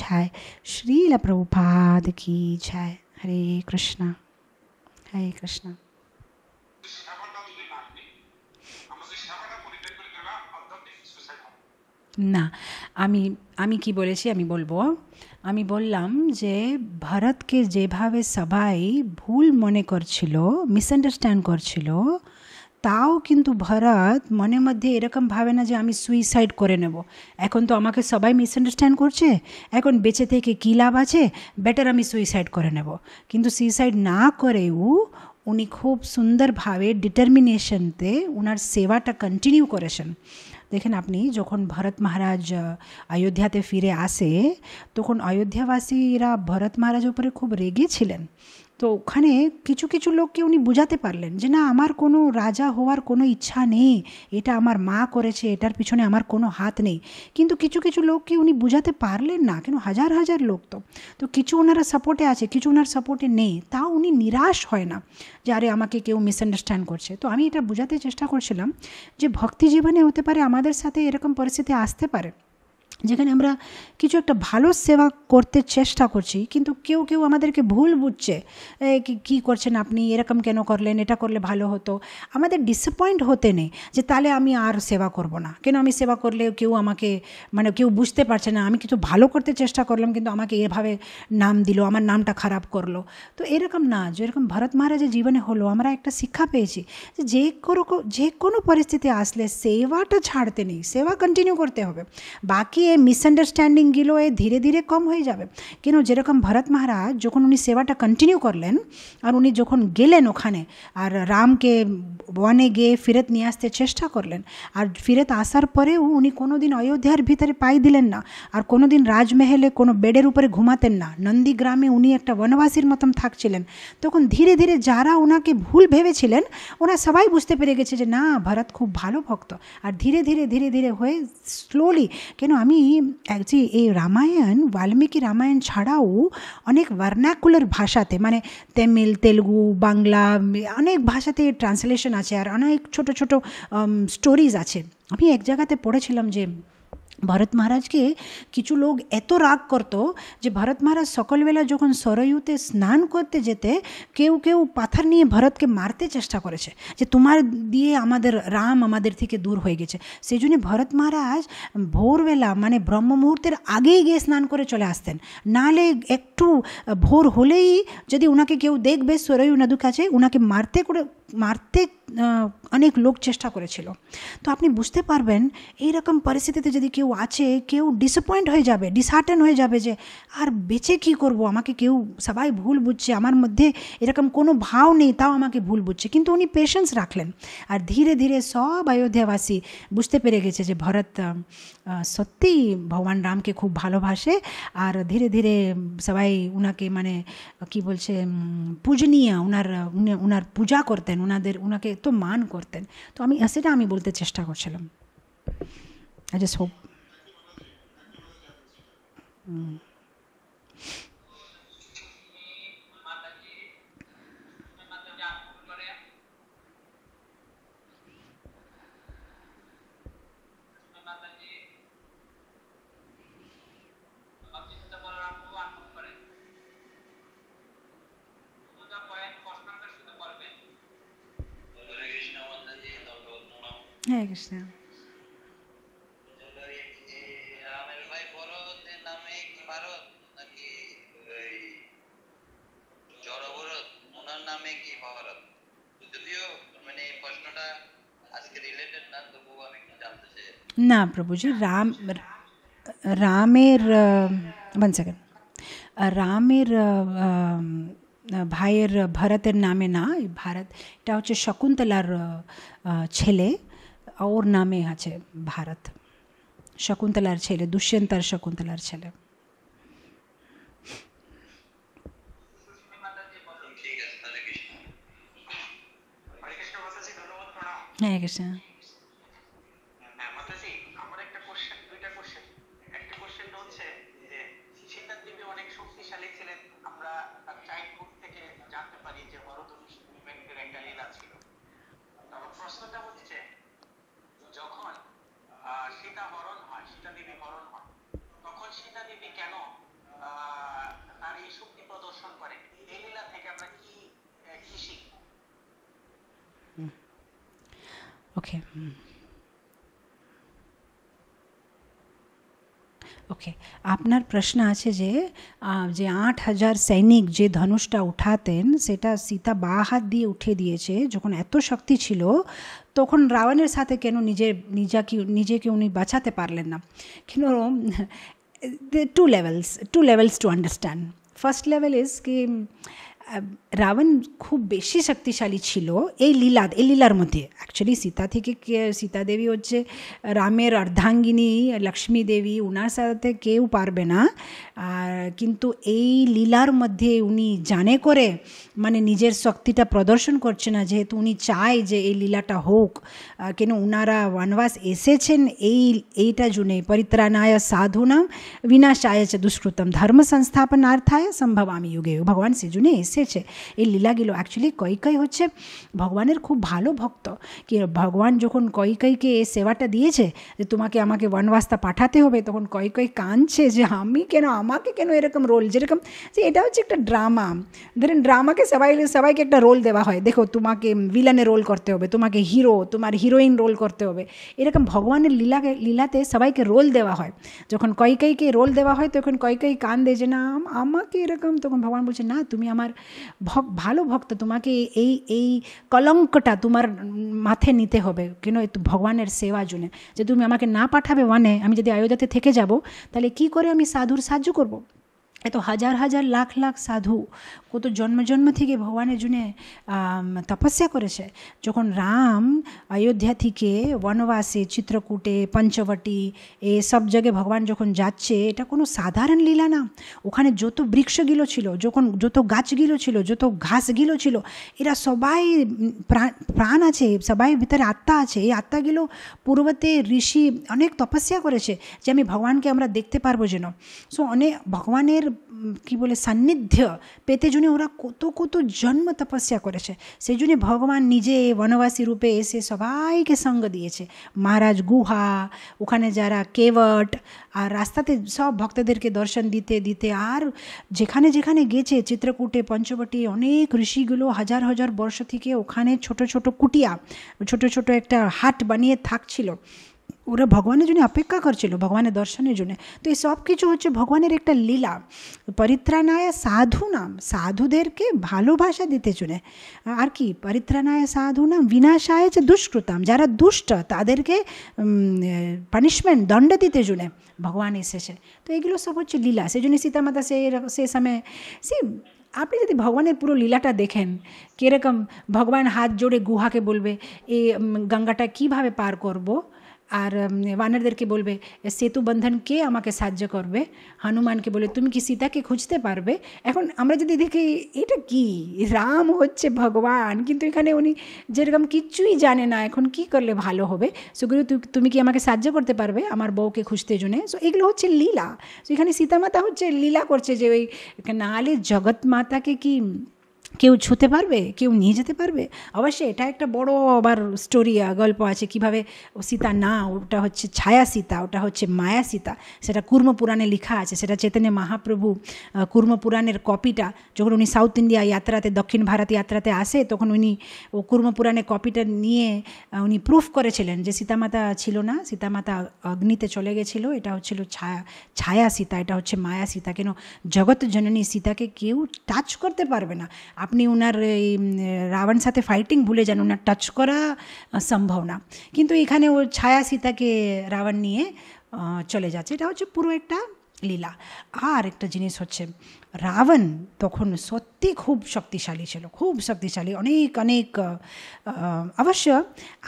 জয় শ্রীল প্রভুপাদ কি জয় হরে কৃষ্ণ হরে কৃষ্ণ না আমি আমি কি বলেছি আমি বলবো আমি বললাম যে ভারতকে যেভাবে সবাই ভুল মনে করছিল মিসআন্ডারস্ট্যান্ড করছিল তাও কিন্তু ভারত মনে মধ্যে এরকম ভাবে না যে আমি সুইসাইড করে নেব এখন তো আমাকে সবাই মিসআন্ডারস্ট্যান্ড করছে এখন বেঁচে থেকে কী লাভ আছে বেটার আমি সুইসাইড করে নেব কিন্তু সুইসাইড না করেও উনি খুব সুন্দরভাবে ডিটারমিনেশনতে ওনার সেবাটা কন্টিনিউ করেছেন দেখেন আপনি যখন ভরত মহারাজ অযোধ্যাতে ফিরে আসে তখন অযোধ্যাবাসীরা ভরত মহারাজ উপরে খুব রেগে ছিলেন তো ওখানে কিছু কিছু লোককে উনি বুঝাতে পারলেন যে না আমার কোনো রাজা হওয়ার কোনো ইচ্ছা নেই এটা আমার মা করেছে এটার পিছনে আমার কোনো হাত নেই কিন্তু কিছু কিছু লোককে উনি বুঝাতে পারলেন না কেন হাজার হাজার লোক তো তো কিছু ওনারা সাপোর্টে আছে কিছু ওনার সাপোর্টে নেই তাও উনি নিরাশ হয় না যে আরে আমাকে কেউ মিসআন্ডারস্ট্যান্ড করছে তো আমি এটা বোঝাতে চেষ্টা করছিলাম যে ভক্তি জীবনে হতে পারে আমাদের সাথে এরকম পরিস্থিতি আসতে পারে যেখানে আমরা কিছু একটা ভালো সেবা করতে চেষ্টা করছি কিন্তু কেউ কেউ আমাদেরকে ভুল বুঝছে কি করছেন আপনি এরকম কেন করলেন এটা করলে ভালো হতো আমাদের ডিসঅ্যাপয়েন্ট হতে নেই যে তাহলে আমি আর সেবা করব না কেন আমি সেবা করলে কেউ আমাকে মানে কেউ বুঝতে পারছে না আমি কিছু ভালো করতে চেষ্টা করলাম কিন্তু আমাকে এভাবে নাম দিল আমার নামটা খারাপ করলো তো এরকম না যেরকম ভরত মহারাজের জীবনে হলো আমরা একটা শিক্ষা পেয়েছি যে যে কোনো যে কোনো পরিস্থিতি আসলে সেবাটা ছাড়তে নেই সেবা কন্টিনিউ করতে হবে বাকি এই মিসআন্ডারস্ট্যান্ডিংগুলো এ ধীরে ধীরে কম হয়ে যাবে কেন যেরকম ভরত মহারাজ যখন উনি সেবাটা কন্টিনিউ করলেন আর উনি যখন গেলেন ওখানে আর রামকে বনে গিয়ে ফিরত নিয়ে আসতে চেষ্টা করলেন আর ফিরত আসার পরেও উনি কোনোদিন অযোধ্যার ভিতরে পাই দিলেন না আর কোনোদিন রাজমহলে কোনো বেডের উপরে ঘুমাতেন না নন্দীগ্রামে উনি একটা বনবাসীর মতন থাকছিলেন তখন ধীরে ধীরে যারা ওনাকে ভুল ভেবেছিলেন ওনা সবাই বুঝতে পেরে গেছে যে না ভরত খুব ভালো ভক্ত আর ধীরে ধীরে ধীরে ধীরে হয়ে স্লোলি কেন আমি আমি যে এই রামায়ণ বাল্মীকি রামায়ণ ছাড়াও অনেক ভার্নাকুলার ভাষাতে মানে তামিল তেলুগু বাংলা অনেক ভাষাতে ট্রান্সলেশন আছে আর অনেক ছোট ছোট স্টোরিজ আছে আমি এক জায়গাতে পড়েছিলাম যে ভরত মহারাজকে কিছু লোক এত রাগ করত যে ভরত মহারাজ সকালবেলা যখন সরয়ুতে স্নান করতে যেতে কেউ কেউ পাথর নিয়ে ভরতকে মারতে চেষ্টা করেছে যে তোমার দিয়ে আমাদের রাম আমাদের থেকে দূর হয়ে গেছে সেই জন্য ভরত মহারাজ ভোরবেলা মানে ব্রহ্ম মুহূর্তের আগেই গিয়ে স্নান করে চলে আসতেন নাহলে একটু ভোর হলেই যদি ওনাকে কেউ দেখবে সরয়ু নদু কাছে ওনাকে মারতে করে মারতে অনেক লোক চেষ্টা করেছিল তো আপনি বুঝতে পারবেন এই রকম পরিস্থিতিতে যদি কেউ আছে কেউ ডিসঅ্যাপয়েন্ট হয়ে যাবে ডিসহার্টেন হয়ে যাবে যে আর বেঁচে কি করব আমাকে কেউ সবাই ভুল বুঝছে আমার মধ্যে এরকম কোনো ভাও নেই তাও আমাকে ভুল বুঝছে কিন্তু উনি পেশেন্স রাখলেন আর ধীরে ধীরে সব অযোধ্যাবাসী বুঝতে পেরে গেছে যে ভরত সত্যি ভগবান রামকে খুব ভালোবাসে আর ধীরে ধীরে সবাই ওনাকে মানে কি বলছে পূজনীয় ওনার ওনার পূজা করতেন ওনাদের ওনাকে তো মান করতেন তো আমি সেটা আমি বলতে চেষ্টা করছিলাম I just hope hmm Krishna. ना प्रभुजी राम रामेर वन सेकंड राम भाईर भरतर नामे ना भारत इटा हे शकुंतलार ऐले ওর নামে আছে ভারত শকুন্তলার ছেলে দুষ্যন্ত আর শকুন্তলার ছেলে হ্যাঁ কৃষ্ণ Okay. ওকে mm. আপনার প্রশ্ন আছে যে যে আট হাজার সৈনিক যে ধনুষটা উঠাতেন সেটা সীতা বা হাত দিয়ে উঠে দিয়েছে যখন এত শক্তি ছিল তখন রাবণের সাথে কেন নিজে নিজাকে নিজেকে উনি বাঁচাতে পারলেন না কেন two levels two levels to understand first level is কি রাবণ খুব বেশি শক্তিশালী ছিল এই লীলা এই লীলার মধ্যে অ্যাকচুয়ালি সীতা থেকে কে সীতা দেবী হচ্ছে রামের অর্ধাঙ্গিনী লক্ষ্মী দেবী উনার সাথে কেউ পারবে না কিন্তু এই লীলার মধ্যে উনি জানে করে মানে নিজের শক্তিটা প্রদর্শন করছে না যেহেতু উনি চায় যে এই লীলাটা হোক কেন উনারা বনবাস এসেছেন এই এইটা জুনে পরিত্রাণায় সাধুনাম বিনাশায় চ দুষ্কৃতম ধর্ম সংস্থাপনার্থায় সম্ভবামি যুগে ভগবান সেজুনে এসে এসেছে এই লীলাগুলো অ্যাকচুয়ালি কৈকাই হচ্ছে ভগবানের খুব ভালো ভক্ত কি ভগবান যখন কৈকাইকে এই সেবাটা দিয়েছে যে তোমাকে আমাকে বনবাস্তা পাঠাতে হবে তখন কৈকাই কাঁদছে যে আমি কেন আমাকে কেন এরকম রোল যেরকম যে এটা হচ্ছে একটা ড্রামা ধরেন ড্রামাকে সবাই সবাইকে একটা রোল দেওয়া হয় দেখো তোমাকে ভিলানে রোল করতে হবে তোমাকে হিরো তোমার হিরোইন রোল করতে হবে এরকম ভগবানের লীলাকে লীলাতে সবাইকে রোল দেওয়া হয় যখন কৈকাইকে রোল দেওয়া হয় তখন কৈকাই কান দেয় যে না আমাকে এরকম তখন ভগবান বলছে না তুমি আমার ভালো ভক্ত তোমাকে এই এই কলঙ্কটা তোমার মাথে নিতে হবে কেন ভগবানের সেবা জন্য যে তুমি আমাকে না পাঠাবে ওয়ানে আমি যদি আয়োধ্যাতে থেকে যাব তাহলে কি করে আমি সাধুর সাহায্য করবো এত হাজার হাজার লাখ লাখ সাধু কত জন্ম জন্ম থেকে ভগবানের জন্যে তপস্যা করেছে যখন রাম অযোধ্যা থেকে বনবাসে চিত্রকূটে পঞ্চবটি এ সব জায়গায় ভগবান যখন যাচ্ছে এটা কোনো সাধারণ লীলা না ওখানে যত বৃক্ষগুলো ছিল যখন যত গাছগুলো ছিল যত ঘাসগুলো ছিল এরা সবাই প্রাণ আছে সবাই ভিতরে আত্মা আছে এই আত্মাগুলো পূর্বতে ঋষি অনেক তপস্যা করেছে যে আমি ভগবানকে আমরা দেখতে পারবো যেন সো অনেক ভগবানের কি বলে সান্নিধ্য পেতে জন্য ওরা কত কত জন্ম তপস্যা করেছে সেই জন্য ভগবান নিজে বনবাসী রূপে এসে সবাইকে সঙ্গ দিয়েছে মহারাজ গুহা ওখানে যারা কেওয়ট আর রাস্তাতে সব ভক্তদেরকে দর্শন দিতে দিতে আর যেখানে যেখানে গেছে চিত্রকূটে পঞ্চবটী অনেক ঋষিগুলো হাজার হাজার বর্ষ থেকে ওখানে ছোট ছোট কুটিয়া ছোট ছোট একটা হাট বানিয়ে থাকছিল ওরা ভগবানের জন্য অপেক্ষা করছিল ভগবানের দর্শনের জন্য তো এই সব কিছু হচ্ছে ভগবানের একটা লীলা পরিত্রানায় সাধু নাম সাধুদেরকে ভালোবাসা দিতে জন্য আর কি পরিত্রানায় সাধু নাম বিনাশায় যে দুষ্কৃতাম যারা দুষ্ট তাদেরকে পানিশমেন্ট দণ্ড দিতে জন্য ভগবান এসেছে তো এগুলো সব হচ্ছে লীলা সেই জন্য সীতামাতা সে সে সময় সে আপনি যদি ভগবানের পুরো লীলাটা দেখেন কীরকম ভগবান হাত জোড়ে গুহাকে বলবে এ গঙ্গাটা কিভাবে পার করবো আর বানরদেরকে বলবে সেতু বন্ধন কে আমাকে সাহায্য করবে হনুমানকে বলে তুমি কি সীতাকে খুঁজতে পারবে এখন আমরা যদি দেখি এটা কি রাম হচ্ছে ভগবান কিন্তু এখানে উনি যেরকম কিচ্ছুই জানে না এখন কি করলে ভালো হবে সুগুরু তুমি কি আমাকে সাহায্য করতে পারবে আমার বউকে খুঁজতে জন্যে সো এগুলো হচ্ছে লীলা সো এখানে সীতামাতা হচ্ছে লীলা করছে যে ওই নাহলে জগৎ মাতাকে কি কেউ ছুতে পারবে কেউ নিয়ে যেতে পারবে অবশ্যই এটা একটা বড় আবার স্টোরি গল্প আছে কিভাবে সীতা না ওটা হচ্ছে ছায়া সীতা ওটা হচ্ছে মায়া সীতা সেটা কুর্ম পুরাণে লেখা আছে সেটা চেতনে মহাপ্রভু কুর্ম পুরাণের কপিটা যখন উনি সাউথ ইন্ডিয়া যাত্রাতে দক্ষিণ ভারত যাত্রাতে আসে তখন উনি ও কুর্ম পুরাণে কপিটা নিয়ে উনি প্রুফ করেছিলেন যে সীতামাতা ছিল না সীতামাতা অগ্নিতে চলে গেছিল এটা হচ্ছিল ছায়া ছায়া সীতা এটা হচ্ছে মায়া সীতা কেন জগৎ জননী সীতাকে কেউ টাচ করতে পারবে না আপনি ওনার এই রাবণ সাথে ফাইটিং ভুলে যান ওনার টাচ করা সম্ভব না কিন্তু এখানে ও ছায়া সীতাকে রাবণ নিয়ে চলে যাচ্ছে এটা হচ্ছে পুরো একটা লীলা আর একটা জিনিস হচ্ছে রাবণ তখন সত্যি খুব শক্তিশালী ছিল খুব শক্তিশালী অনেক অনেক অবশ্য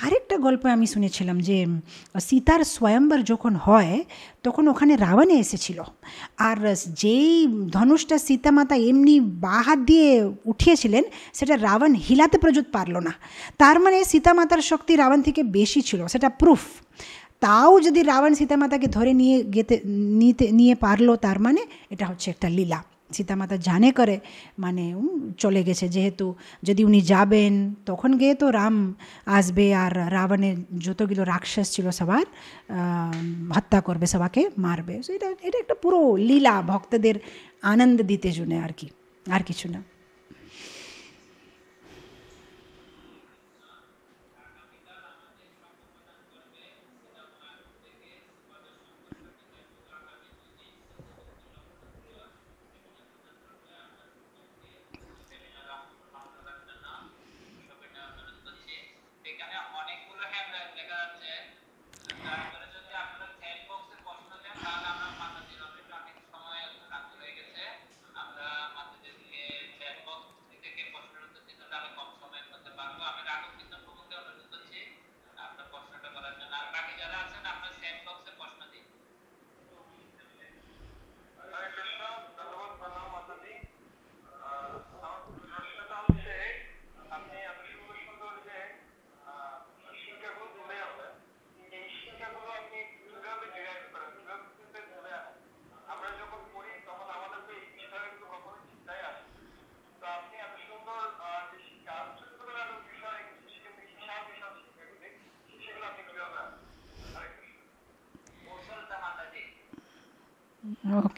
আরেকটা গল্প আমি শুনেছিলাম যে সীতার স্বয়ম্বর যখন হয় তখন ওখানে রাবণে এসেছিল আর যেই ধনুষটা সীতা মাতা এমনি বাহাত হাত দিয়ে উঠিয়েছিলেন সেটা রাবণ হিলাতে পর্যন্ত পারল না তার মানে সীতা মাতার শক্তি রাবণ থেকে বেশি ছিল সেটা প্রুফ তাও যদি রাবণ সীতামাতাকে ধরে নিয়ে গেতে নিতে নিয়ে পারলো তার মানে এটা হচ্ছে একটা লীলা সীতামাতা জানে করে মানে চলে গেছে যেহেতু যদি উনি যাবেন তখন গিয়ে তো রাম আসবে আর রাবণের যতগুলো রাক্ষস ছিল সবার হত্যা করবে সবাকে মারবে এটা এটা একটা পুরো লীলা ভক্তদের আনন্দ দিতে জন্য আর কি আর কিছু না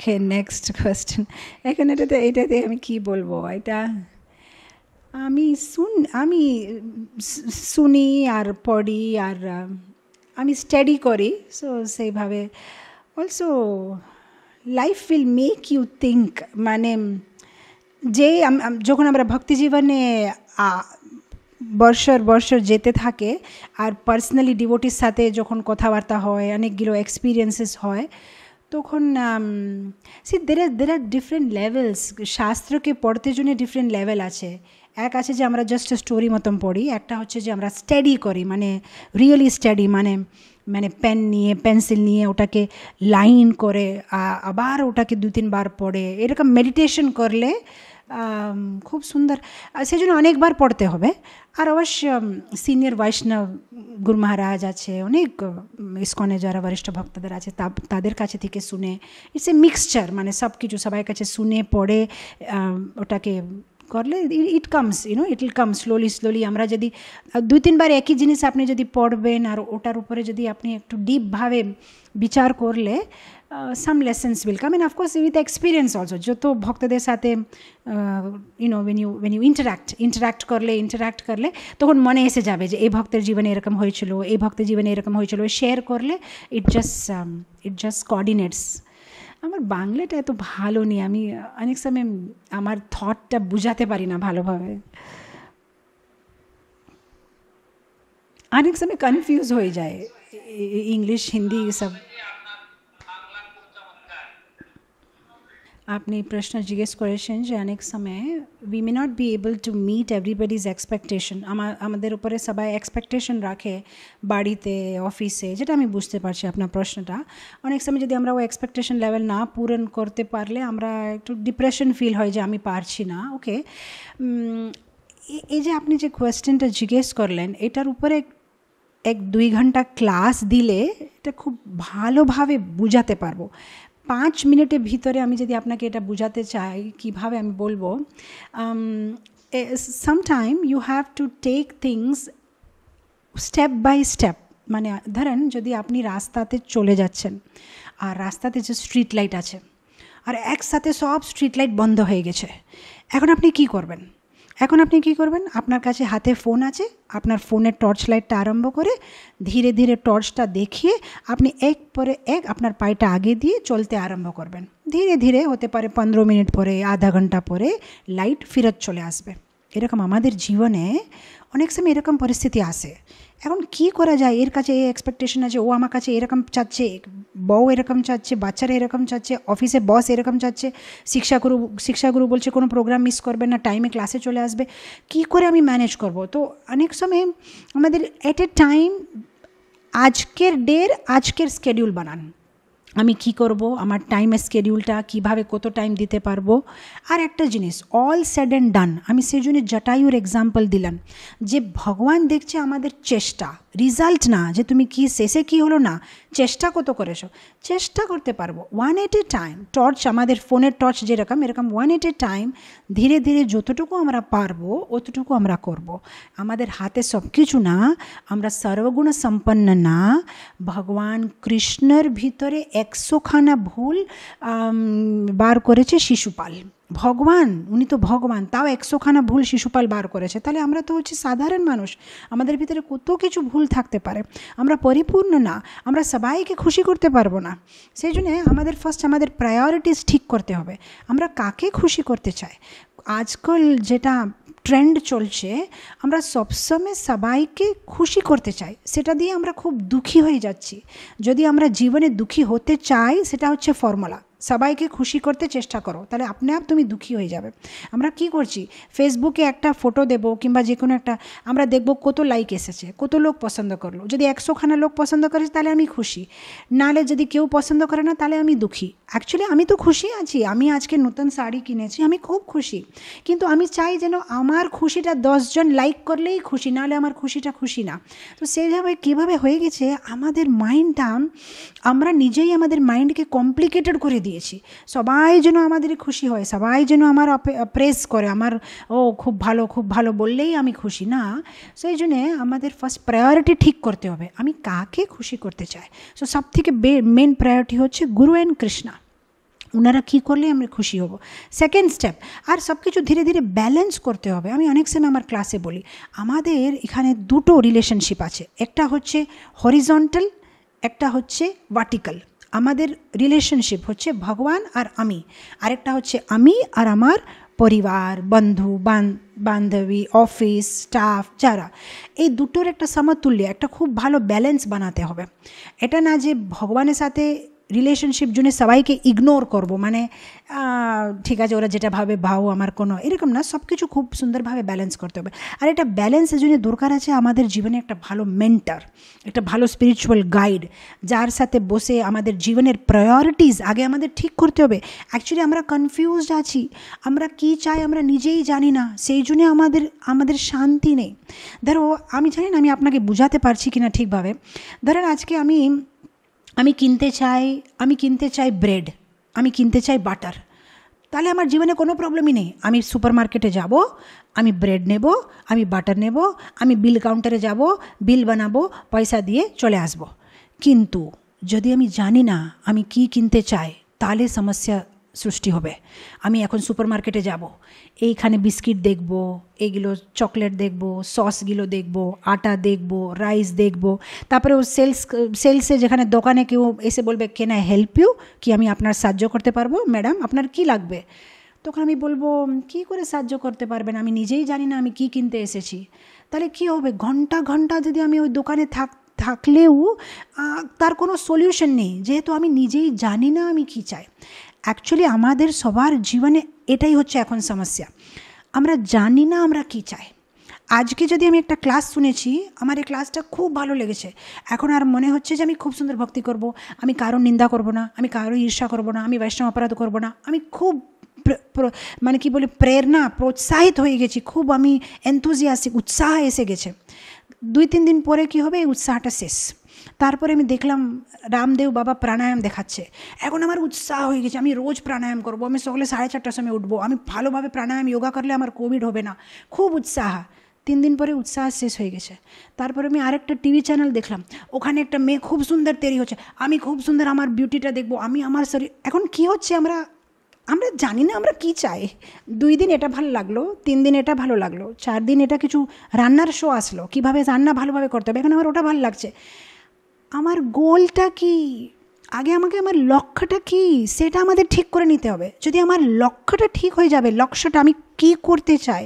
ওকে নেক্সট কোয়েশ্চেন এখন এটাতে এটাতে আমি কি বলবো এটা আমি শুন আমি শুনি আর পড়ি আর আমি স্টাডি করি সো সেইভাবে also life will make you think মানে যে যখন আমরা ভক্তি জীবনে বর্ষর বর্ষর যেতে থাকে আর পার্সোনালি ডিভোটির সাথে যখন কথাবার্তা হয় অনেকগুলো এক্সপিরিয়েন্সেস হয় তখন see there are there are different levels শাস্ত্রকে পড়তে জন্য ডিফারেন্ট লেভেল আছে এক আছে যে আমরা জাস্ট স্টোরি মতন পড়ি একটা হচ্ছে যে আমরা স্টাডি করি মানে রিয়েলি স্টাডি মানে মানে পেন নিয়ে পেন্সিল নিয়ে ওটাকে লাইন করে আবার ওটাকে দু তিনবার পড়ে এরকম মেডিটেশন করলে খুব সুন্দর সেজন্য অনেকবার পড়তে হবে আর অবশ্য সিনিয়র বৈষ্ণব গুরু মহারাজ আছে অনেক ইস্কনে যারা বরিষ্ঠ ভক্তদের আছে তাদের কাছে থেকে শুনে ইটস এ মিক্সচার মানে সব কিছু সবাই কাছে শুনে পড়ে ওটাকে করলে it comes you know it will come slowly slowly আমরা যদি দুই তিন বার একই জিনিস আপনি যদি পড়বেন আর ওটার উপরে যদি আপনি একটু ডিপ ভাবে বিচার করলে some lessons will come and of course with experience also যত ভক্তদের সাথে you know when you when you interact interact করলে ইন্টারঅ্যাক্ট করলে তখন মনে এসে যাবে যে এই ভক্তের জীবনে এরকম হয়েছিল এই ভক্ত জীবনে এরকম হয়েছিল শেয়ার করলে it just it just coordinates আমার বাংলাটা এত ভালো নি আমি অনেক সময় আমার থটটা বোঝাতে পারি না ভালোভাবে অনেক সময় कंफ्यूज হয়ে যায় ইংলিশ হিন্দি সব আপনি প্রশ্ন জিজ্ঞেস করেছেন যে অনেক সময় we may not be able to meet everybody's expectation আমার আমাদের উপরে সবাই এক্সপেকটেশন রাখে বাড়িতে অফিসে যেটা আমি বুঝতে পারছি আপনার প্রশ্নটা অনেক সময় যদি আমরা ওই এক্সপেকটেশন লেভেল না পূরণ করতে পারলে আমরা একটু ডিপ্রেশন ফিল হয় যে আমি পারছি না ওকে এই যে আপনি যে কোয়েশ্চেনটা জিজ্ঞেস করলেন এটার উপরে এক দুই ঘন্টা ক্লাস দিলে এটা খুব ভালোভাবে বোঝাতে পারবো পাঁচ মিনিটের ভিতরে আমি যদি আপনাকে এটা বোঝাতে চাই কিভাবে আমি বলবো sometime you have to take things step by step মানে ধরেন যদি আপনি রাস্তাতে চলে যাচ্ছেন আর রাস্তাতে যে স্ট্রিট লাইট আছে আর একসাথে সব স্ট্রিট লাইট বন্ধ হয়ে গেছে এখন আপনি কি করবেন এখন আপনি কি করবেন আপনার কাছে হাতে ফোন আছে আপনার ফোনের টর্চ লাইটটা আরম্ভ করে ধীরে ধীরে টর্চটা দেখিয়ে আপনি এক পরে এক আপনার পায়েটা আগে দিয়ে চলতে আরম্ভ করবেন ধীরে ধীরে হতে পারে পনেরো মিনিট পরে আধা ঘন্টা পরে লাইট ফেরত চলে আসবে এরকম আমাদের জীবনে অনেক সময় এরকম পরিস্থিতি আসে এখন কি করা যায় এর কাছে এই এক্সপেকটেশন আছে ও আমার কাছে এরকম চাচ্ছে বউ এরকম চাচ্ছে বাচ্চারা এরকম চাচ্ছে অফিসে বস এরকম চাচ্ছে শিক্ষাগুরু শিক্ষাগুরু বলছে কোনো প্রোগ্রাম মিস করবে না টাইমে ক্লাসে চলে আসবে কি করে আমি ম্যানেজ করব তো অনেক সময় আমাদের অ্যাট এ টাইম আজকের ডের আজকের স্কেডিউল বানান আমি কি করব আমার টাইমের স্কেডিউলটা কিভাবে কত টাইম দিতে পারবো আর একটা জিনিস অল স্যাড অ্যান্ড ডান আমি সেই জন্য জটায়ুর এক্সাম্পল দিলাম যে ভগবান দেখছে আমাদের চেষ্টা রিজাল্ট না যে তুমি কি শেষে কি হলো না চেষ্টা কত করেছো চেষ্টা করতে পারবো one at a time torch আমাদের ফোনের টর্চ যেরকম এরকম ওয়ান এট এ টাইম ধীরে ধীরে যতটুকু আমরা পারবো অতটুকু আমরা করব। আমাদের হাতে সব কিছু না আমরা সর্বগুণ সম্পন্ন না ভগবান কৃষ্ণের ভিতরে একশোখানা ভুল বার করেছে শিশুপাল ভগবান উনি তো ভগবান তাও একশোখানা ভুল শিশুপাল বার করেছে তাহলে আমরা তো হচ্ছে সাধারণ মানুষ আমাদের ভিতরে কত কিছু ভুল থাকতে পারে আমরা পরিপূর্ণ না আমরা সবাইকে খুশি করতে পারবো না সেই জন্যে আমাদের ফার্স্ট আমাদের প্রায়োরিটিস ঠিক করতে হবে আমরা কাকে খুশি করতে চাই আজকাল যেটা ট্রেন্ড চলছে আমরা সবসময় সবাইকে খুশি করতে চাই সেটা দিয়ে আমরা খুব দুঃখী হয়ে যাচ্ছি যদি আমরা জীবনে দুঃখী হতে চাই সেটা হচ্ছে ফর্মুলা সবাইকে খুশি করতে চেষ্টা করো তাহলে আপনি আপ তুমি দুঃখী হয়ে যাবে আমরা কি করছি ফেসবুকে একটা ফটো দেব কিংবা যে কোনো একটা আমরা দেখব কত লাইক এসেছে কত লোক পছন্দ করলো যদি একশোখানা লোক পছন্দ করে তাহলে আমি খুশি নালে যদি কেউ পছন্দ করে না তাহলে আমি দুঃখী অ্যাকচুয়ালি আমি তো খুশি আছি আমি আজকে নতুন শাড়ি কিনেছি আমি খুব খুশি কিন্তু আমি চাই যেন আমার খুশিটা দশজন লাইক করলেই খুশি নাহলে আমার খুশিটা খুশি না তো সেইভাবে কীভাবে হয়ে গেছে আমাদের মাইন্ডটা আমরা নিজেই আমাদের মাইন্ডকে কমপ্লিকেটেড করে দিই দিয়েছি সবাই যেন আমাদের খুশি হয় সবাই যেন আমার প্রেস করে আমার ও খুব ভালো খুব ভালো বললেই আমি খুশি না সেই জন্যে আমাদের ফার্স্ট প্রায়োরিটি ঠিক করতে হবে আমি কাকে খুশি করতে চাই সো সব থেকে মেন প্রায়োরিটি হচ্ছে গুরু অ্যান্ড কৃষ্ণা ওনারা কী করলে আমরা খুশি হব সেকেন্ড স্টেপ আর সব কিছু ধীরে ধীরে ব্যালেন্স করতে হবে আমি অনেক সময় আমার ক্লাসে বলি আমাদের এখানে দুটো রিলেশনশিপ আছে একটা হচ্ছে হরিজন্টাল একটা হচ্ছে ভার্টিক্যাল আমাদের রিলেশনশিপ হচ্ছে ভগবান আর আমি আরেকটা হচ্ছে আমি আর আমার পরিবার বন্ধু বান্ধবী অফিস স্টাফ যারা এই দুটোর একটা সমতুল্য একটা খুব ভালো ব্যালেন্স বানাতে হবে এটা না যে ভগবানের সাথে রিলেশনশিপ জুনে সবাইকে ইগনোর করব মানে ঠিক আছে ওরা যেটা ভাবে ভাও আমার কোনো এরকম না সব কিছু খুব সুন্দরভাবে ব্যালেন্স করতে হবে আর এটা ব্যালেন্সের জন্য দরকার আছে আমাদের জীবনে একটা ভালো মেন্টার একটা ভালো স্পিরিচুয়াল গাইড যার সাথে বসে আমাদের জীবনের প্রায়োরিটিস আগে আমাদের ঠিক করতে হবে অ্যাকচুয়ালি আমরা কনফিউজড আছি আমরা কি চাই আমরা নিজেই জানি না সেই জন্য আমাদের আমাদের শান্তি নেই ধরো আমি জানি না আমি আপনাকে বোঝাতে পারছি কি না ঠিকভাবে ধরেন আজকে আমি আমি কিনতে চাই আমি কিনতে চাই ব্রেড আমি কিনতে চাই বাটার তাহলে আমার জীবনে কোনো প্রবলেমই নেই আমি সুপার মার্কেটে যাব আমি ব্রেড নেব আমি বাটার নেব আমি বিল কাউন্টারে যাব বিল বানাবো পয়সা দিয়ে চলে আসব কিন্তু যদি আমি জানি না আমি কি কিনতে চাই তাহলে সমস্যা সৃষ্টি হবে আমি এখন সুপার মার্কেটে যাব এইখানে বিস্কিট দেখব এইগুলো চকলেট দেখব সসগুলো দেখব আটা দেখব রাইস দেখব তারপরে ও সেলস সেলসে যেখানে দোকানে কেউ এসে বলবে কেন হেল্প ইউ কি আমি আপনার সাহায্য করতে পারবো ম্যাডাম আপনার কি লাগবে তখন আমি বলবো কি করে সাহায্য করতে পারবেন আমি নিজেই জানি না আমি কি কিনতে এসেছি তাহলে কি হবে ঘন্টা ঘন্টা যদি আমি ওই দোকানে থাক থাকলেও তার কোনো সলিউশন নেই যেহেতু আমি নিজেই জানি না আমি কি চাই অ্যাকচুয়ালি আমাদের সবার জীবনে এটাই হচ্ছে এখন সমস্যা আমরা জানি না আমরা কি চাই আজকে যদি আমি একটা ক্লাস শুনেছি আমার এই ক্লাসটা খুব ভালো লেগেছে এখন আর মনে হচ্ছে যে আমি খুব সুন্দর ভক্তি করব আমি কারো নিন্দা করব না আমি কারো ঈর্ষা করব না আমি বৈষ্ণব অপরাধ করব না আমি খুব মানে কি বলে প্রেরণা প্রোৎসাহিত হয়ে গেছি খুব আমি এনথুজিয়াস্টিক উৎসাহ এসে গেছে দুই তিন দিন পরে কি হবে এই উৎসাহটা শেষ তারপরে আমি দেখলাম রামদেব বাবা প্রাণায়াম দেখাচ্ছে এখন আমার উৎসাহ হয়ে গেছে আমি রোজ প্রাণায়াম করবো আমি সকালে সাড়ে চারটার সময় উঠবো আমি ভালোভাবে প্রাণায়াম যোগা করলে আমার কোভিড হবে না খুব উৎসাহ তিন দিন পরে উৎসাহ শেষ হয়ে গেছে তারপরে আমি আরেকটা টিভি চ্যানেল দেখলাম ওখানে একটা মেয়ে খুব সুন্দর তৈরি হচ্ছে আমি খুব সুন্দর আমার বিউটিটা দেখবো আমি আমার শরীর এখন কি হচ্ছে আমরা আমরা জানি না আমরা কি চাই দুই দিন এটা ভালো লাগলো তিন দিন এটা ভালো লাগলো চার দিন এটা কিছু রান্নার শো আসলো কীভাবে রান্না ভালোভাবে করতে হবে এখন আমার ওটা ভালো লাগছে আমার গোলটা কি আগে আমাকে আমার লক্ষ্যটা কি সেটা আমাদের ঠিক করে নিতে হবে যদি আমার লক্ষ্যটা ঠিক হয়ে যাবে লক্ষ্যটা আমি কি করতে চাই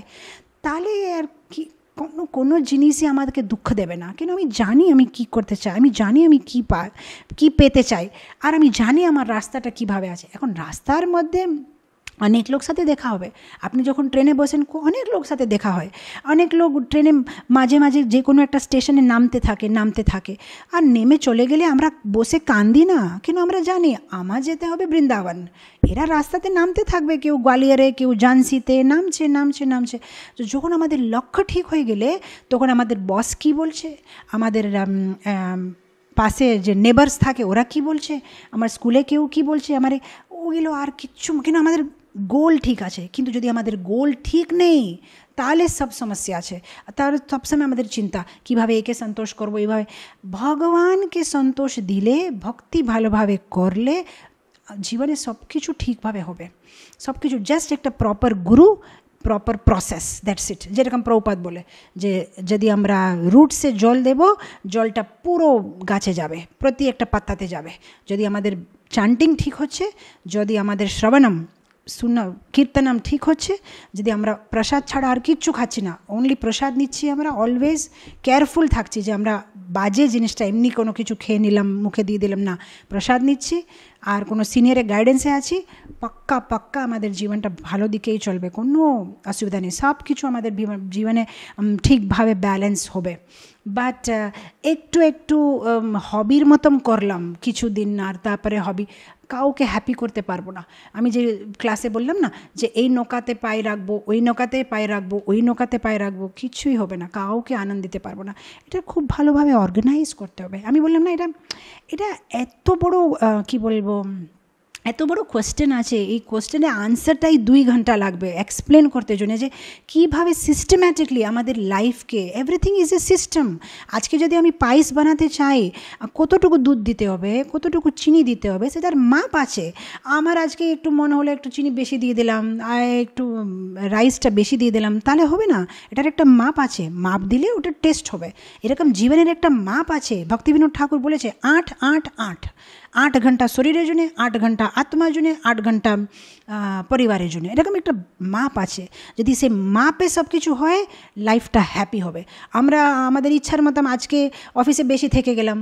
তাহলে আর কি কোনো কোনো জিনিসই আমাদেরকে দুঃখ দেবে না কেন আমি জানি আমি কি করতে চাই আমি জানি আমি কি পা কী পেতে চাই আর আমি জানি আমার রাস্তাটা কিভাবে আছে এখন রাস্তার মধ্যে অনেক লোক সাথে দেখা হবে আপনি যখন ট্রেনে বসেন অনেক লোক সাথে দেখা হয় অনেক লোক ট্রেনে মাঝে মাঝে যে কোনো একটা স্টেশনে নামতে থাকে নামতে থাকে আর নেমে চলে গেলে আমরা বসে কান্দি না কিন্তু আমরা জানি আমার যেতে হবে বৃন্দাবন এরা রাস্তাতে নামতে থাকবে কেউ গোয়ালিয়রে কেউ ঝান্সিতে নামছে নামছে নামছে তো যখন আমাদের লক্ষ্য ঠিক হয়ে গেলে তখন আমাদের বস কি বলছে আমাদের পাশে যে নেবার্স থাকে ওরা কি বলছে আমার স্কুলে কেউ কি বলছে আমার ওগুলো আর কিচ্ছু কিন্তু আমাদের গোল ঠিক আছে কিন্তু যদি আমাদের গোল ঠিক নাই তাহলে সব সমস্যা আছে তাহলে সব সময় আমাদের চিন্তা কিভাবে একে সন্তুষ্ট করব এইভাবে ভগবান কে সন্তোষ দিলে ভক্তি ভাল ভাবে করলে জীবনে সবকিছু ঠিক ভাবে হবে সবকিছু জাস্ট একটা প্রপার গুরু প্রপার প্রসেস দ্যাটস ইট যে রকম প্রভুপাদ বলে যে যদি আমরা রুট से জল দেব জলটা পুরো গাছে যাবে প্রতি একটা পাতাতে যাবে যদি আমাদের chanting ঠিক হচ্ছে যদি আমাদের শ্রবণম শূন্য কীর্তন ঠিক হচ্ছে যদি আমরা প্রসাদ ছাড়া আর কিচ্ছু খাচ্ছি না অনলি প্রসাদ নিচ্ছি আমরা অলওয়েজ কেয়ারফুল থাকছি যে আমরা বাজে জিনিসটা এমনি কোনো কিছু খেয়ে নিলাম মুখে দিয়ে দিলাম না প্রসাদ নিচ্ছি আর কোনো সিনিয়রের গাইডেন্সে আছি পাক্কা পাক্কা আমাদের জীবনটা ভালো দিকেই চলবে কোনো অসুবিধা নেই সব কিছু আমাদের জীবনে ঠিকভাবে ব্যালেন্স হবে বাট একটু একটু হবির মতন করলাম কিছুদিন আর তারপরে হবি কাউকে হ্যাপি করতে পারবো না আমি যে ক্লাসে বললাম না যে এই নৌকাতে পায়ে রাখবো ওই নৌকাতে পায়ে রাখবো ওই নৌকাতে পায়ে রাখবো কিছুই হবে না কাউকে আনন্দ দিতে পারবো না এটা খুব ভালোভাবে অর্গানাইজ করতে হবে আমি বললাম না এটা এটা এত বড় কি বলবো এত বড় কোয়েশ্চেন আছে এই কোয়েশ্চেনের আনসারটাই দুই ঘন্টা লাগবে এক্সপ্লেন করতে জন্য যে কীভাবে সিস্টেম্যাটিকলি আমাদের লাইফকে এভরিথিং ইজ এ সিস্টেম আজকে যদি আমি পায়েস বানাতে চাই কতটুকু দুধ দিতে হবে কতটুকু চিনি দিতে হবে সেটার মাপ আছে আমার আজকে একটু মনে হলে একটু চিনি বেশি দিয়ে দিলাম আর একটু রাইসটা বেশি দিয়ে দিলাম তাহলে হবে না এটার একটা মাপ আছে মাপ দিলে ওটার টেস্ট হবে এরকম জীবনের একটা মাপ আছে ভক্তিবিনোদ ঠাকুর বলেছে আট আট আট 8 ঘন্টা সুরি রেজুনে 8 ঘন্টা আত্মাজুনে 8 ঘন্টা পরিবারে জুনে এরকম একটা মাপ আছে যদি সে মাপে সব কিছু হয় লাইফটা হ্যাপি হবে আমরা আমাদের ইচ্ছার মত আজকে অফিসে বেশি থেকে গেলাম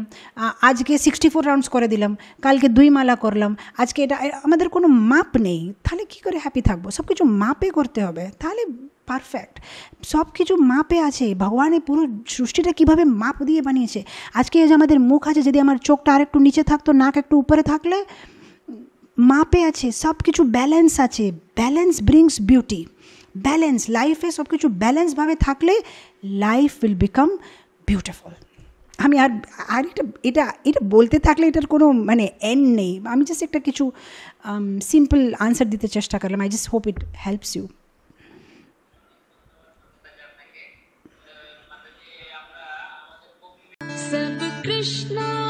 আজকে 64 রাউন্ডস করে দিলাম কালকে দুই মালা করলাম আজকে এটা আমাদের কোনো মাপ নেই তাহলে কি করে হ্যাপি থাকব সব কিছু মাপে করতে হবে তাহলে পারফেক্ট সব কিছু মাপে আছে ভগবানের পুরো সৃষ্টিটা কিভাবে মাপ দিয়ে বানিয়েছে আজকে যে আমাদের মুখ আছে যদি আমার চোখটা আরেকটু নিচে থাকতো নাক একটু উপরে থাকলে মাপে আছে সব কিছু ব্যালেন্স আছে ব্যালেন্স ব্রিংস বিউটি ব্যালেন্স লাইফে সব কিছু ব্যালেন্সভাবে থাকলে লাইফ উইল বিকাম বিউটিফুল আমি আর আর এটা এটা এটা বলতে থাকলে এটার কোনো মানে এন্ড নেই আমি জাস্ট একটা কিছু সিম্পল um, আনসার দিতে চেষ্টা করলাম I just hope it helps you Krishna